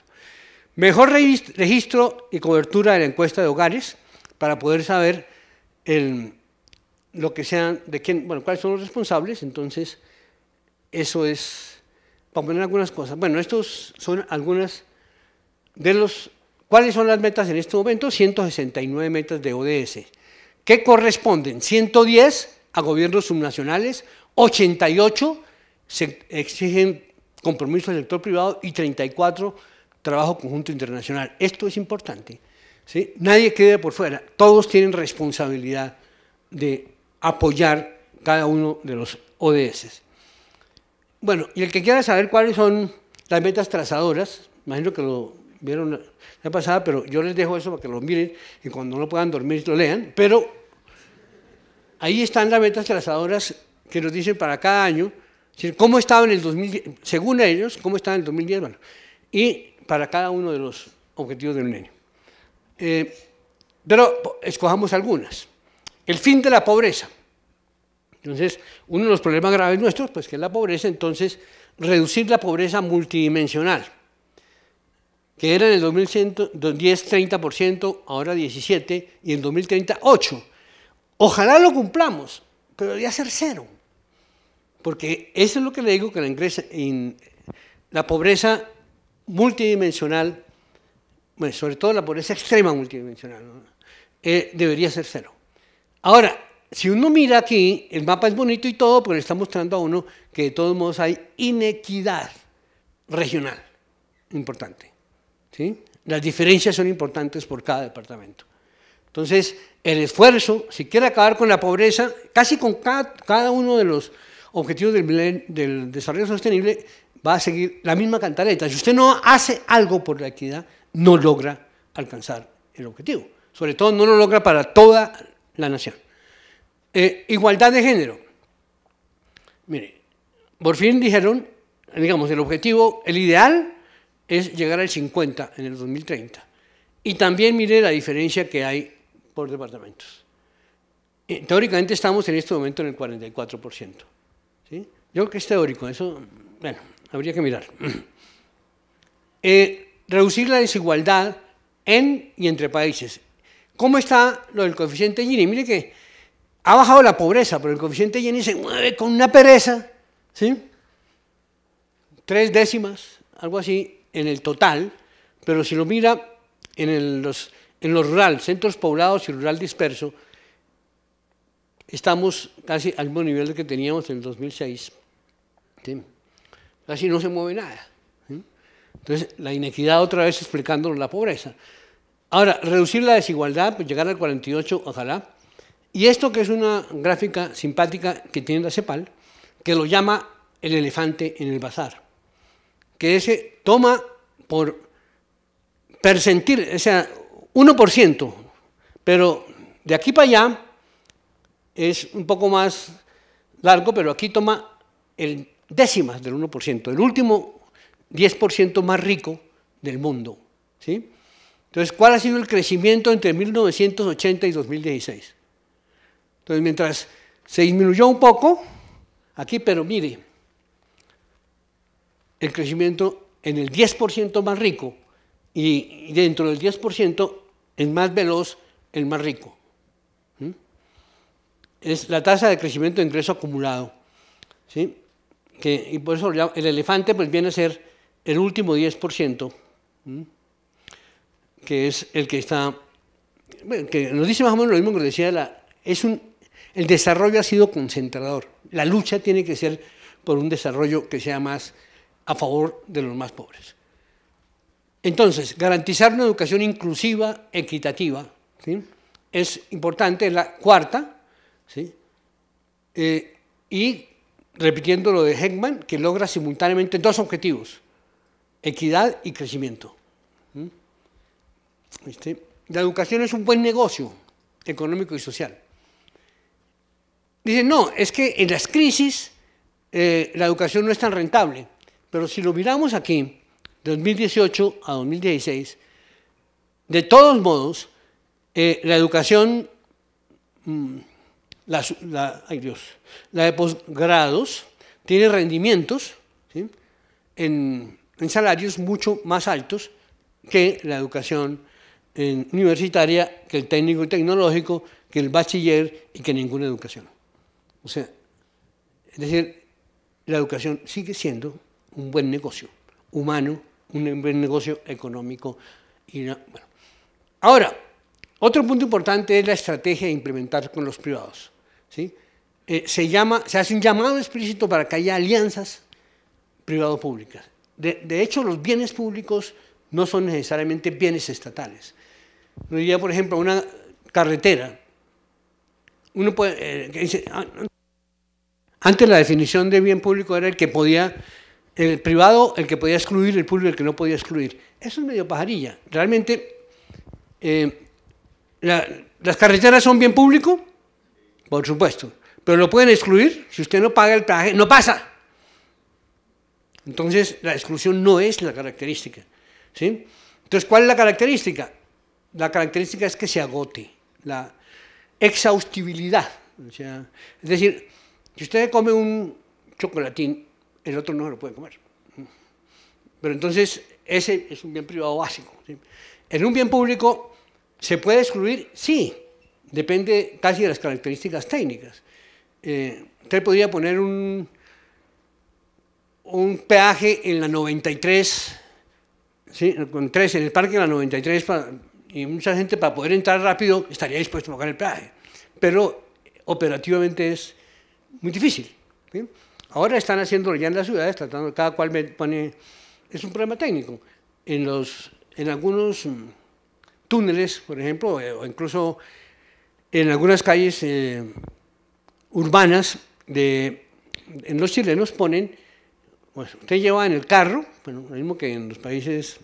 [SPEAKER 2] Mejor registro y cobertura de la encuesta de hogares para poder saber lo que sean, de quién, bueno, cuáles son los responsables. Entonces, eso es, para poner algunas cosas. Bueno, estos son algunas de los, ¿cuáles son las metas en este momento? 169 metas de ODS, ¿Qué corresponden 110 a gobiernos subnacionales, 88 se exigen compromiso del sector privado y 34 trabajo conjunto internacional. Esto es importante. ¿sí? Nadie quede por fuera. Todos tienen responsabilidad de apoyar cada uno de los ODS. Bueno, y el que quiera saber cuáles son las metas trazadoras, imagino que lo vieron la pasada, pero yo les dejo eso para que lo miren y cuando no puedan dormir lo lean. Pero ahí están las metas trazadoras que nos dicen para cada año, cómo estaba en el según ellos, cómo estaba en el 2010. Bueno, y para cada uno de los objetivos del milenio. Eh, pero escojamos algunas. El fin de la pobreza. Entonces, uno de los problemas graves nuestros, pues que es la pobreza, entonces, reducir la pobreza multidimensional, que era en el 2010 30%, ahora 17%, y en 2030 8%. Ojalá lo cumplamos, pero debería ser cero. Porque eso es lo que le digo, que la, ingresa, la pobreza multidimensional, bueno, sobre todo la pobreza extrema multidimensional, eh, debería ser cero. Ahora, si uno mira aquí, el mapa es bonito y todo, pero está mostrando a uno que de todos modos hay inequidad regional importante. Las diferencias son importantes por cada departamento. Entonces, el esfuerzo, si quiere acabar con la pobreza, casi con cada, uno de los objetivos del desarrollo sostenible, va a seguir la misma cantareta. Si usted no hace algo por la equidad, no logra alcanzar el objetivo. Sobre todo no lo logra para toda la nación. Eh, igualdad de género. Mire, por fin dijeron, digamos, el objetivo, el ideal es llegar al 50 en el 2030. Y también mire la diferencia que hay por departamentos. Eh, teóricamente estamos en este momento en el 44%. ¿sí? Yo creo que es teórico, eso, bueno, habría que mirar. Eh, reducir la desigualdad en y entre países. ¿Cómo está lo del coeficiente Gini? Mire que ha bajado la pobreza, pero el coeficiente Gini se mueve con una pereza, ¿sí? Tres décimas, algo así, en el total, pero si lo mira en, los, en lo rural, centros poblados y rural disperso, estamos casi al mismo nivel que teníamos en el 2006. ¿sí? casi no se mueve nada. Entonces, la inequidad otra vez explicándonos la pobreza. Ahora, reducir la desigualdad, pues llegar al 48, ojalá. Y esto que es una gráfica simpática que tiene la CEPAL, que lo llama el elefante en el bazar, que ese toma por percentil, o sea, 1%, pero de aquí para allá es un poco más largo, pero aquí toma el décimas del 1%, el último 10% más rico del mundo. ¿sí? Entonces, ¿cuál ha sido el crecimiento entre 1980 y 2016? Entonces, mientras se disminuyó un poco, aquí, pero mire, el crecimiento en el 10% más rico y dentro del 10% el más veloz, el más rico. Es la tasa de crecimiento de ingreso acumulado. ¿sí? y por eso el elefante pues viene a ser el último 10%, que es el que está, bueno, que nos dice más o menos lo mismo que decía, la, es un, el desarrollo ha sido concentrador, la lucha tiene que ser por un desarrollo que sea más a favor de los más pobres. Entonces, garantizar una educación inclusiva, equitativa, es importante, es la cuarta, ¿sí? Eh, y repitiendo lo de Heckman, que logra simultáneamente dos objetivos, equidad y crecimiento. ¿Mm? Este, la educación es un buen negocio económico y social. Dicen, no, es que en las crisis eh, la educación no es tan rentable, pero si lo miramos aquí, 2018 a 2016, de todos modos, eh, la educación mm, la, de posgrados tiene rendimientos en, salarios mucho más altos que la educación eh, universitaria, que el técnico y tecnológico, que el bachiller y que ninguna educación. O sea, es decir, la educación sigue siendo un buen negocio humano, un buen negocio económico. Y Ahora, otro punto importante es la estrategia de implementar con los privados. Eh, se, hace un llamado explícito para que haya alianzas privado-públicas. De, hecho, los bienes públicos no son necesariamente bienes estatales. Uno diría, por ejemplo, una carretera. Uno puede, eh, ah, antes la definición de bien público era el que podía, el privado, el que podía excluir, el público, el que no podía excluir. Eso es medio pajarilla. Realmente, eh, las carreteras son bien público por supuesto. Pero lo pueden excluir si usted no paga el traje, no pasa. Entonces, la exclusión no es la característica. ¿sí? Entonces, ¿cuál es la característica? La característica es que se agote la exhaustibilidad. es decir, si usted come un chocolatín, el otro no lo puede comer. Pero entonces, ese es un bien privado básico. En un bien público, ¿se puede excluir? Sí, depende casi de las características técnicas. Eh, usted podría poner un, un peaje en la 93, ¿sí? con tres en el parque en la 93, y mucha gente para poder entrar rápido estaría dispuesto a pagar el peaje, pero operativamente es muy difícil. Ahora están haciéndolo ya en las ciudades, tratando, cada cual me pone, es un problema técnico. En, los, en algunos mm, túneles, por ejemplo, eh, o incluso en algunas calles eh, urbanas de, en los chilenos ponen, pues usted lleva en el carro, bueno, lo mismo que en los países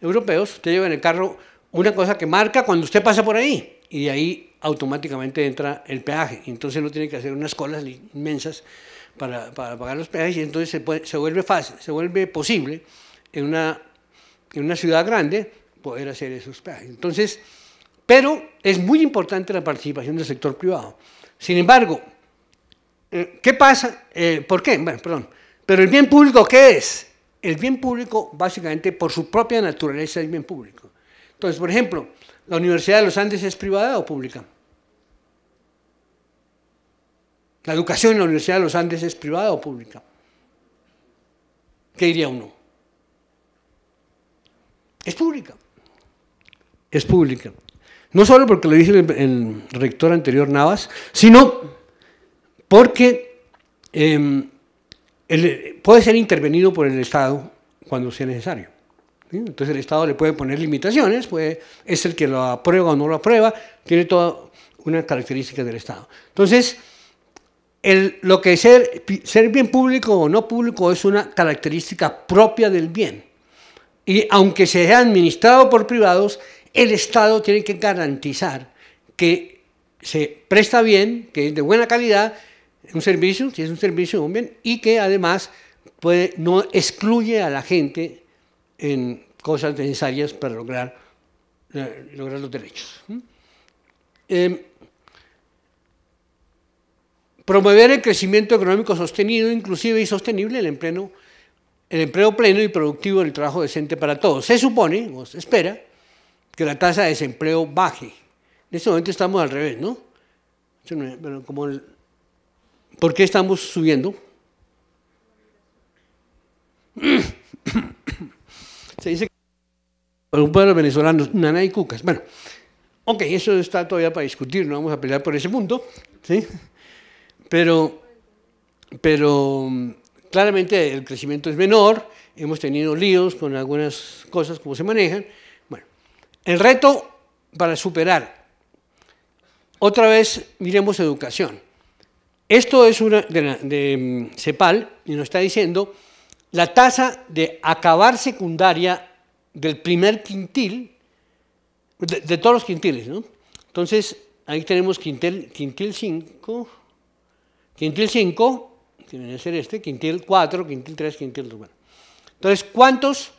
[SPEAKER 2] europeos, usted lleva en el carro una cosa que marca cuando usted pasa por ahí y de ahí automáticamente entra el peaje. Entonces no tiene que hacer unas colas inmensas para, pagar los peajes y entonces se, se, vuelve fácil, se vuelve posible en una, en una ciudad grande poder hacer esos peajes. Entonces, pero es muy importante la participación del sector privado. Sin embargo, eh, ¿qué pasa? Eh, ¿Por qué? Bueno, perdón. Pero el bien público, ¿qué es? El bien público, básicamente, por su propia naturaleza, es bien público. Entonces, por ejemplo, ¿la Universidad de los Andes es privada o pública? ¿La educación en la Universidad de los Andes es privada o pública? ¿Qué diría uno? Es pública. Es pública. No solo porque lo dice el, rector anterior Navas, sino porque em, puede ser intervenido por el Estado cuando sea necesario. Entonces el Estado le puede poner limitaciones, es el que lo aprueba o no lo aprueba, tiene toda una característica del Estado. Entonces, lo que ser, ser bien público o no público es una característica propia del bien. Y aunque sea administrado por privados, el Estado tiene que garantizar que se presta bien, que es de buena calidad, un servicio, si es un servicio, un bien, y que además no excluye a la gente en cosas necesarias para lograr, eh, lograr los derechos. Em, promover el crecimiento económico sostenido, inclusive y sostenible, el empleo, el empleo pleno y productivo el trabajo decente para todos. Se supone, o se espera, que la tasa de desempleo baje. En este momento estamos al revés, ¿no? ¿Por qué estamos subiendo? Se dice que por un pueblo venezolano, nana y cucas. Bueno, ok, eso está todavía para discutir, no vamos a pelear por ese punto, ¿sí? Pero, pero claramente el crecimiento es menor, hemos tenido líos con algunas cosas como se manejan, el reto para superar. Otra vez miremos educación. Esto es una de, mm, CEPAL y nos está diciendo la tasa de acabar secundaria del primer quintil, de, todos los quintiles, Entonces, ahí tenemos quintil, quintil 5, quintil 5, tiene que ser este, quintil 4, quintil 3, quintil 2, Entonces, ¿cuántos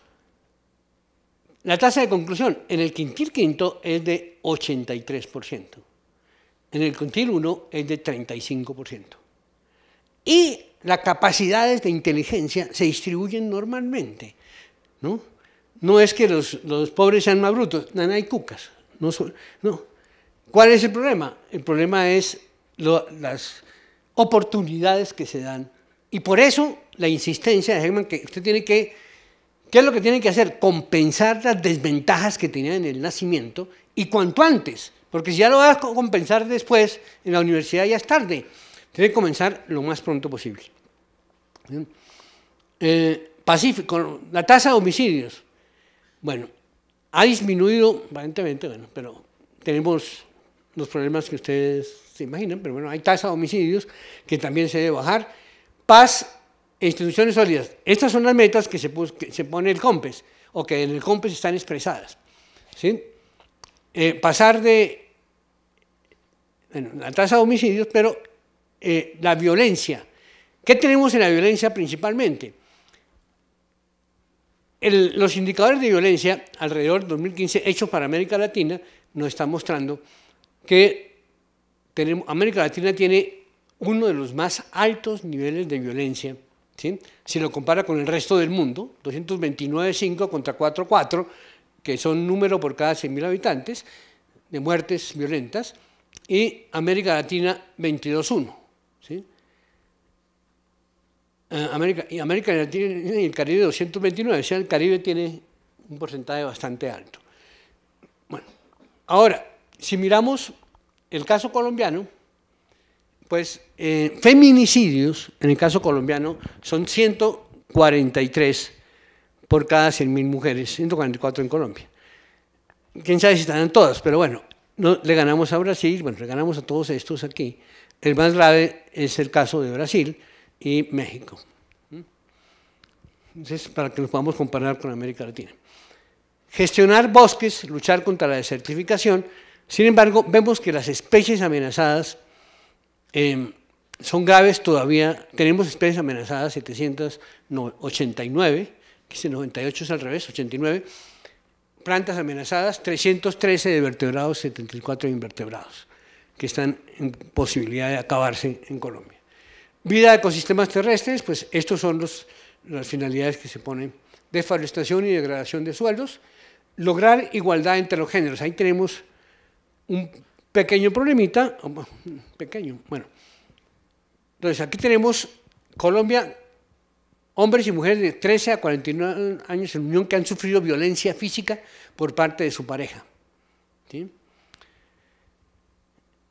[SPEAKER 2] la tasa de conclusión en el quintil quinto es de 83%, en el quintil uno es de 35%. Y las capacidades de inteligencia se distribuyen normalmente. No, no es que los, pobres sean más brutos, no hay cucas. No, no. ¿Cuál es el problema? El problema es las oportunidades que se dan. Y por eso la insistencia de Herman que usted tiene que ¿Qué es lo que tienen que hacer? Compensar las desventajas que tenían en el nacimiento y cuanto antes, porque si ya lo vas a compensar después, en la universidad ya es tarde. Tiene que comenzar lo más pronto posible. Eh, pacífico, la tasa de homicidios. Bueno, ha disminuido, aparentemente, bueno, pero tenemos los problemas que ustedes se imaginan, pero bueno, hay tasa de homicidios que también se debe bajar. Paz instituciones sólidas. Estas son las metas que se, pone el COMPES o que en el COMPES están expresadas. Eh, pasar de la tasa de homicidios, pero eh, la violencia. ¿Qué tenemos en la violencia principalmente? los indicadores de violencia alrededor de 2015 hechos para América Latina nos están mostrando que América Latina tiene uno de los más altos niveles de violencia si lo compara con el resto del mundo, 229.5 contra 4.4, que son número por cada 100.000 habitantes de muertes violentas, y América Latina 22.1. Eh, y América Latina y el Caribe 229, o sea, el Caribe tiene un porcentaje bastante alto. Bueno, ahora, si miramos el caso colombiano, pues eh, feminicidios, en el caso colombiano, son 143 por cada 100.000 mujeres, 144 en Colombia. Quién sabe si en todas, pero bueno, le ganamos a Brasil, bueno, le ganamos a todos estos aquí. El más grave es el caso de Brasil y México. Entonces, para que nos podamos comparar con América Latina. Gestionar bosques, luchar contra la desertificación. Sin embargo, vemos que las especies amenazadas Em, son graves todavía. Tenemos especies amenazadas 789, que 98 es al revés, 89. Plantas amenazadas 313 de vertebrados, 74 de invertebrados, que están en posibilidad de acabarse en Colombia. Vida de ecosistemas terrestres, pues estos son las finalidades que se ponen. Deforestación y degradación de suelos. Lograr igualdad entre los géneros. Ahí tenemos un Pequeño problemita, pequeño, bueno. Entonces aquí tenemos Colombia, hombres y mujeres de 13 a 49 años en unión que han sufrido violencia física por parte de su pareja.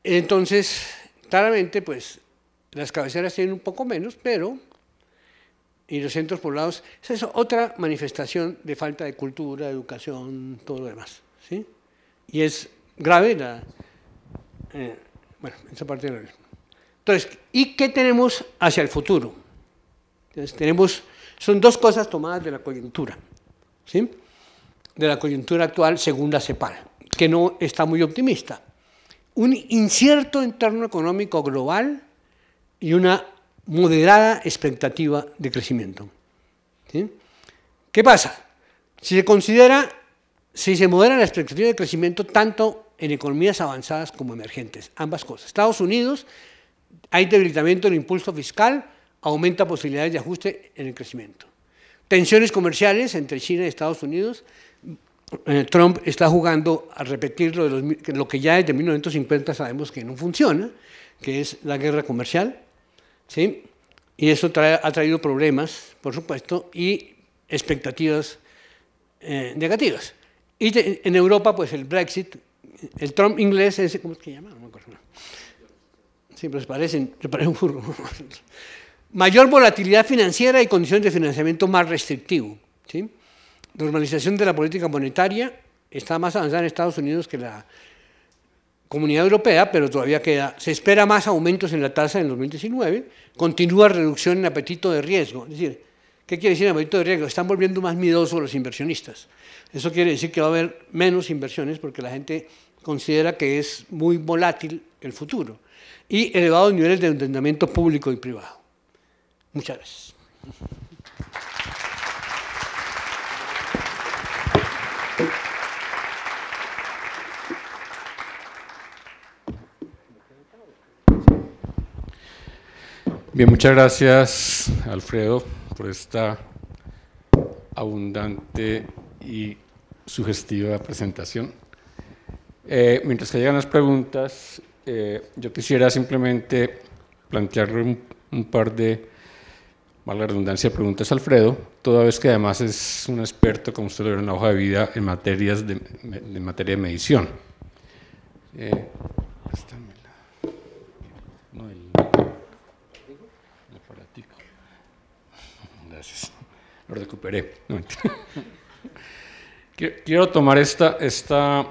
[SPEAKER 2] Entonces, claramente, pues las cabeceras tienen un poco menos, pero y los centros poblados, esa es otra manifestación de falta de cultura, educación, todo lo demás. ¿sí? Y es grave la, eh, bueno, esa parte de la Entonces, ¿y qué tenemos hacia el futuro? tenemos, son dos cosas tomadas de la coyuntura, ¿sí? De la coyuntura actual según la CEPAL, que no está muy optimista. Un incierto entorno económico global y una moderada expectativa de crecimiento. ¿Qué pasa? Si se considera, si se modera la expectativa de crecimiento, tanto en economías avanzadas como emergentes, ambas cosas. Estados Unidos, hay debilitamiento el impulso fiscal, aumenta posibilidades de ajuste en el crecimiento. Tensiones comerciales entre China y Estados Unidos. Eh, Trump está jugando a repetir lo, que ya desde 1950 sabemos que no funciona, que es la guerra comercial. ¿sí? Y eso trae, ha traído problemas, por supuesto, y expectativas eh, negativas. Y en Europa, pues el Brexit el Trump inglés, ese, ¿cómo es que se llama? No me acuerdo. Sí, pero pues se parecen, parece un Mayor volatilidad financiera y condiciones de financiamiento más restrictivo. Normalización de la política monetaria está más avanzada en Estados Unidos que la Comunidad Europea, pero todavía queda. Se espera más aumentos en la tasa en 2019. Continúa reducción en apetito de riesgo. Es decir, ¿qué quiere decir apetito de riesgo? Están volviendo más miedosos los inversionistas. Eso quiere decir que va a haber menos inversiones porque la gente considera que es muy volátil el futuro y elevados niveles de endeudamiento público y privado. Muchas gracias.
[SPEAKER 1] Bien, muchas gracias Alfredo por esta abundante y sugestiva presentación. Eh, mientras que llegan las preguntas, eh, yo quisiera simplemente plantearle un, par de, valga la redundancia, preguntas a Alfredo, toda vez que además es un experto, como usted lo vio en la hoja de vida, en, materias de, materia de medición. Eh, no, Lo recuperé. Quiero tomar esta, esta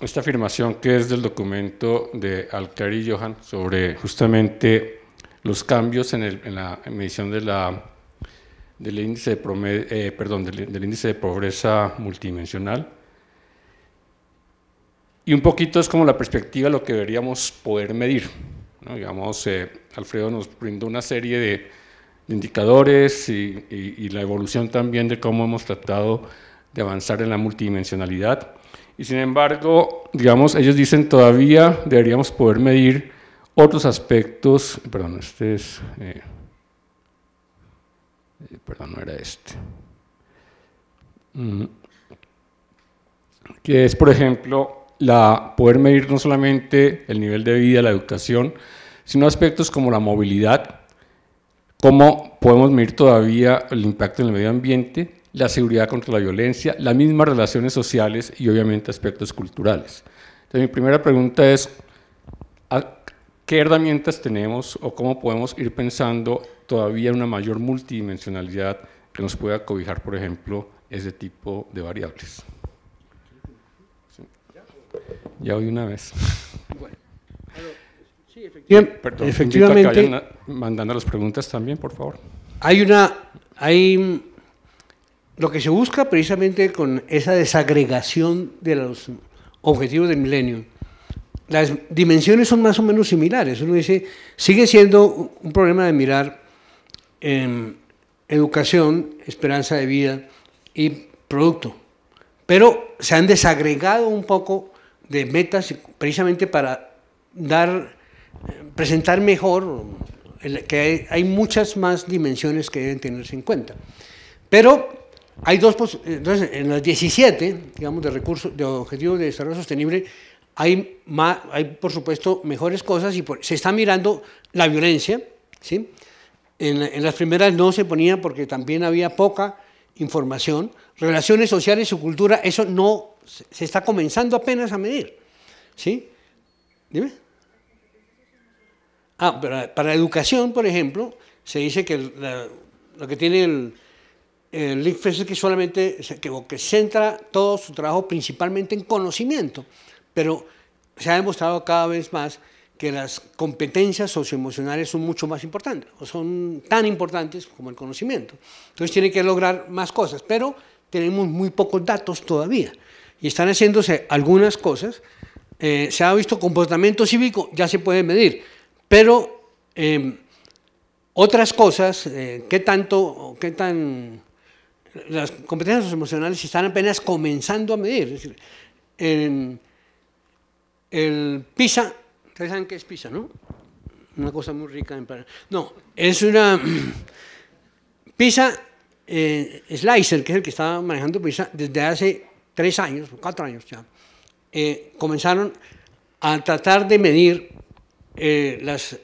[SPEAKER 1] esta afirmación que es del documento de Alcari y Johan sobre justamente los cambios en, la medición de la, del, índice de eh, del, índice de pobreza multidimensional. Y un poquito es como la perspectiva de lo que deberíamos poder medir. Digamos, eh, Alfredo nos brindó una serie de, indicadores y la evolución también de cómo hemos tratado de avanzar en la multidimensionalidad y sin embargo, digamos, ellos dicen todavía deberíamos poder medir otros aspectos. Perdón, este es. Eh, eh, perdón, no era este. Mm. Que es, por ejemplo, la, poder medir no solamente el nivel de vida, la educación, sino aspectos como la movilidad, cómo podemos medir todavía el impacto en el medio ambiente la seguridad contra la violencia, las mismas relaciones sociales y obviamente aspectos culturales. Entonces, mi primera pregunta es, ¿qué herramientas tenemos o cómo podemos ir pensando todavía una mayor multidimensionalidad que nos pueda cobijar, por ejemplo, ese tipo de variables? Ya hoy una vez. bien efectivamente.
[SPEAKER 2] mandando las preguntas también, por favor. Hay una, hay lo que se busca precisamente con esa desagregación de los objetivos del milenio, las dimensiones son más o menos similares. Uno dice, sigue siendo un problema de mirar em, educación, esperanza de vida y producto, pero se han desagregado un poco de metas precisamente para dar, presentar mejor, que hay, hay muchas más dimensiones que deben tenerse en cuenta. Pero hay dos, entonces, en las 17, digamos, de recursos, de objetivos de desarrollo sostenible, hay, hay por supuesto mejores cosas y se está mirando la violencia, ¿sí? En, las primeras no se ponía porque también había poca información. Relaciones sociales, su cultura, eso no se, está comenzando apenas a medir, ¿sí? Dime. Ah, pero para educación, por ejemplo, se dice que lo que tiene el el que solamente centra todo su trabajo principalmente en conocimiento, pero se ha demostrado cada vez más que las competencias socioemocionales son mucho más importantes, o son tan importantes como el conocimiento. Entonces tiene que lograr más cosas, pero tenemos muy pocos datos todavía y están haciéndose algunas cosas. Eh, se ha visto comportamiento cívico, ya se puede medir, pero em, otras cosas, eh, qué tanto, qué tan las competencias emocionales están apenas comenzando a medir. el PISA, ustedes saben qué es PISA, ¿no? Una cosa muy rica en... No, es una... PISA, eh, Slicer, que es el que está manejando PISA, desde hace tres años, cuatro años ya, eh, comenzaron a tratar de medir eh, las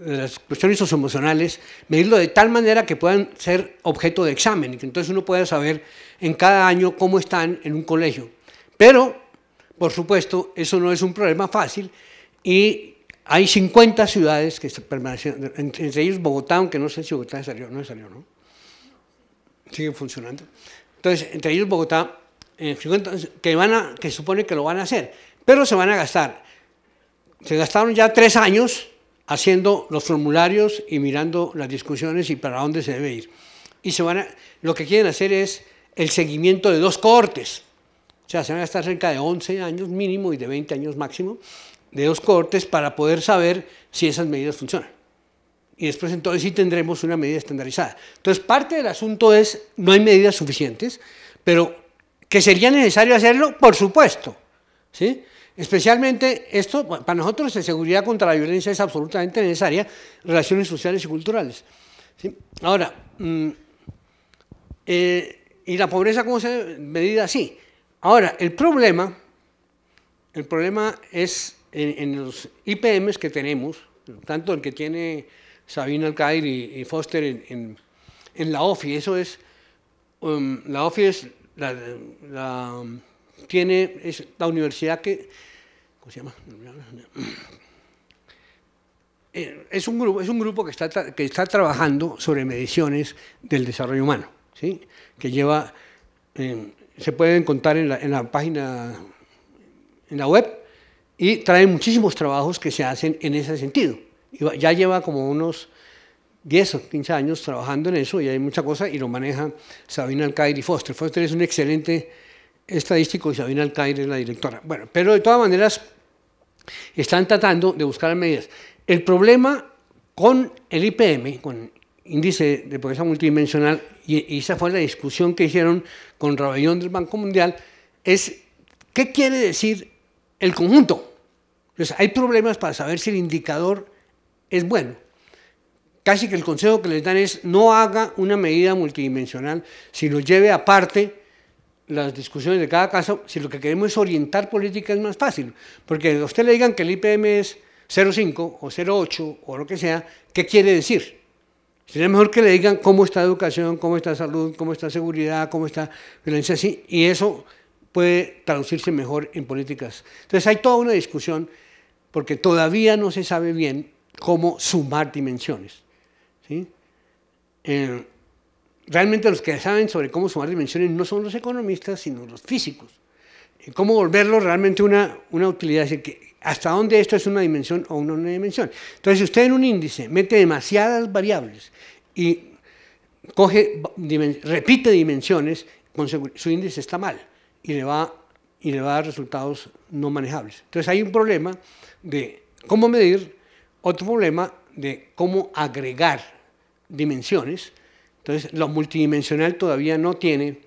[SPEAKER 2] las cuestiones socioemocionales, medirlo de tal manera que puedan ser objeto de examen y que entonces uno pueda saber en cada año cómo están en un colegio. Pero, por supuesto, eso no es un problema fácil y hay 50 ciudades que permanecen, entre ellos Bogotá, aunque no sé si Bogotá salió, no salió, ¿no? Sigue funcionando. Entonces, entre ellos Bogotá, eh, que, van a, que supone que lo van a hacer, pero se van a gastar. Se gastaron ya tres años haciendo los formularios y mirando las discusiones y para dónde se debe ir. Y lo que quieren hacer es el seguimiento de dos cohortes. O sea, se van a estar cerca de 11 años mínimo y de 20 años máximo de dos cohortes para poder saber si esas medidas funcionan. Y después entonces sí tendremos una medida estandarizada. Entonces parte del asunto es, no hay medidas suficientes, pero que sería necesario hacerlo, por supuesto. ¿sí? Especialmente esto, para nosotros en seguridad contra la violencia es absolutamente necesaria, relaciones sociales y culturales. Ahora, mm, eh, ¿y la pobreza cómo se medida? Sí. Ahora, el problema, el problema es en, los IPMs que tenemos, tanto el que tiene Sabina Alcair y, Foster en, la OFI, eso es, um, la OFI es la tiene es la universidad que, ¿cómo se llama? Eh, es un grupo, es un grupo que, está, que está trabajando sobre mediciones del desarrollo humano, ¿sí? que lleva, em, se pueden contar en la, página, en la web, y trae muchísimos trabajos que se hacen en ese sentido. Ya lleva como unos 10 o 15 años trabajando en eso y hay mucha cosa y lo maneja Sabina Alcaide y Foster. Foster es un excelente estadístico y Sabina Alcaire es la directora. Bueno, pero de todas maneras están tratando de buscar medidas. El problema con el IPM, con índice de pobreza multidimensional, y, esa fue la discusión que hicieron con Rabellón del Banco Mundial, es qué quiere decir el conjunto. Entonces, hay problemas para saber si el indicador es bueno. Casi que el consejo que les dan es no haga una medida multidimensional, sino lleve aparte las discusiones de cada caso, si lo que queremos es orientar política es más fácil, porque a usted le digan que el IPM es 0,5 o 0,8 o lo que sea, ¿qué quiere decir? Sería mejor que le digan cómo está educación, cómo está salud, cómo está seguridad, cómo está violencia, así, y eso puede traducirse mejor en políticas. Entonces hay toda una discusión, porque todavía no se sabe bien cómo sumar dimensiones. ¿sí? Eh, Realmente los que saben sobre cómo sumar dimensiones no son los economistas, sino los físicos. Eh, cómo volverlo realmente una, una utilidad, hasta dónde esto es una dimensión o una, no dimensión. Entonces, si usted en un índice mete demasiadas variables y coge, repite dimensiones, su índice está mal y le, va, y le va a dar resultados no manejables. Entonces, hay un problema de cómo medir, otro problema de cómo agregar dimensiones entonces, lo multidimensional todavía no tiene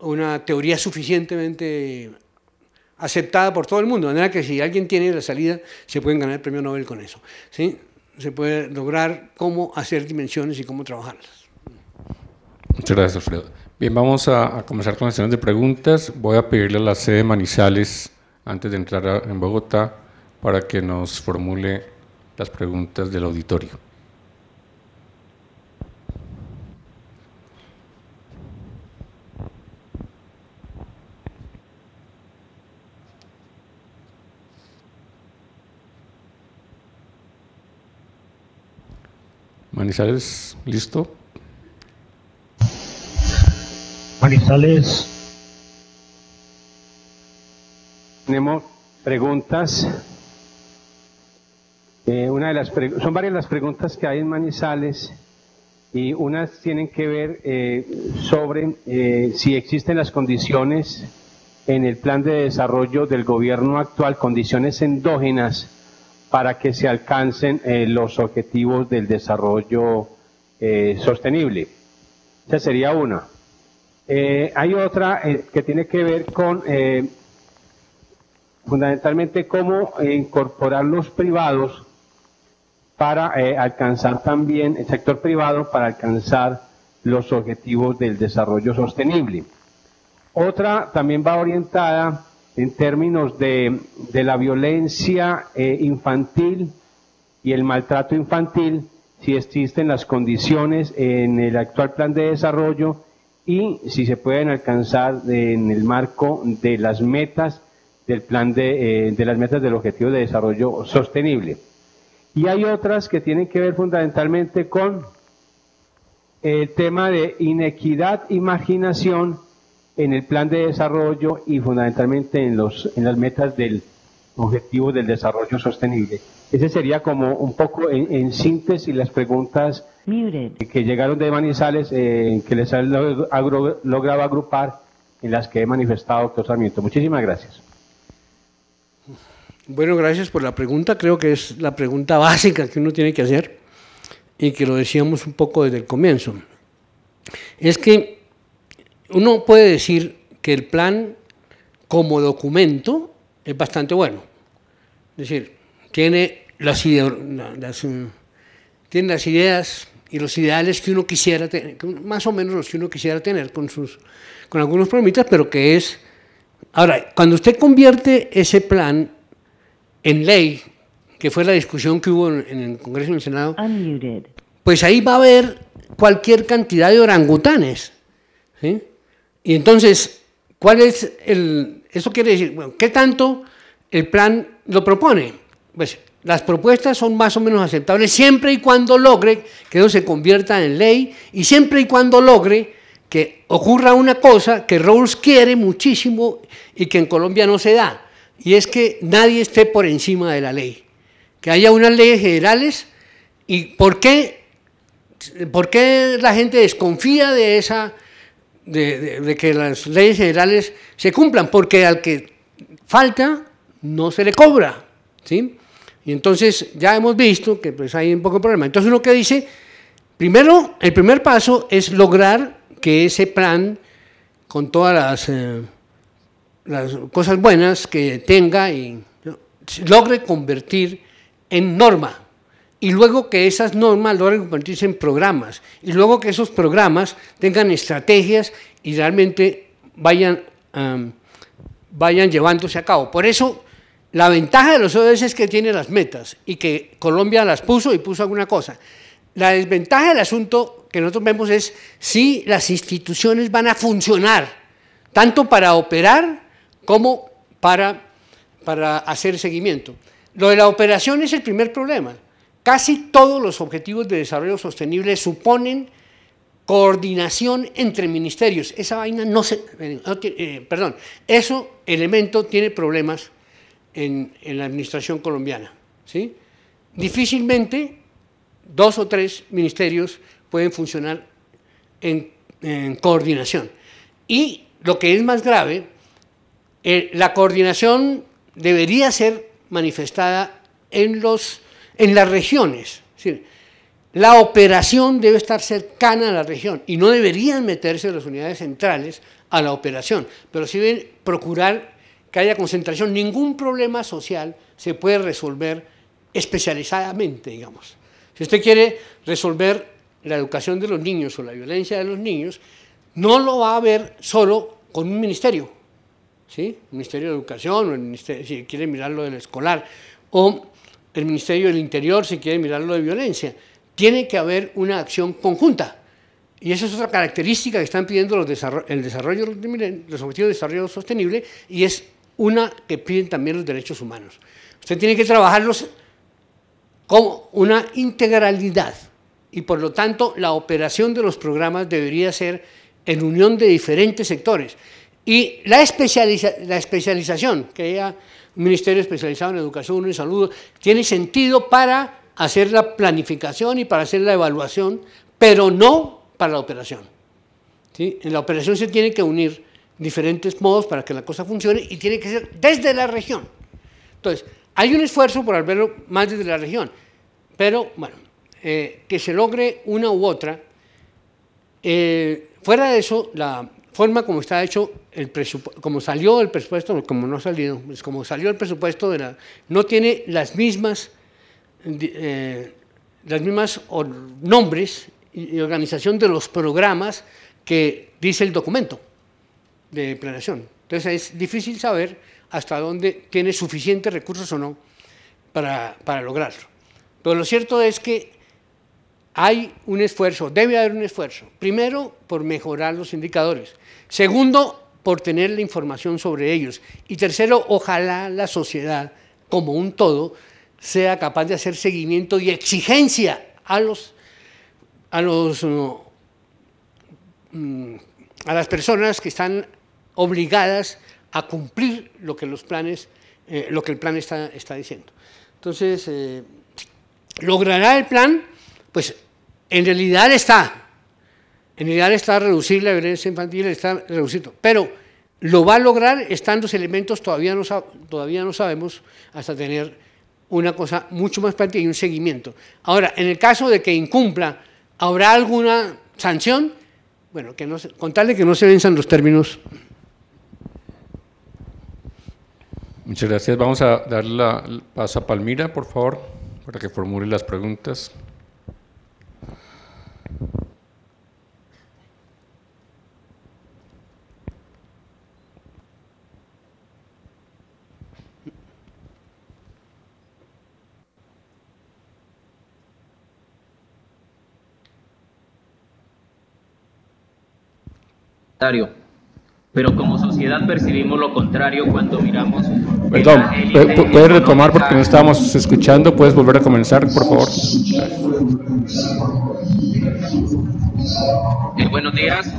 [SPEAKER 2] una teoría suficientemente aceptada por todo el mundo. De manera que si alguien tiene la salida, se pueden ganar el premio Nobel con eso. ¿sí? Se puede lograr cómo hacer dimensiones y cómo trabajarlas.
[SPEAKER 1] Muchas gracias, Alfredo. Bien, vamos a, comenzar con las sesiones de preguntas. Voy a pedirle a la sede Manizales, antes de entrar en Bogotá, para que nos formule las preguntas del auditorio. Manizales, listo.
[SPEAKER 2] Manizales.
[SPEAKER 3] Tenemos preguntas. Eh, una de las son varias las preguntas que hay en Manizales y unas tienen que ver eh, sobre eh, si existen las condiciones en el plan de desarrollo del gobierno actual, condiciones endógenas para que se alcancen eh, los objetivos del desarrollo eh, sostenible. Esa sería una. Eh, hay otra que tiene que ver con fundamentalmente cómo incorporar los privados para alcanzar también el sector privado para alcanzar los objetivos del desarrollo sostenible. Otra también va orientada en términos de, la violencia eh, infantil y el maltrato infantil, si existen las condiciones en el actual plan de desarrollo y si se pueden alcanzar en el marco de las metas del plan de, eh, de las metas del objetivo de desarrollo sostenible. Y hay otras que tienen que ver fundamentalmente con el tema de inequidad y marginación en el plan de desarrollo y fundamentalmente en, los, en las metas del objetivo del desarrollo sostenible. Ese sería como un poco en, síntesis las preguntas que llegaron de Manizales, eh, que les ha logrado agrupar en las que he manifestado tratamiento. Muchísimas gracias.
[SPEAKER 2] Bueno, gracias por la pregunta. Creo que es la pregunta básica que uno tiene que hacer y que lo decíamos un poco desde el comienzo. Es que uno puede decir que el plan como documento es bastante bueno. Es decir, tiene las, mm, ideas, y los ideales que uno quisiera tener, más o menos los que uno quisiera tener con, algunos problemitas, pero que es... Ahora, cuando usted convierte ese plan en ley, que fue la discusión que hubo en, el Congreso y en el Senado, pues ahí va a haber cualquier cantidad de orangutanes. ¿sí? Y entonces, ¿cuál es el, eso quiere decir, ¿qué tanto el plan lo propone? Pues las propuestas son más o menos aceptables siempre y cuando logre que eso se convierta en ley y siempre y cuando logre que ocurra una cosa que Rawls quiere muchísimo y que en Colombia no se da, y es que nadie esté por encima de la ley, que haya unas leyes generales y por qué, por qué la gente desconfía de esa de, que las leyes generales se cumplan, porque al que falta no se le cobra. ¿sí? Y entonces ya hemos visto que pues, hay un poco de problema. Entonces lo que dice, primero, el primer paso es lograr que ese plan, con todas las, eh, las cosas buenas que tenga, y, logre convertir en norma y luego que esas normas logren convertirse en programas, y luego que esos programas tengan estrategias y realmente vayan, vayan llevándose a cabo. Por eso, la ventaja de los ODS es que tiene las metas y que Colombia las puso y puso alguna cosa. La desventaja del asunto que nosotros vemos es si las instituciones van a funcionar, tanto para operar como para, para hacer seguimiento. Lo de la operación es el primer problema Casi todos los objetivos de desarrollo sostenible suponen coordinación entre ministerios. Esa vaina no se... Eh, eh, perdón, eso elemento tiene problemas en, la administración colombiana. ¿sí? Difícilmente dos o tres ministerios pueden funcionar en, coordinación. Y lo que es más grave, eh, la coordinación debería ser manifestada en los en las regiones. la operación debe estar cercana a la región y no deberían meterse las unidades centrales a la operación, pero sí deben procurar que haya concentración. Ningún problema social se puede resolver especializadamente, digamos. Si usted quiere resolver la educación de los niños o la violencia de los niños, no lo va a ver solo con un ministerio, ¿sí? Ministerio de Educación, si quiere mirarlo del escolar, o el Ministerio del Interior, si quiere mirarlo de violencia. Tiene que haber una acción conjunta. Y esa es otra característica que están pidiendo los el desarrollo, los objetivos de desarrollo sostenible, y es una que piden también los derechos humanos. Usted tiene que trabajarlos como una integralidad, y por lo tanto la operación de los programas debería ser en unión de diferentes sectores. Y la, la especialización, que ella ministerio especializado en educación, y salud, tiene sentido para hacer la planificación y para hacer la evaluación, pero no para la operación. En la operación se tiene que unir diferentes modos para que la cosa funcione y tiene que ser desde la región. Entonces, hay un esfuerzo por verlo más desde la región, pero bueno, eh, que se logre una u otra. Eh, fuera de eso, la forma como está hecho el como salió el presupuesto, como no ha salido, como salió el presupuesto de la, no tiene las mismas eh, las mismas nombres y organización de los programas que dice el documento de planeación. Entonces es difícil saber hasta dónde tiene suficientes recursos o no para, para lograrlo. Pero lo cierto es que hay un esfuerzo, debe haber un esfuerzo. Primero, por mejorar los indicadores. Segundo, por tener la información sobre ellos. Y tercero, ojalá la sociedad como un todo sea capaz de hacer seguimiento y exigencia a los a los uh, mm, a las personas que están obligadas a cumplir lo que los planes eh, lo que el plan está, diciendo. Entonces, eh, ¿logrará el plan? Pues en realidad está, en realidad está a reducir la violencia infantil, está reducido. Pero lo va a lograr estando los elementos, todavía no, todavía no sabemos, hasta tener una cosa mucho más práctica y un seguimiento. Ahora, en el caso de que incumpla, ¿habrá alguna sanción? Bueno, que con tal de que no se venzan los términos.
[SPEAKER 1] Muchas gracias. Vamos a dar la paso a Palmira, por favor, para que formule las preguntas.
[SPEAKER 3] Pero como sociedad percibimos lo contrario cuando miramos.
[SPEAKER 1] Perdón, ¿puedes retomar porque no estábamos escuchando? ¿Puedes volver a comenzar, por favor?
[SPEAKER 3] Eh, buenos días.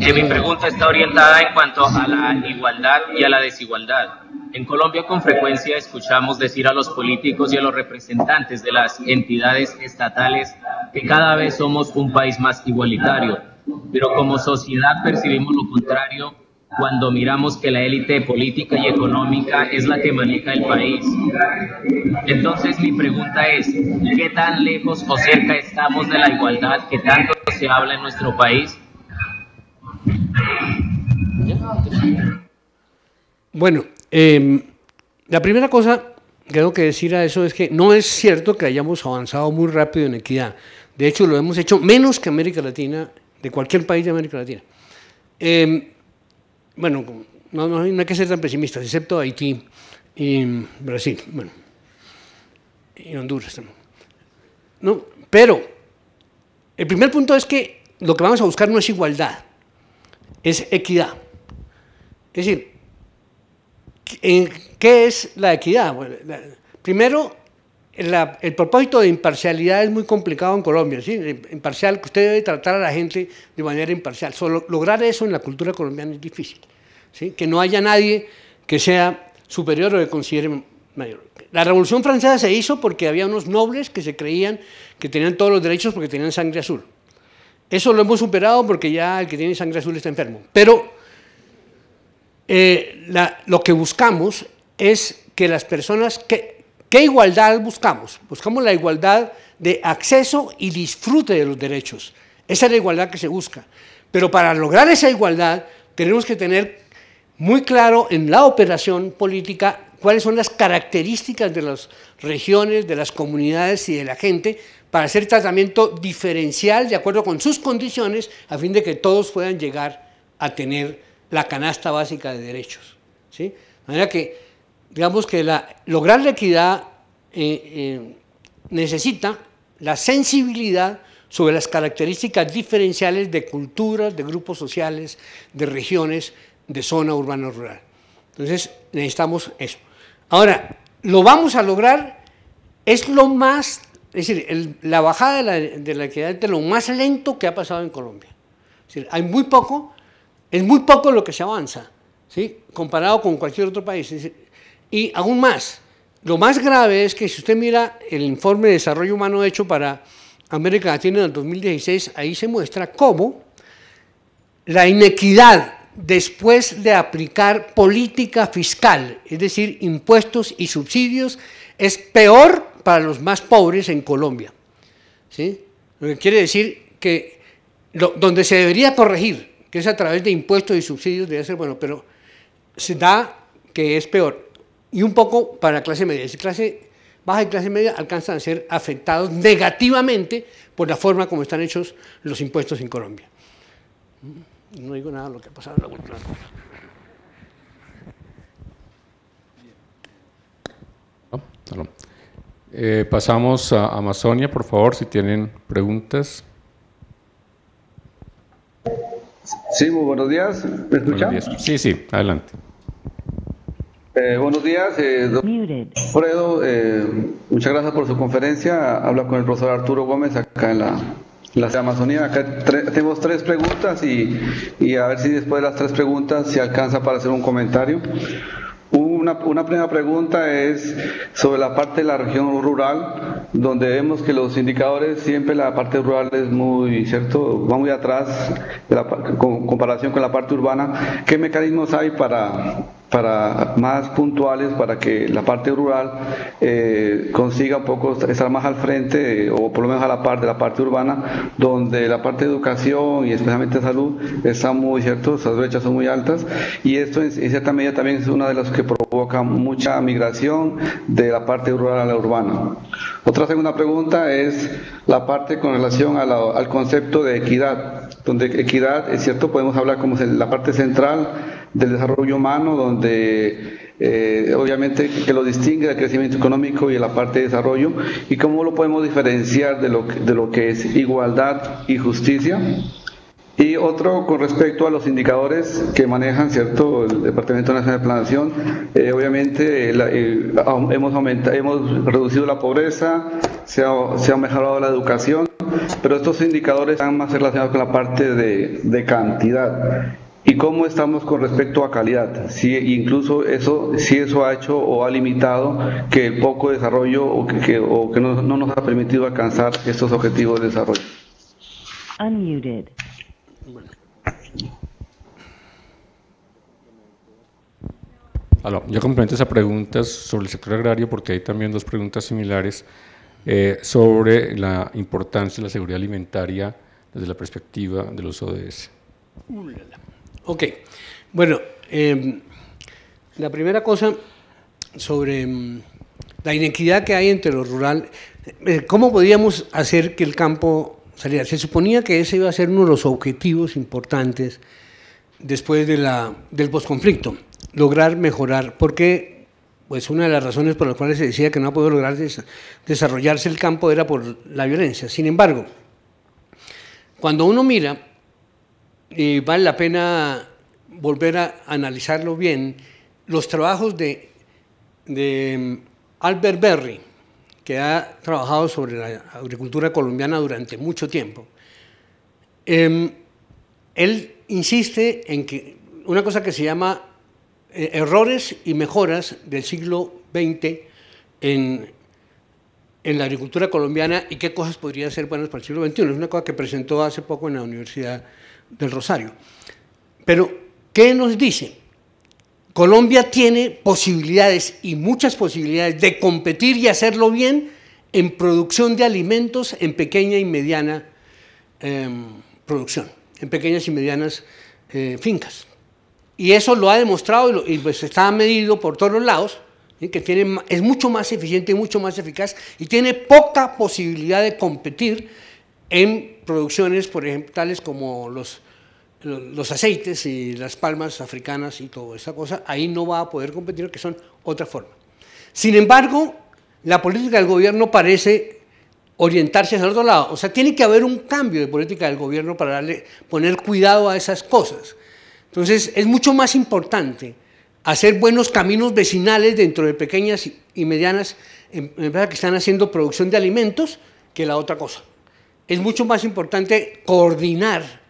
[SPEAKER 4] Eh, mi pregunta está orientada en cuanto a la
[SPEAKER 3] igualdad y a la desigualdad. En Colombia con frecuencia escuchamos decir a los políticos y a los representantes de las entidades estatales que cada vez somos un país más igualitario pero como sociedad percibimos lo contrario cuando miramos que la élite política y económica es la que maneja el país. Entonces mi pregunta es, ¿qué tan lejos o cerca estamos de la igualdad que tanto se habla en nuestro país?
[SPEAKER 2] Bueno, em, la primera cosa que tengo que decir a eso es que no es cierto que hayamos avanzado muy rápido en equidad. De hecho, lo hemos hecho menos que América Latina de cualquier país de América Latina. Em, bueno, no, hay que ser tan pesimistas, excepto Haití y Brasil, bueno, y Honduras también. pero el primer punto es que lo que vamos a buscar no es igualdad, es equidad. Es decir, ¿qué es la equidad? primero, el propósito de imparcialidad es muy complicado en Colombia, ¿sí? Eh, imparcial, que usted debe tratar a la gente de manera imparcial. lograr eso en la cultura colombiana es difícil, Que no haya nadie que sea superior o que considere mayor. La Revolución Francesa se hizo porque había unos nobles que se creían que tenían todos los derechos porque tenían sangre azul. Eso lo hemos superado porque ya el que tiene sangre azul está enfermo. Pero eh, lo que buscamos es que las personas que ¿Qué igualdad buscamos? Buscamos la igualdad de acceso y disfrute de los derechos. Esa es la igualdad que se busca. Pero para lograr esa igualdad tenemos que tener muy claro en la operación política cuáles son las características de las regiones, de las comunidades y de la gente para hacer tratamiento diferencial de acuerdo con sus condiciones a fin de que todos puedan llegar a tener la canasta básica de derechos. ¿sí? De manera que digamos que lograr la equidad eh, eh, necesita la sensibilidad sobre las características diferenciales de culturas, de grupos sociales, de regiones, de zona urbana rural. Entonces necesitamos eso. Ahora, lo vamos a lograr, es lo más, es decir, la bajada de la, equidad es lo más lento que ha pasado en Colombia. Es decir, hay muy poco, es muy poco lo que se avanza, ¿sí? comparado con cualquier otro país. Es y aún más, lo más grave es que si usted mira el informe de desarrollo humano hecho para América Latina en el 2016, ahí se muestra cómo la inequidad después de aplicar política fiscal, es decir, impuestos y subsidios, es peor para los más pobres en Colombia. ¿Sí? Lo que quiere decir que lo, donde se debería corregir, que es a través de impuestos y subsidios, debe ser bueno, pero se da que es peor y un poco para clase media. Si clase baja y clase media alcanzan a ser afectados negativamente por la forma como están hechos los impuestos en Colombia. No digo nada de lo que ha pasado en la última.
[SPEAKER 1] Eh, pasamos a Amazonia, por favor, si tienen preguntas.
[SPEAKER 4] Sí, muy buenos días. ¿Me escuchan? Sí, sí, adelante. Eh, buenos días, eh, Fredo. Eh, muchas gracias por su conferencia. Habla con el profesor Arturo Gómez acá en la, Amazonía. Acá tenemos tres preguntas y, a ver si después de las tres preguntas se alcanza para hacer un comentario. Una, primera pregunta es sobre la parte de la región rural, donde vemos que los indicadores, siempre la parte rural es muy, ¿cierto? Va muy atrás con comparación con la parte urbana. ¿Qué mecanismos hay para para más puntuales para que la parte rural eh, consiga un poco estar más al frente eh, o por lo menos a la par de la parte urbana donde la parte de educación y especialmente salud está muy cierto esas brechas son muy altas y esto en, cierta medida también es una de las que provoca mucha migración de la parte rural a la urbana otra segunda pregunta es la parte con relación al concepto de equidad donde equidad es cierto podemos hablar como la parte central del desarrollo humano, donde eh, obviamente que lo distingue del crecimiento económico y de la parte de desarrollo, y cómo lo podemos diferenciar de lo, que, de lo que es igualdad y justicia. Y otro con respecto a los indicadores que manejan cierto el Departamento Nacional de Planación, eh, obviamente eh, hemos, hemos reducido la pobreza, se ha, mejorado la educación, pero estos indicadores están más relacionados con la parte de, de cantidad. ¿Y cómo estamos con respecto a calidad? Si incluso eso, si eso ha hecho o ha limitado que el poco desarrollo o que, no, nos ha permitido alcanzar estos objetivos de desarrollo.
[SPEAKER 1] Unmuted.
[SPEAKER 4] Aló, yo complemento esa
[SPEAKER 1] pregunta sobre el sector agrario porque hay también dos preguntas similares eh, sobre la importancia de la seguridad alimentaria desde la perspectiva de los ODS.
[SPEAKER 2] Ok, bueno, em, la primera cosa sobre em, la inequidad que hay entre lo rural, eh, ¿cómo podíamos hacer que el campo saliera? Se suponía que ese iba a ser uno de los objetivos importantes después de la, del posconflicto, lograr mejorar, porque pues una de las razones por las cuales se decía que no ha podido lograr desarrollarse el campo era por la violencia. Sin embargo, cuando uno mira y eh, vale la pena volver a analizarlo bien, los trabajos de, mm, Albert Berry, que ha trabajado sobre la agricultura colombiana durante mucho tiempo. Em, él insiste en que una cosa que se llama eh, errores y mejoras del siglo XX en, en, la agricultura colombiana y qué cosas podrían ser buenas para el siglo XXI. Es una cosa que presentó hace poco en la Universidad del Rosario. Pero, ¿qué nos dice? Colombia tiene posibilidades y muchas posibilidades de competir y hacerlo bien en producción de alimentos en pequeña y mediana em, producción, en pequeñas y medianas eh, fincas. Y eso lo ha demostrado y, pues está medido por todos los lados, que tiene, es mucho más eficiente y mucho más eficaz y tiene poca posibilidad de competir en producciones, por ejemplo, tales como los los aceites y las palmas africanas y toda esa cosa, ahí no va a poder competir, que son otra forma. Sin embargo, la política del gobierno parece orientarse hacia el otro lado. O sea, tiene que haber un cambio de política del gobierno para darle, poner cuidado a esas cosas. Entonces, es mucho más importante hacer buenos caminos vecinales dentro de pequeñas y medianas em, empresas que están haciendo producción de alimentos que la otra cosa. Es mucho más importante coordinar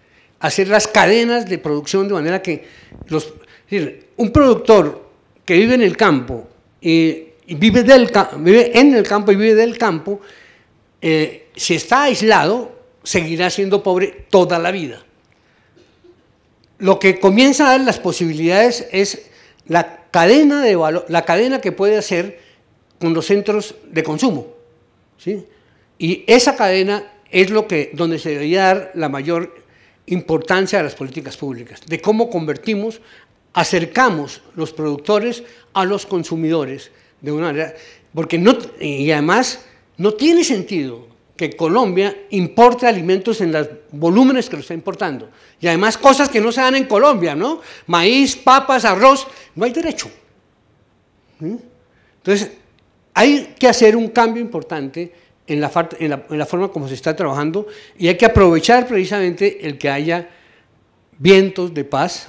[SPEAKER 2] hacer las cadenas de producción de manera que los, un productor que vive en el campo eh, y, vive, del, en el campo y vive del campo, eh, si está aislado, seguirá siendo pobre toda la vida. Lo que comienza a dar las posibilidades es la cadena, de la cadena que puede hacer con los centros de consumo. ¿sí? Y esa cadena es lo que, donde se debería dar la mayor importancia de las políticas públicas, de cómo convertimos, acercamos los productores a los consumidores de una manera, porque no, y además no tiene sentido que Colombia importe alimentos en los volúmenes que lo está importando. Y además cosas que no se dan en Colombia, ¿no? Maíz, papas, arroz, no hay derecho. ¿Mm? Entonces, hay que hacer un cambio importante en la, forma como se está trabajando y hay que aprovechar precisamente el que haya vientos de paz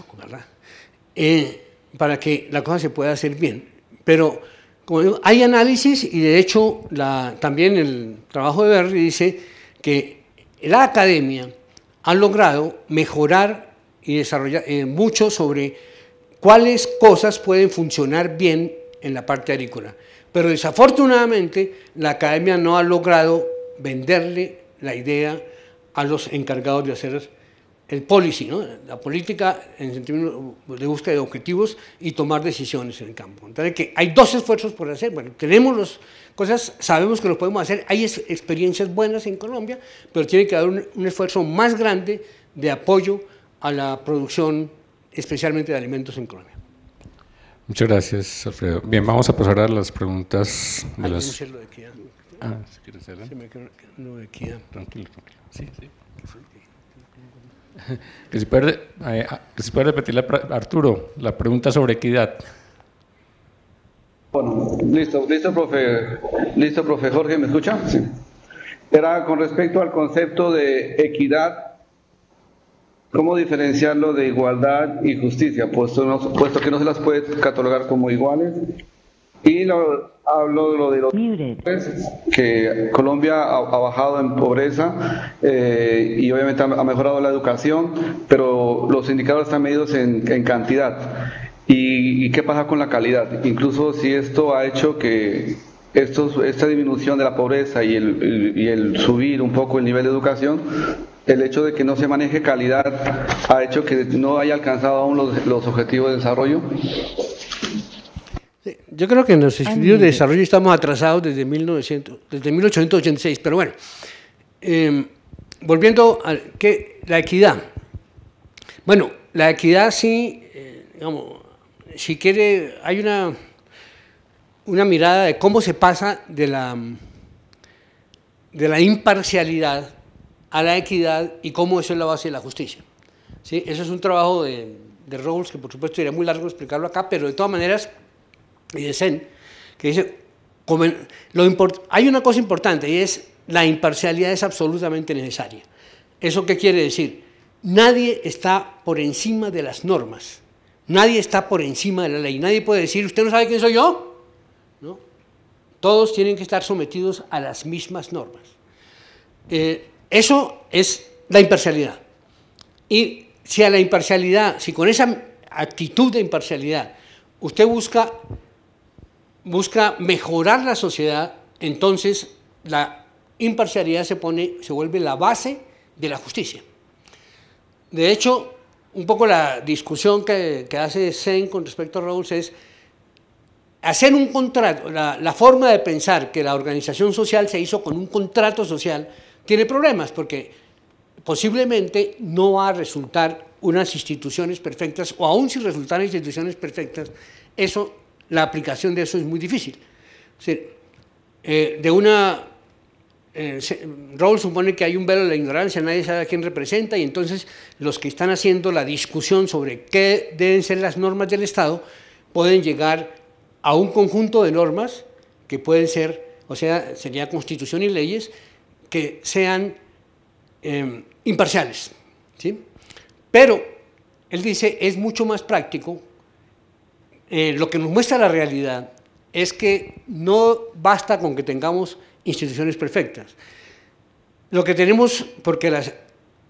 [SPEAKER 2] eh, para que la cosa se pueda hacer bien. Pero hay análisis y de hecho también el trabajo de Berry dice que la academia ha logrado mejorar y desarrollar eh, mucho sobre cuáles cosas pueden funcionar bien en la parte agrícola. Pero desafortunadamente la academia no ha logrado venderle la idea a los encargados de hacer el policy, la política en sentido de búsqueda de objetivos y tomar decisiones en el campo. que hay dos esfuerzos por hacer. Bueno, tenemos las cosas, sabemos que lo podemos hacer, hay experiencias buenas en Colombia, pero tiene que haber un esfuerzo más grande de apoyo a la producción, especialmente de alimentos en Colombia.
[SPEAKER 1] Muchas gracias, Alfredo. Bien, vamos a pasar a las preguntas de las...
[SPEAKER 2] Ah, si quieres hacerla. Tranquilo, tranquilo. Sí, sí.
[SPEAKER 1] Que si puede, eh, ah, si puede repetir, la, Arturo, la pregunta sobre equidad.
[SPEAKER 4] Bueno, listo, listo, profe. Listo, profe Jorge, ¿me escucha? Sí. Era con respecto al concepto de equidad ¿Cómo diferenciarlo de igualdad y justicia? Puesto, no, puesto que no se las puede catalogar como iguales. Y hablo de lo de los que Colombia ha, bajado en pobreza eh, y obviamente ha, mejorado la educación, pero los indicadores están medidos en, cantidad. ¿Y, qué pasa con la calidad? Incluso si esto ha hecho que estos, esta disminución de la pobreza y y el subir un poco el nivel de educación el hecho de que no se maneje calidad ha hecho que no haya alcanzado aún los, objetivos de desarrollo? yo
[SPEAKER 2] creo que en los estudios de desarrollo estamos atrasados desde, 1900, desde 1886, pero bueno, em, volviendo a que, la equidad. Bueno, la equidad sí, eh, digamos, si quiere, hay una, una mirada de cómo se pasa de la, de la imparcialidad a la equidad y cómo eso es la base de la justicia. ¿Sí? Eso es un trabajo de, Rawls, que por supuesto iría muy largo explicarlo acá, pero de todas maneras, y de que dice, hay una cosa importante y es la imparcialidad es absolutamente necesaria. ¿Eso qué quiere decir? Nadie está por encima de las normas, nadie está por encima de la ley, nadie puede decir, usted no sabe quién soy yo. ¿No? Todos tienen que estar sometidos a las mismas normas. Eh, eso es la imparcialidad. Y si a la imparcialidad, si con esa actitud de imparcialidad usted busca, busca mejorar la sociedad, entonces la imparcialidad se, pone, se vuelve la base de la justicia. De hecho, un poco la discusión que, hace Zen con respecto a Rawls es hacer un contrato, la forma de pensar que la organización social se hizo con un contrato social, tiene problemas porque posiblemente no va a resultar unas instituciones perfectas o aún si resultan instituciones perfectas, eso, la aplicación de eso es muy difícil. Eh, de una eh, Rawls supone que hay un velo de la ignorancia, nadie sabe a quién representa y entonces los que están haciendo la discusión sobre qué deben ser las normas del Estado pueden llegar a un conjunto de normas que pueden ser, o sea, sería constitución y leyes que sean em, imparciales. ¿sí? Pero él dice, es mucho más práctico, eh, lo que nos muestra la realidad es que no basta con que tengamos instituciones perfectas. Lo que tenemos, porque las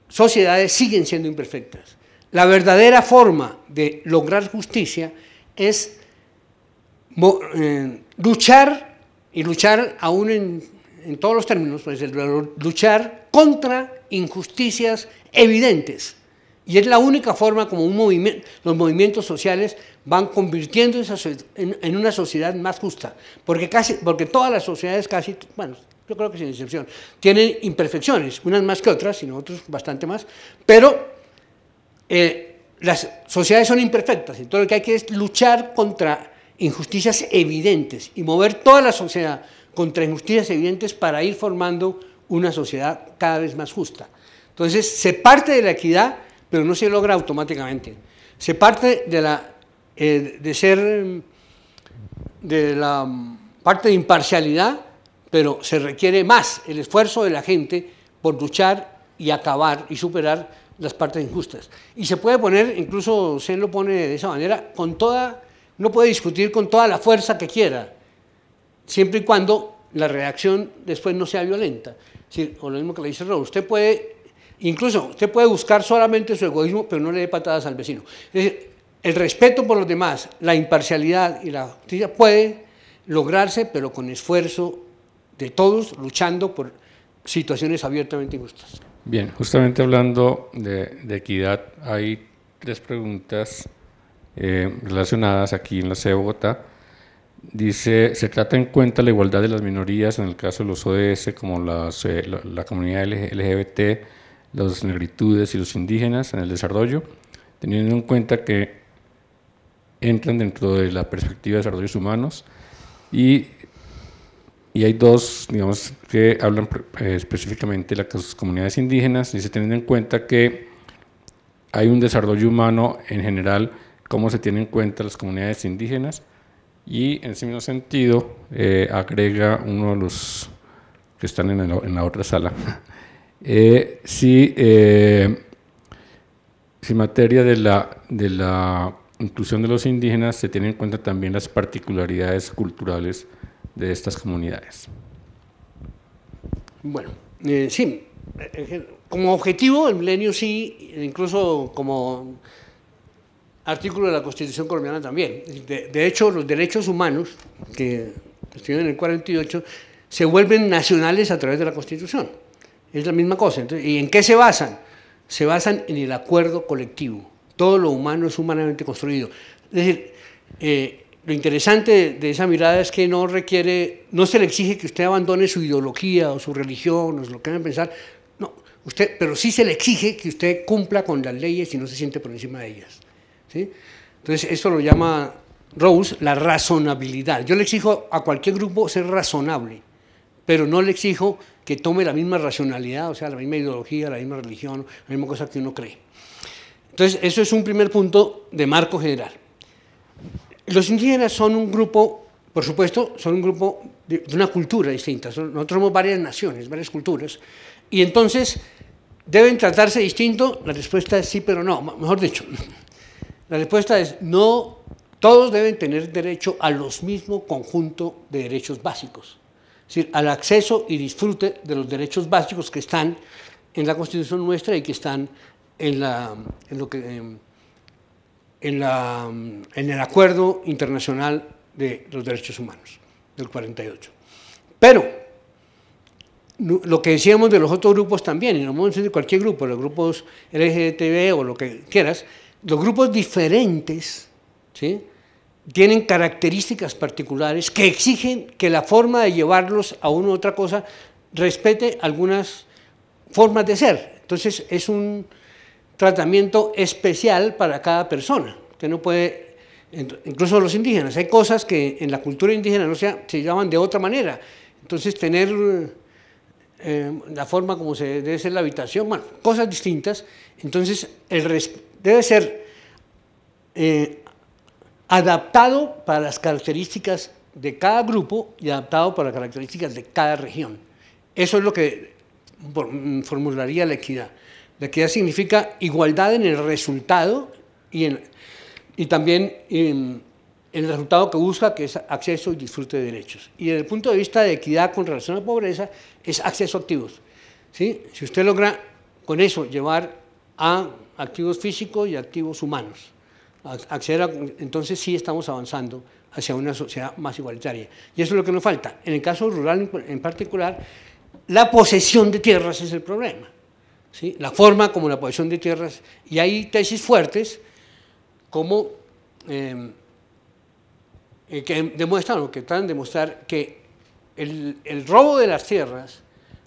[SPEAKER 2] sociedades siguen siendo imperfectas, la verdadera forma de lograr justicia es eh, luchar y luchar aún en en todos los términos, pues el luchar contra injusticias evidentes. Y es la única forma como un movimiento, los movimientos sociales van convirtiendo en, una sociedad más justa. Porque, casi, porque todas las sociedades, casi, bueno, yo creo que sin excepción, tienen imperfecciones, unas más que otras, sino otros bastante más, pero eh, las sociedades son imperfectas. Entonces lo que hay que es luchar contra injusticias evidentes y mover toda la sociedad contra injusticias evidentes para ir formando una sociedad cada vez más justa. Entonces, se parte de la equidad, pero no se logra automáticamente. Se parte de, la, eh, de ser mm, de la mm, parte de imparcialidad, pero se requiere más el esfuerzo de la gente por luchar y acabar y superar las partes injustas. Y se puede poner, incluso se lo pone de esa manera, con toda, no puede discutir con toda la fuerza que quiera, siempre y cuando la reacción después no sea violenta. o lo mismo que le dice Rob, usted puede, incluso usted puede buscar solamente su egoísmo, pero no le dé patadas al vecino. Es decir, el respeto por los demás, la imparcialidad y la justicia puede lograrse, pero con esfuerzo de todos, luchando por situaciones abiertamente injustas.
[SPEAKER 1] Bien, justamente hablando de, equidad, hay tres preguntas eh, relacionadas aquí en la C Bogotá. Dice, se trata en cuenta la igualdad de las minorías, en el caso de los ODS, como eh, la, comunidad LGBT, las negritudes y los indígenas en el desarrollo, teniendo en cuenta que entran dentro de la perspectiva de desarrollos humanos y, hay dos, digamos, que hablan eh, específicamente de las comunidades indígenas, dice, teniendo en cuenta que hay un desarrollo humano en general, cómo se tienen en cuenta las comunidades indígenas, y en ese mismo sentido, eh, agrega uno de los que están en la, otra sala. Eh, si, eh, materia de la, de la inclusión de los indígenas se tienen en cuenta también las particularidades culturales de estas comunidades.
[SPEAKER 2] Bueno, eh, sí, como objetivo el milenio sí, incluso como artículo de la Constitución colombiana también. De, hecho, los derechos humanos que estuvieron en el 48 se vuelven nacionales a través de la Constitución. Es la misma cosa. ¿Y en qué se basan? Se basan en el acuerdo colectivo. Todo lo humano es humanamente construido. Es decir, eh, lo interesante de esa mirada es que no requiere, no se le exige que usted abandone su ideología o su religión o lo que van pensar. No, usted, pero sí se le exige que usted cumpla con las leyes y no se siente por encima de ellas. Entonces, esto lo llama Rose la razonabilidad. Yo le exijo a cualquier grupo ser razonable, pero no le exijo que tome la misma racionalidad, o sea, la misma ideología, la misma religión, la misma cosa que uno cree. Entonces, eso es un primer punto de marco general. Los indígenas son un grupo, por supuesto, son un grupo de, una cultura distinta. Nosotros somos varias naciones, varias culturas. Y entonces, ¿deben tratarse distinto? La respuesta es sí, pero no, mejor dicho. La respuesta es no, todos deben tener derecho a los mismos conjunto de derechos básicos, es decir, al acceso y disfrute de los derechos básicos que están en la Constitución nuestra y que están en, la, lo que, en, en el Acuerdo Internacional de los Derechos Humanos del 48. Pero lo que decíamos de los otros grupos también, y no vamos a decir de cualquier grupo, los grupos LGTB o lo que quieras, los grupos diferentes tienen características particulares que exigen que la forma de llevarlos a una u otra cosa respete algunas formas de ser. Entonces es un tratamiento especial para cada persona, que no puede, incluso los indígenas, hay cosas que en la cultura indígena no se, se llaman de otra manera. Entonces tener eh, la forma como se debe ser la habitación, bueno, cosas distintas. Entonces el respeto debe ser eh, adaptado para las características de cada grupo y adaptado para las características de cada región. Eso es lo que mm, formularía la equidad. La equidad significa igualdad en el resultado y, en, y también en, el resultado que busca, que es acceso y disfrute de derechos. Y desde el punto de vista de equidad con relación a la pobreza, es acceso a activos. ¿sí? Si usted logra con eso llevar a activos físicos y activos humanos. entonces sí estamos avanzando hacia una sociedad más igualitaria. Y eso es lo que nos falta. En el caso rural en particular, la posesión de tierras es el problema. La forma como la posesión de tierras. Y hay tesis fuertes como em, eh, que demuestran o que tratan de demostrar que el robo de las tierras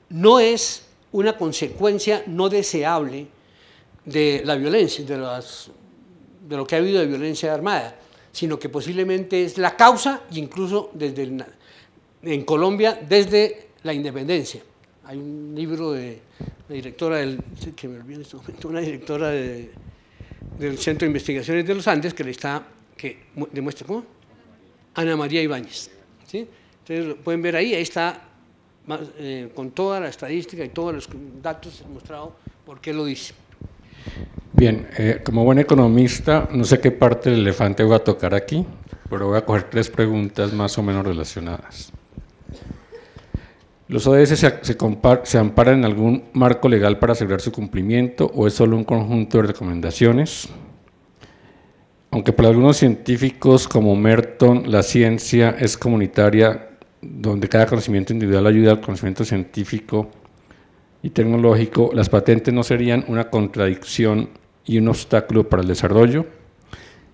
[SPEAKER 2] no es una consecuencia no deseable de la violencia, de, las, de lo que ha habido de violencia armada, sino que posiblemente es la causa, incluso desde en Colombia, desde la independencia. Hay un libro de la directora del, que este una directora del Centro de Investigaciones de los Andes que le está, que demuestra cómo, Ana María Ibáñez. Entonces lo pueden ver ahí, ahí está eh, con toda la estadística y todos los datos mostrado por qué lo dice.
[SPEAKER 1] Bien, eh, como buen economista, no sé qué parte del elefante voy a tocar aquí, pero voy a coger tres preguntas más o menos relacionadas. ¿Los ODS se, se, amparan en algún marco legal para asegurar su cumplimiento o es solo un conjunto de recomendaciones? Aunque para algunos científicos como Merton la ciencia es comunitaria, donde cada conocimiento individual ayuda al conocimiento científico y tecnológico, las patentes no serían una contradicción y un obstáculo para el desarrollo.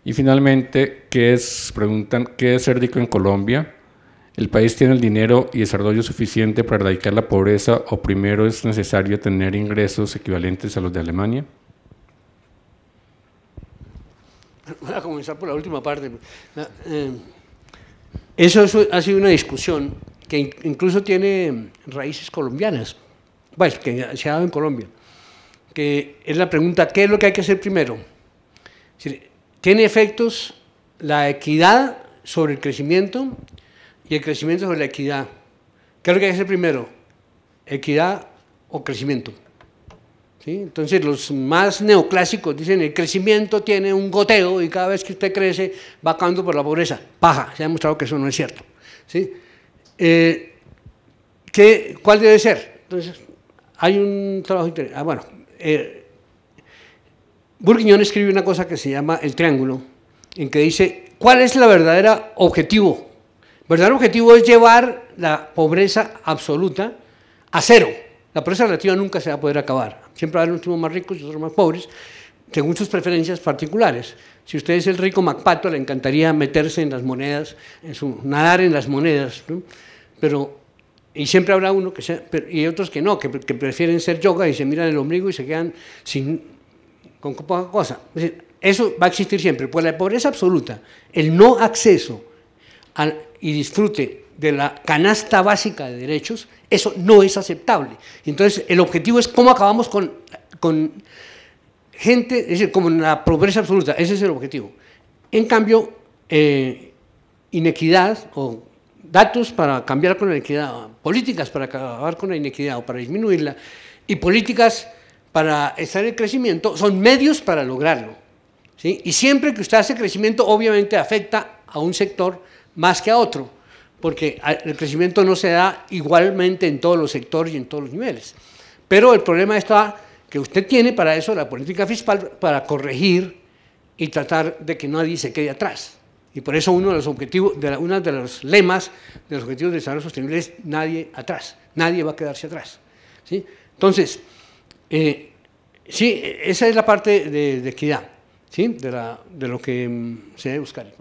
[SPEAKER 1] Y finalmente, ¿qué es? Preguntan, ¿qué es ser rico en Colombia? ¿El país tiene el dinero y desarrollo suficiente para erradicar la pobreza o primero es necesario tener ingresos equivalentes a los de Alemania?
[SPEAKER 2] Voy a comenzar por la última parte. Ah, eh, eso ha sido una discusión que incluso tiene raíces colombianas pues, que se ha dado en Colombia, que es la pregunta, ¿qué es lo que hay que hacer primero? Es ¿Tiene efectos la equidad sobre el crecimiento y el crecimiento sobre la equidad? ¿Qué es lo que hay que hacer primero? ¿Equidad o crecimiento? Entonces los más neoclásicos dicen el crecimiento tiene un goteo y cada vez que usted crece va acabando por la pobreza. Paja, se ha demostrado que eso no es cierto. ¿Sí? Eh, ¿qué, ¿Cuál debe ser? Entonces, hay un trabajo interesante. Ah, bueno, eh, escribe una cosa que se llama El Triángulo, en que dice, ¿cuál es la verdadera objetivo? El verdadero objetivo es llevar la pobreza absoluta a cero. La pobreza relativa nunca se va a poder acabar. Siempre va a haber unos más ricos y otros más pobres, según sus preferencias particulares. Si usted es el rico Macpato, le encantaría meterse en las monedas, en nadar en las monedas, pero y siempre habrá uno que sea, y otros que no, que, prefieren ser yoga y se miran el ombligo y se quedan sin, con poca cosa. eso va a existir siempre. Pues la pobreza absoluta, el no acceso al, y disfrute de la canasta básica de derechos, eso no es aceptable. Entonces, el objetivo es cómo acabamos con, con gente, es decir, en la pobreza absoluta. Ese es el objetivo. En cambio, eh, inequidad o datos para cambiar con la equidad, políticas para acabar con la inequidad o para disminuirla y políticas para estar en crecimiento son medios para lograrlo. ¿sí? Y siempre que usted hace crecimiento, obviamente afecta a un sector más que a otro, porque el crecimiento no se da igualmente en todos los sectores y en todos los niveles. Pero el problema está que usted tiene para eso la política fiscal para corregir y tratar de que nadie se quede atrás. Y por eso uno de los objetivos, de uno de los lemas de los objetivos de desarrollo sostenible es nadie atrás, nadie va a quedarse atrás. ¿sí? Entonces, eh, sí, esa es la parte de, equidad, de, lo que mm, se debe buscar.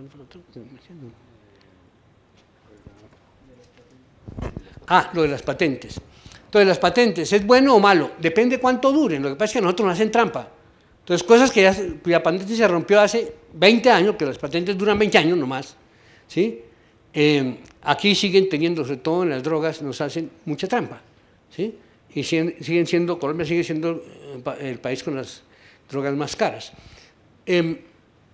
[SPEAKER 2] Ah, lo de las patentes. Entonces, las patentes, ¿es bueno o malo? Depende cuánto duren. Lo que pasa es que nosotros nos hacen trampa. Entonces, cosas que ya, cuya patente se rompió hace 20 años, que las patentes duran 20 años nomás, ¿sí? Em, aquí siguen teniendo, sobre todo en las drogas, nos hacen mucha trampa, ¿sí? Y siguen, siendo, Colombia sigue siendo eh, el país con las drogas más caras. Em,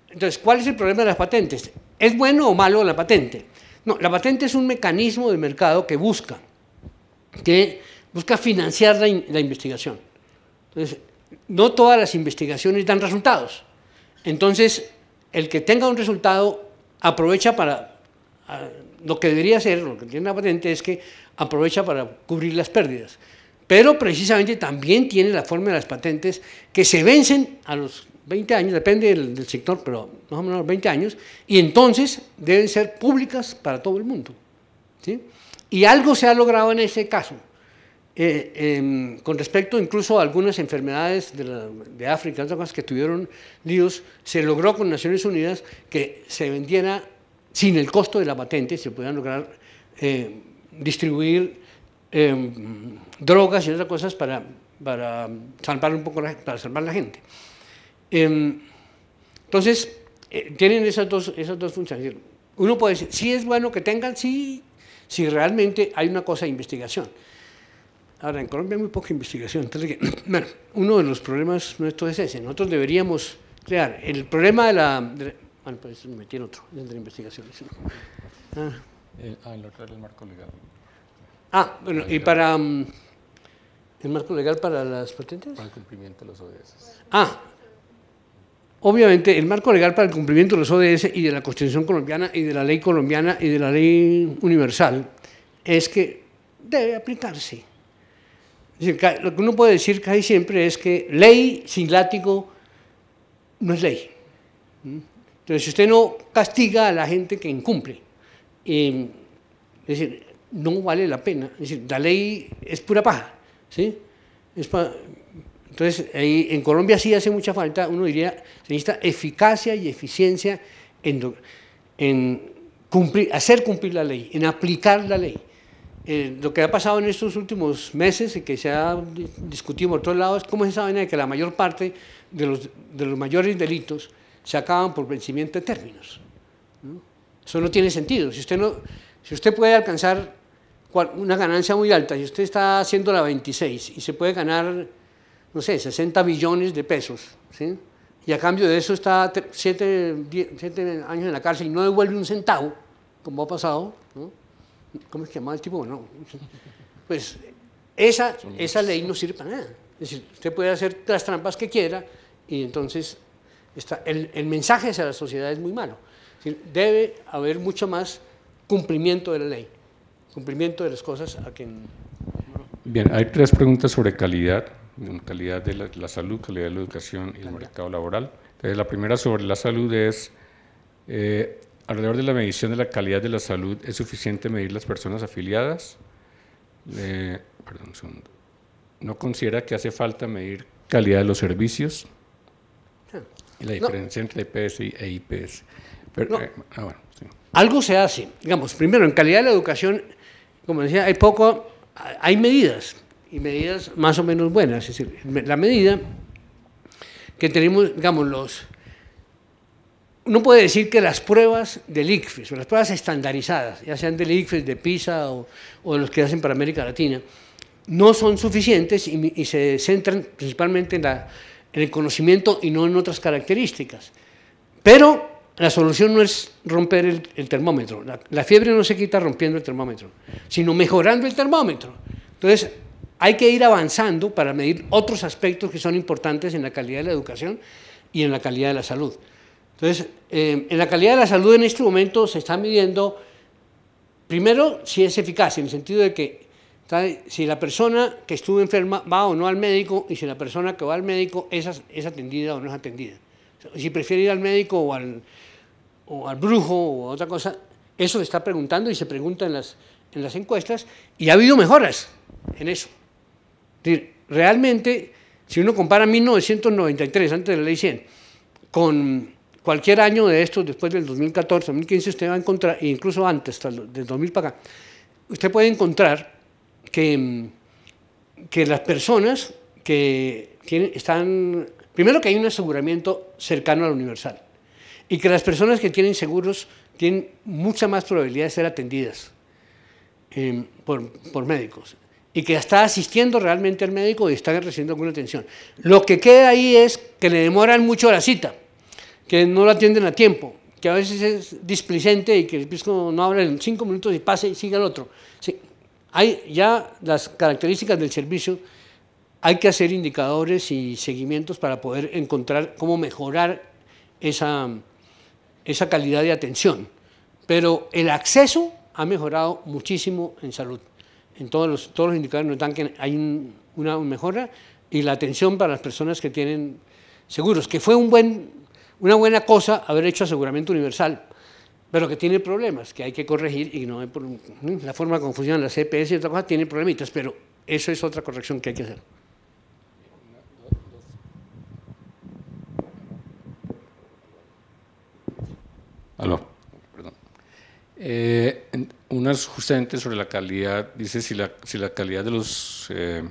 [SPEAKER 2] entonces, ¿cuál es el problema de las patentes? ¿Es bueno o malo la patente? No, la patente es un mecanismo de mercado que busca, que busca financiar la, la investigación. Entonces, no todas las investigaciones dan resultados. Entonces, el que tenga un resultado aprovecha para, lo que debería ser, lo que tiene la patente es que aprovecha para cubrir las pérdidas. Pero precisamente también tiene la forma de las patentes que se vencen a los 20 años, depende del, sector, pero más o menos 20 años, y entonces deben ser públicas para todo el mundo. ¿sí? Y algo se ha logrado en ese caso. Em, con respecto incluso a algunas enfermedades de, África, otras cosas que tuvieron líos, se logró con Naciones Unidas que se vendiera sin el costo de la patente, se pudieran lograr eh, distribuir em, drogas y otras cosas para, salvar un poco la, para salvar la gente. Em, entonces, eh, tienen esas dos, funciones. Uno puede decir, sí es bueno que tengan, sí, si realmente hay una cosa de investigación. Ahora, en Colombia hay muy poca investigación. bueno, uno de los problemas nuestros es ese. Nosotros deberíamos crear. El problema de la. bueno, pues me metí en otro, dentro de Ah, eh, ah, el otro era el marco legal. Ah, bueno, y para. Mm, ¿El marco legal para las patentes? Para el cumplimiento de los ODS. Ah, Obviamente, el marco legal para el cumplimiento de los ODS y de la Constitución colombiana y de la ley colombiana y de la ley universal es que debe aplicarse lo que uno puede decir casi siempre es que ley sin látigo no es ley. Entonces, si usted no castiga a la gente que incumple, eh, decir, no vale la pena. Es decir, la ley es pura paja. ¿sí? Entonces, en Colombia sí hace mucha falta, uno diría, se necesita eficacia y eficiencia en, en cumplir, hacer cumplir la ley, en aplicar la ley. Eh, lo que ha pasado en estos últimos meses y que se ha discutido por todos lados, es cómo se sabe que la mayor parte de los, de los mayores delitos se acaban por vencimiento de términos. Eso no tiene sentido. Si usted, no, si usted puede alcanzar una ganancia muy alta, si usted está haciendo la 26 y se puede ganar, no sé, 60 millones de pesos, ¿sí? y a cambio de eso está 7 años en la cárcel y no devuelve un centavo, como ha pasado, ¿no? ¿Cómo se llamaba el tipo? No. Pues esa, esa ley no sirve para nada. Es decir, usted puede hacer las trampas que quiera y entonces está, el, mensaje hacia la sociedad es muy malo. debe haber mucho más cumplimiento de la ley, cumplimiento de las cosas a quien...
[SPEAKER 1] Bien, hay tres preguntas sobre calidad, calidad de la, salud, calidad de la educación y el mercado laboral. Entonces, la primera sobre la salud es, eh, alrededor de la medición de la calidad de la salud, ¿es suficiente medir las personas afiliadas? ¿No considera que hace falta medir calidad de los servicios? Y la diferencia entre IPS e IPS.
[SPEAKER 2] Algo se hace. Digamos, primero, en calidad de la educación, como decía, hay poco, hay medidas, y medidas más o menos buenas. Es decir, la medida que tenemos, digamos, los uno puede decir que las pruebas del ICFES, o las pruebas estandarizadas, ya sean del ICFES, de PISA o, de los que hacen para América Latina, no son suficientes y, se centran principalmente en, el conocimiento y no en otras características. Pero la solución no es romper el, termómetro. la, fiebre no se quita rompiendo el termómetro, sino mejorando el termómetro. Entonces, hay que ir avanzando para medir otros aspectos que son importantes en la calidad de la educación y en la calidad de la salud. Entonces, eh, en la calidad de la salud en este momento se está midiendo, primero, si es eficaz, en el sentido de que si la persona que estuvo enferma va o no al médico y si la persona que va al médico es, atendida o no es atendida. Si prefiere ir al médico o al, brujo o a otra cosa, eso se está preguntando y se pregunta en las, en las encuestas y ha habido mejoras en eso. realmente, si uno compara 1993, antes de la ley 100, con cualquier año de estos, después del 2014, 2015, usted va a encontrar, e incluso antes, del 2000 para acá, usted puede encontrar que, mm, que las personas que tienen, están, primero que hay un aseguramiento cercano al universal, y que las personas que tienen seguros tienen mucha más probabilidad de ser atendidas em, por, médicos y que está asistiendo realmente al médico y están recibiendo alguna atención. Lo que queda ahí es que le demoran mucho la cita que no lo atienden a tiempo, que a veces es displicente y que el pisco no habla en cinco minutos y pase y sigue al otro. Sí, hay ya las características del servicio, hay que hacer indicadores y seguimientos para poder encontrar cómo mejorar esa, esa calidad de atención. Pero el acceso ha mejorado muchísimo en salud. En todos los, todos los indicadores que hay una mejora y la atención para las personas que tienen seguros, que fue un buen una buena cosa haber hecho aseguramiento universal, pero que tiene problemas que hay que corregir y no hay por, la forma confusión de las CPS y otras cosas tiene problemitas, pero eso es otra corrección que hay que hacer.
[SPEAKER 1] Aló. Perdón. Eh, unas justamente sobre la calidad, dice si la, si la calidad de los eh,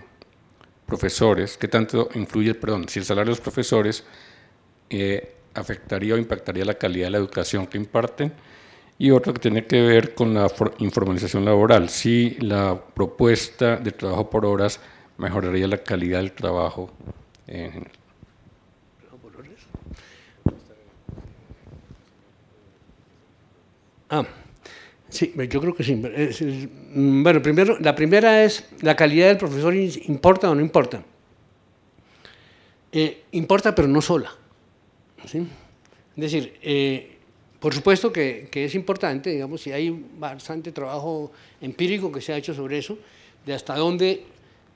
[SPEAKER 1] profesores, qué tanto influye, perdón, si el salario de los profesores eh, afectaría o impactaría la calidad de la educación que imparten y otro que tiene que ver con la informalización laboral, si la propuesta de trabajo por horas mejoraría la calidad
[SPEAKER 2] del trabajo en general. Ah, sí, yo creo que sí. Bueno, primero, la primera es la calidad del profesor, ¿importa o no importa? Eh, importa, pero no sola. Es decir, eh, por supuesto que, es importante, digamos, si hay bastante trabajo empírico que se ha hecho sobre eso, de hasta dónde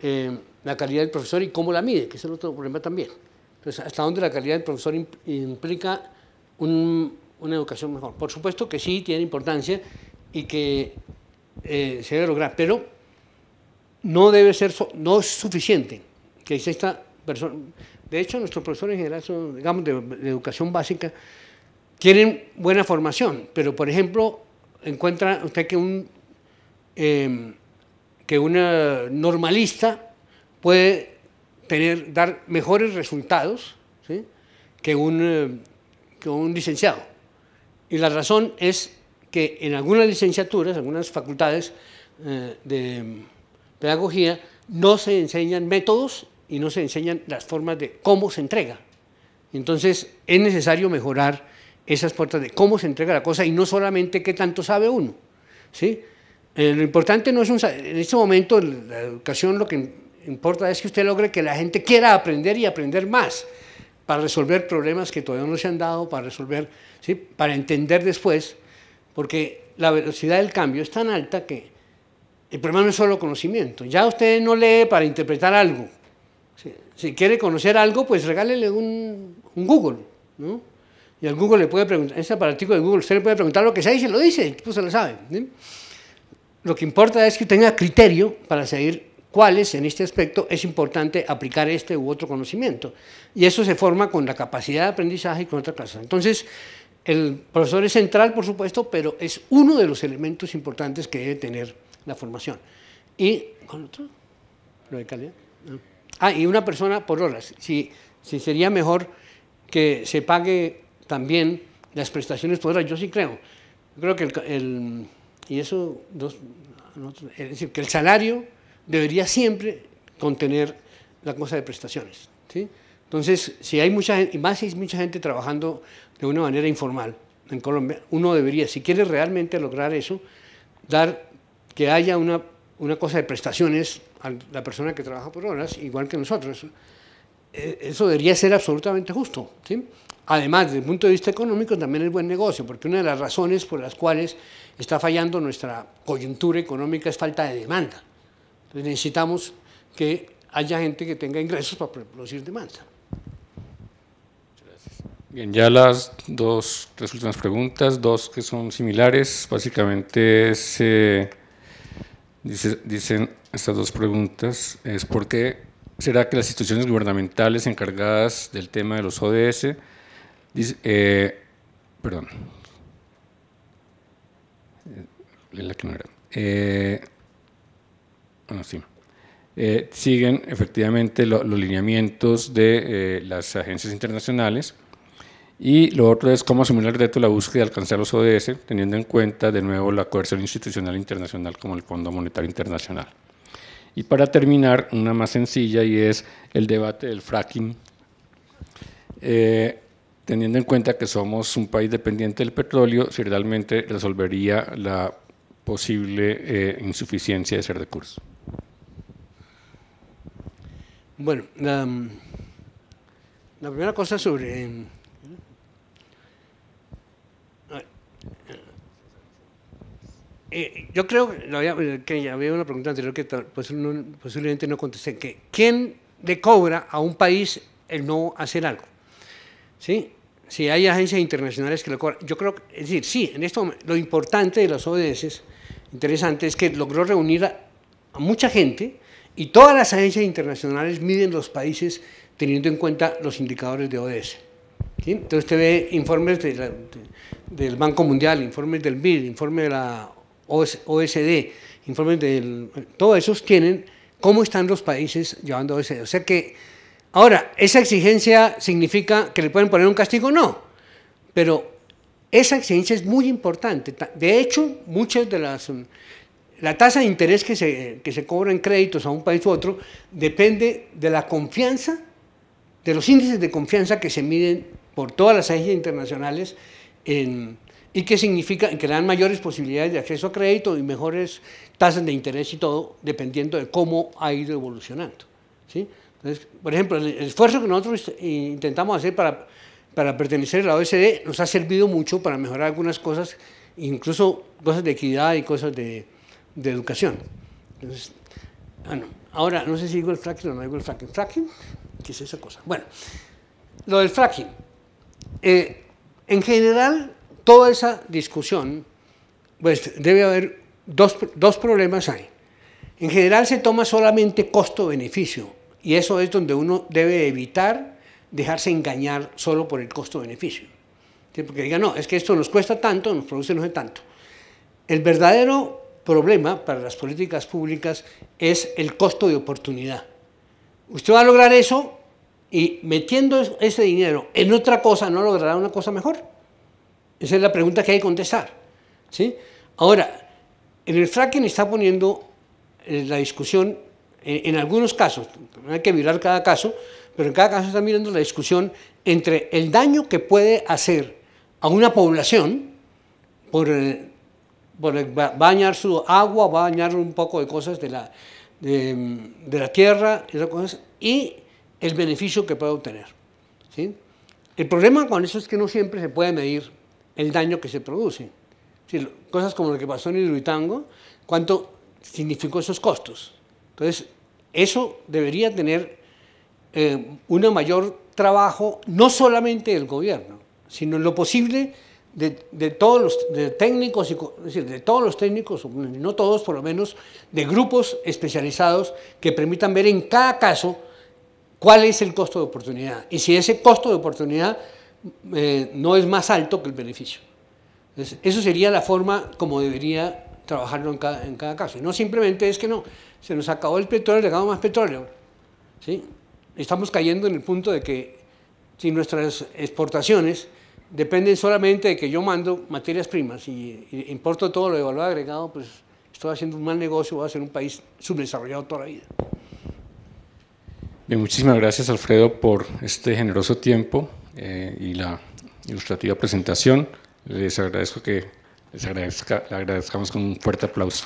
[SPEAKER 2] eh, la calidad del profesor y cómo la mide, que es el otro problema también. Entonces, hasta dónde la calidad del profesor implica una educación mejor. Por supuesto que sí tiene importancia y que eh, se debe lograr, pero no debe ser, no es suficiente que esta persona, de hecho, nuestros profesores en de, educación básica, tienen buena formación, pero por ejemplo, encuentra usted que un em, una normalista puede tener, dar mejores resultados em, que, un, licenciado. Y la razón es que en algunas licenciaturas, algunas facultades eh, de em, pedagogía, no se enseñan métodos y no se enseñan las formas de cómo se entrega. Entonces es necesario mejorar esas puertas de cómo se entrega la cosa y no solamente qué tanto sabe uno. ¿sí? Eh, lo importante no es en este momento la educación lo que importa es que usted logre que la gente quiera aprender y aprender más para resolver problemas que todavía no se han dado, para resolver, ¿sí? para entender después, porque la velocidad del cambio es tan alta que el problema no es solo conocimiento. Ya usted no lee para interpretar algo, si, quiere conocer algo, pues regálele un, Google, ¿no? Y al Google le puede preguntar, ese aparatico de Google usted le puede preguntar lo que sea y se lo dice, pues se lo sabe. Lo que importa es que tenga criterio para seguir cuáles en este aspecto es importante aplicar este u otro conocimiento. Y eso se forma con la capacidad de aprendizaje y con otra cosa. Entonces, el profesor es central, por supuesto, pero es uno de los elementos importantes que debe tener la formación. Y, ¿con otro? ¿Lo de calidad? Ah. Ah, y una persona por horas. Si, si sería mejor que se pague también las prestaciones por horas, yo sí creo. Creo que el, y eso, es decir, que el salario debería siempre contener la cosa de prestaciones. ¿sí? Entonces, si hay mucha gente, y más si hay mucha gente trabajando de una manera informal en Colombia, uno debería, si quiere realmente lograr eso, dar que haya una, una cosa de prestaciones a la persona que trabaja por horas, igual que nosotros. E, eso debería ser absolutamente justo. Además, desde el punto de vista económico también es buen negocio, porque una de las razones por las cuales está fallando nuestra coyuntura económica es falta de demanda. necesitamos que haya gente que tenga ingresos para producir demanda.
[SPEAKER 1] Bien, ya las dos últimas preguntas, dos que son similares, básicamente dicen estas dos preguntas es por qué será que las instituciones gubernamentales encargadas del tema de los ODS, eh, perdón, eh, la que no era, eh, sí, eh, siguen efectivamente los lineamientos de las agencias internacionales y lo otro es cómo asumir el reto de la búsqueda de alcanzar los ODS, teniendo en cuenta de nuevo la coerción institucional internacional como el Fondo Monetario Internacional. Y para terminar, una más sencilla y es el debate del fracking. Eh, teniendo en cuenta que somos un país dependiente del petróleo, si realmente resolvería la posible eh, insuficiencia de ese recurso.
[SPEAKER 2] Bueno, la primera cosa sobre Eh, yo creo eh, que había una pregunta anterior que pues, posiblemente no contesté, que ¿quién le cobra a un país el no hacer algo? ¿Sí? Si hay agencias internacionales que lo cobran. Yo creo, es decir, sí, en esto lo importante de las ODS, interesante, es que logró reunir a, mucha gente y todas las agencias internacionales miden los países teniendo en cuenta los indicadores de ODS. Entonces usted ve informes del Banco Mundial, informes del BID, informes de la OSD, informes de... Todos esos tienen cómo están los países llevando OSD. O sea que, ahora, ¿esa exigencia significa que le pueden poner un castigo? No, pero esa exigencia es muy importante. De hecho, muchas de las... Mm, la tasa de interés que se, que se cobra en créditos a un país u otro depende de la confianza, de los índices de confianza que se miden por todas las agencias internacionales en, ¿Y qué significa? Que le dan mayores posibilidades de acceso a crédito y mejores tasas de interés y todo, dependiendo de cómo ha ido evolucionando. ¿sí? Entonces, por ejemplo, el, esfuerzo que nosotros intentamos hacer para, para pertenecer a la OECD nos ha servido mucho para mejorar algunas cosas, incluso cosas de equidad y cosas de, de educación. Entonces, ahora, no sé si digo el fracking o no digo el fracking. ¿Fracking? ¿Qué es esa cosa? Bueno, lo del fracking. Eh, en general, toda esa discusión, pues debe haber dos, problemas ahí. En general se toma solamente costo-beneficio y eso es donde uno debe evitar dejarse engañar solo por el costo-beneficio. Porque diga, no, es que esto nos cuesta tanto, nos produce no sé tanto. El verdadero problema para las políticas públicas es el costo de oportunidad. Usted va a lograr eso y metiendo ese dinero en otra cosa no logrará una cosa mejor. Esa es la pregunta que hay que contestar. ¿sí? Ahora, en el fracking está poniendo eh, la discusión, en, algunos casos, hay que mirar cada caso, pero en cada caso está mirando la discusión entre el daño que puede hacer a una población por, bañar eh, su agua, bañar un poco de cosas de la, de, la tierra y, cosas, y el beneficio que puede obtener. ¿sí? El problema con eso es que no siempre se puede medir el daño que se produce. cosas como lo que pasó en Hidroitango, cuánto significó esos costos. Entonces, eso debería tener eh, un mayor trabajo, no solamente del gobierno, sino lo posible de, todos los técnicos, de todos los técnicos, no todos, por lo menos, de grupos especializados que permitan ver en cada caso cuál es el costo de oportunidad. Y si ese costo de oportunidad eh, no es más alto que el beneficio. Entonces, eso sería la forma como debería trabajarlo en cada, caso. no simplemente es que no, se nos acabó el petróleo, le damos más petróleo. ¿sí? Estamos cayendo en el punto de que si nuestras exportaciones dependen solamente de que yo mando materias primas y, importo todo lo de valor agregado, pues estoy haciendo un mal negocio, voy a ser un país subdesarrollado toda la vida.
[SPEAKER 1] muchísimas gracias Alfredo por este generoso tiempo. Eh, y la ilustrativa presentación. Les agradezco que les agradezcamos con un fuerte aplauso.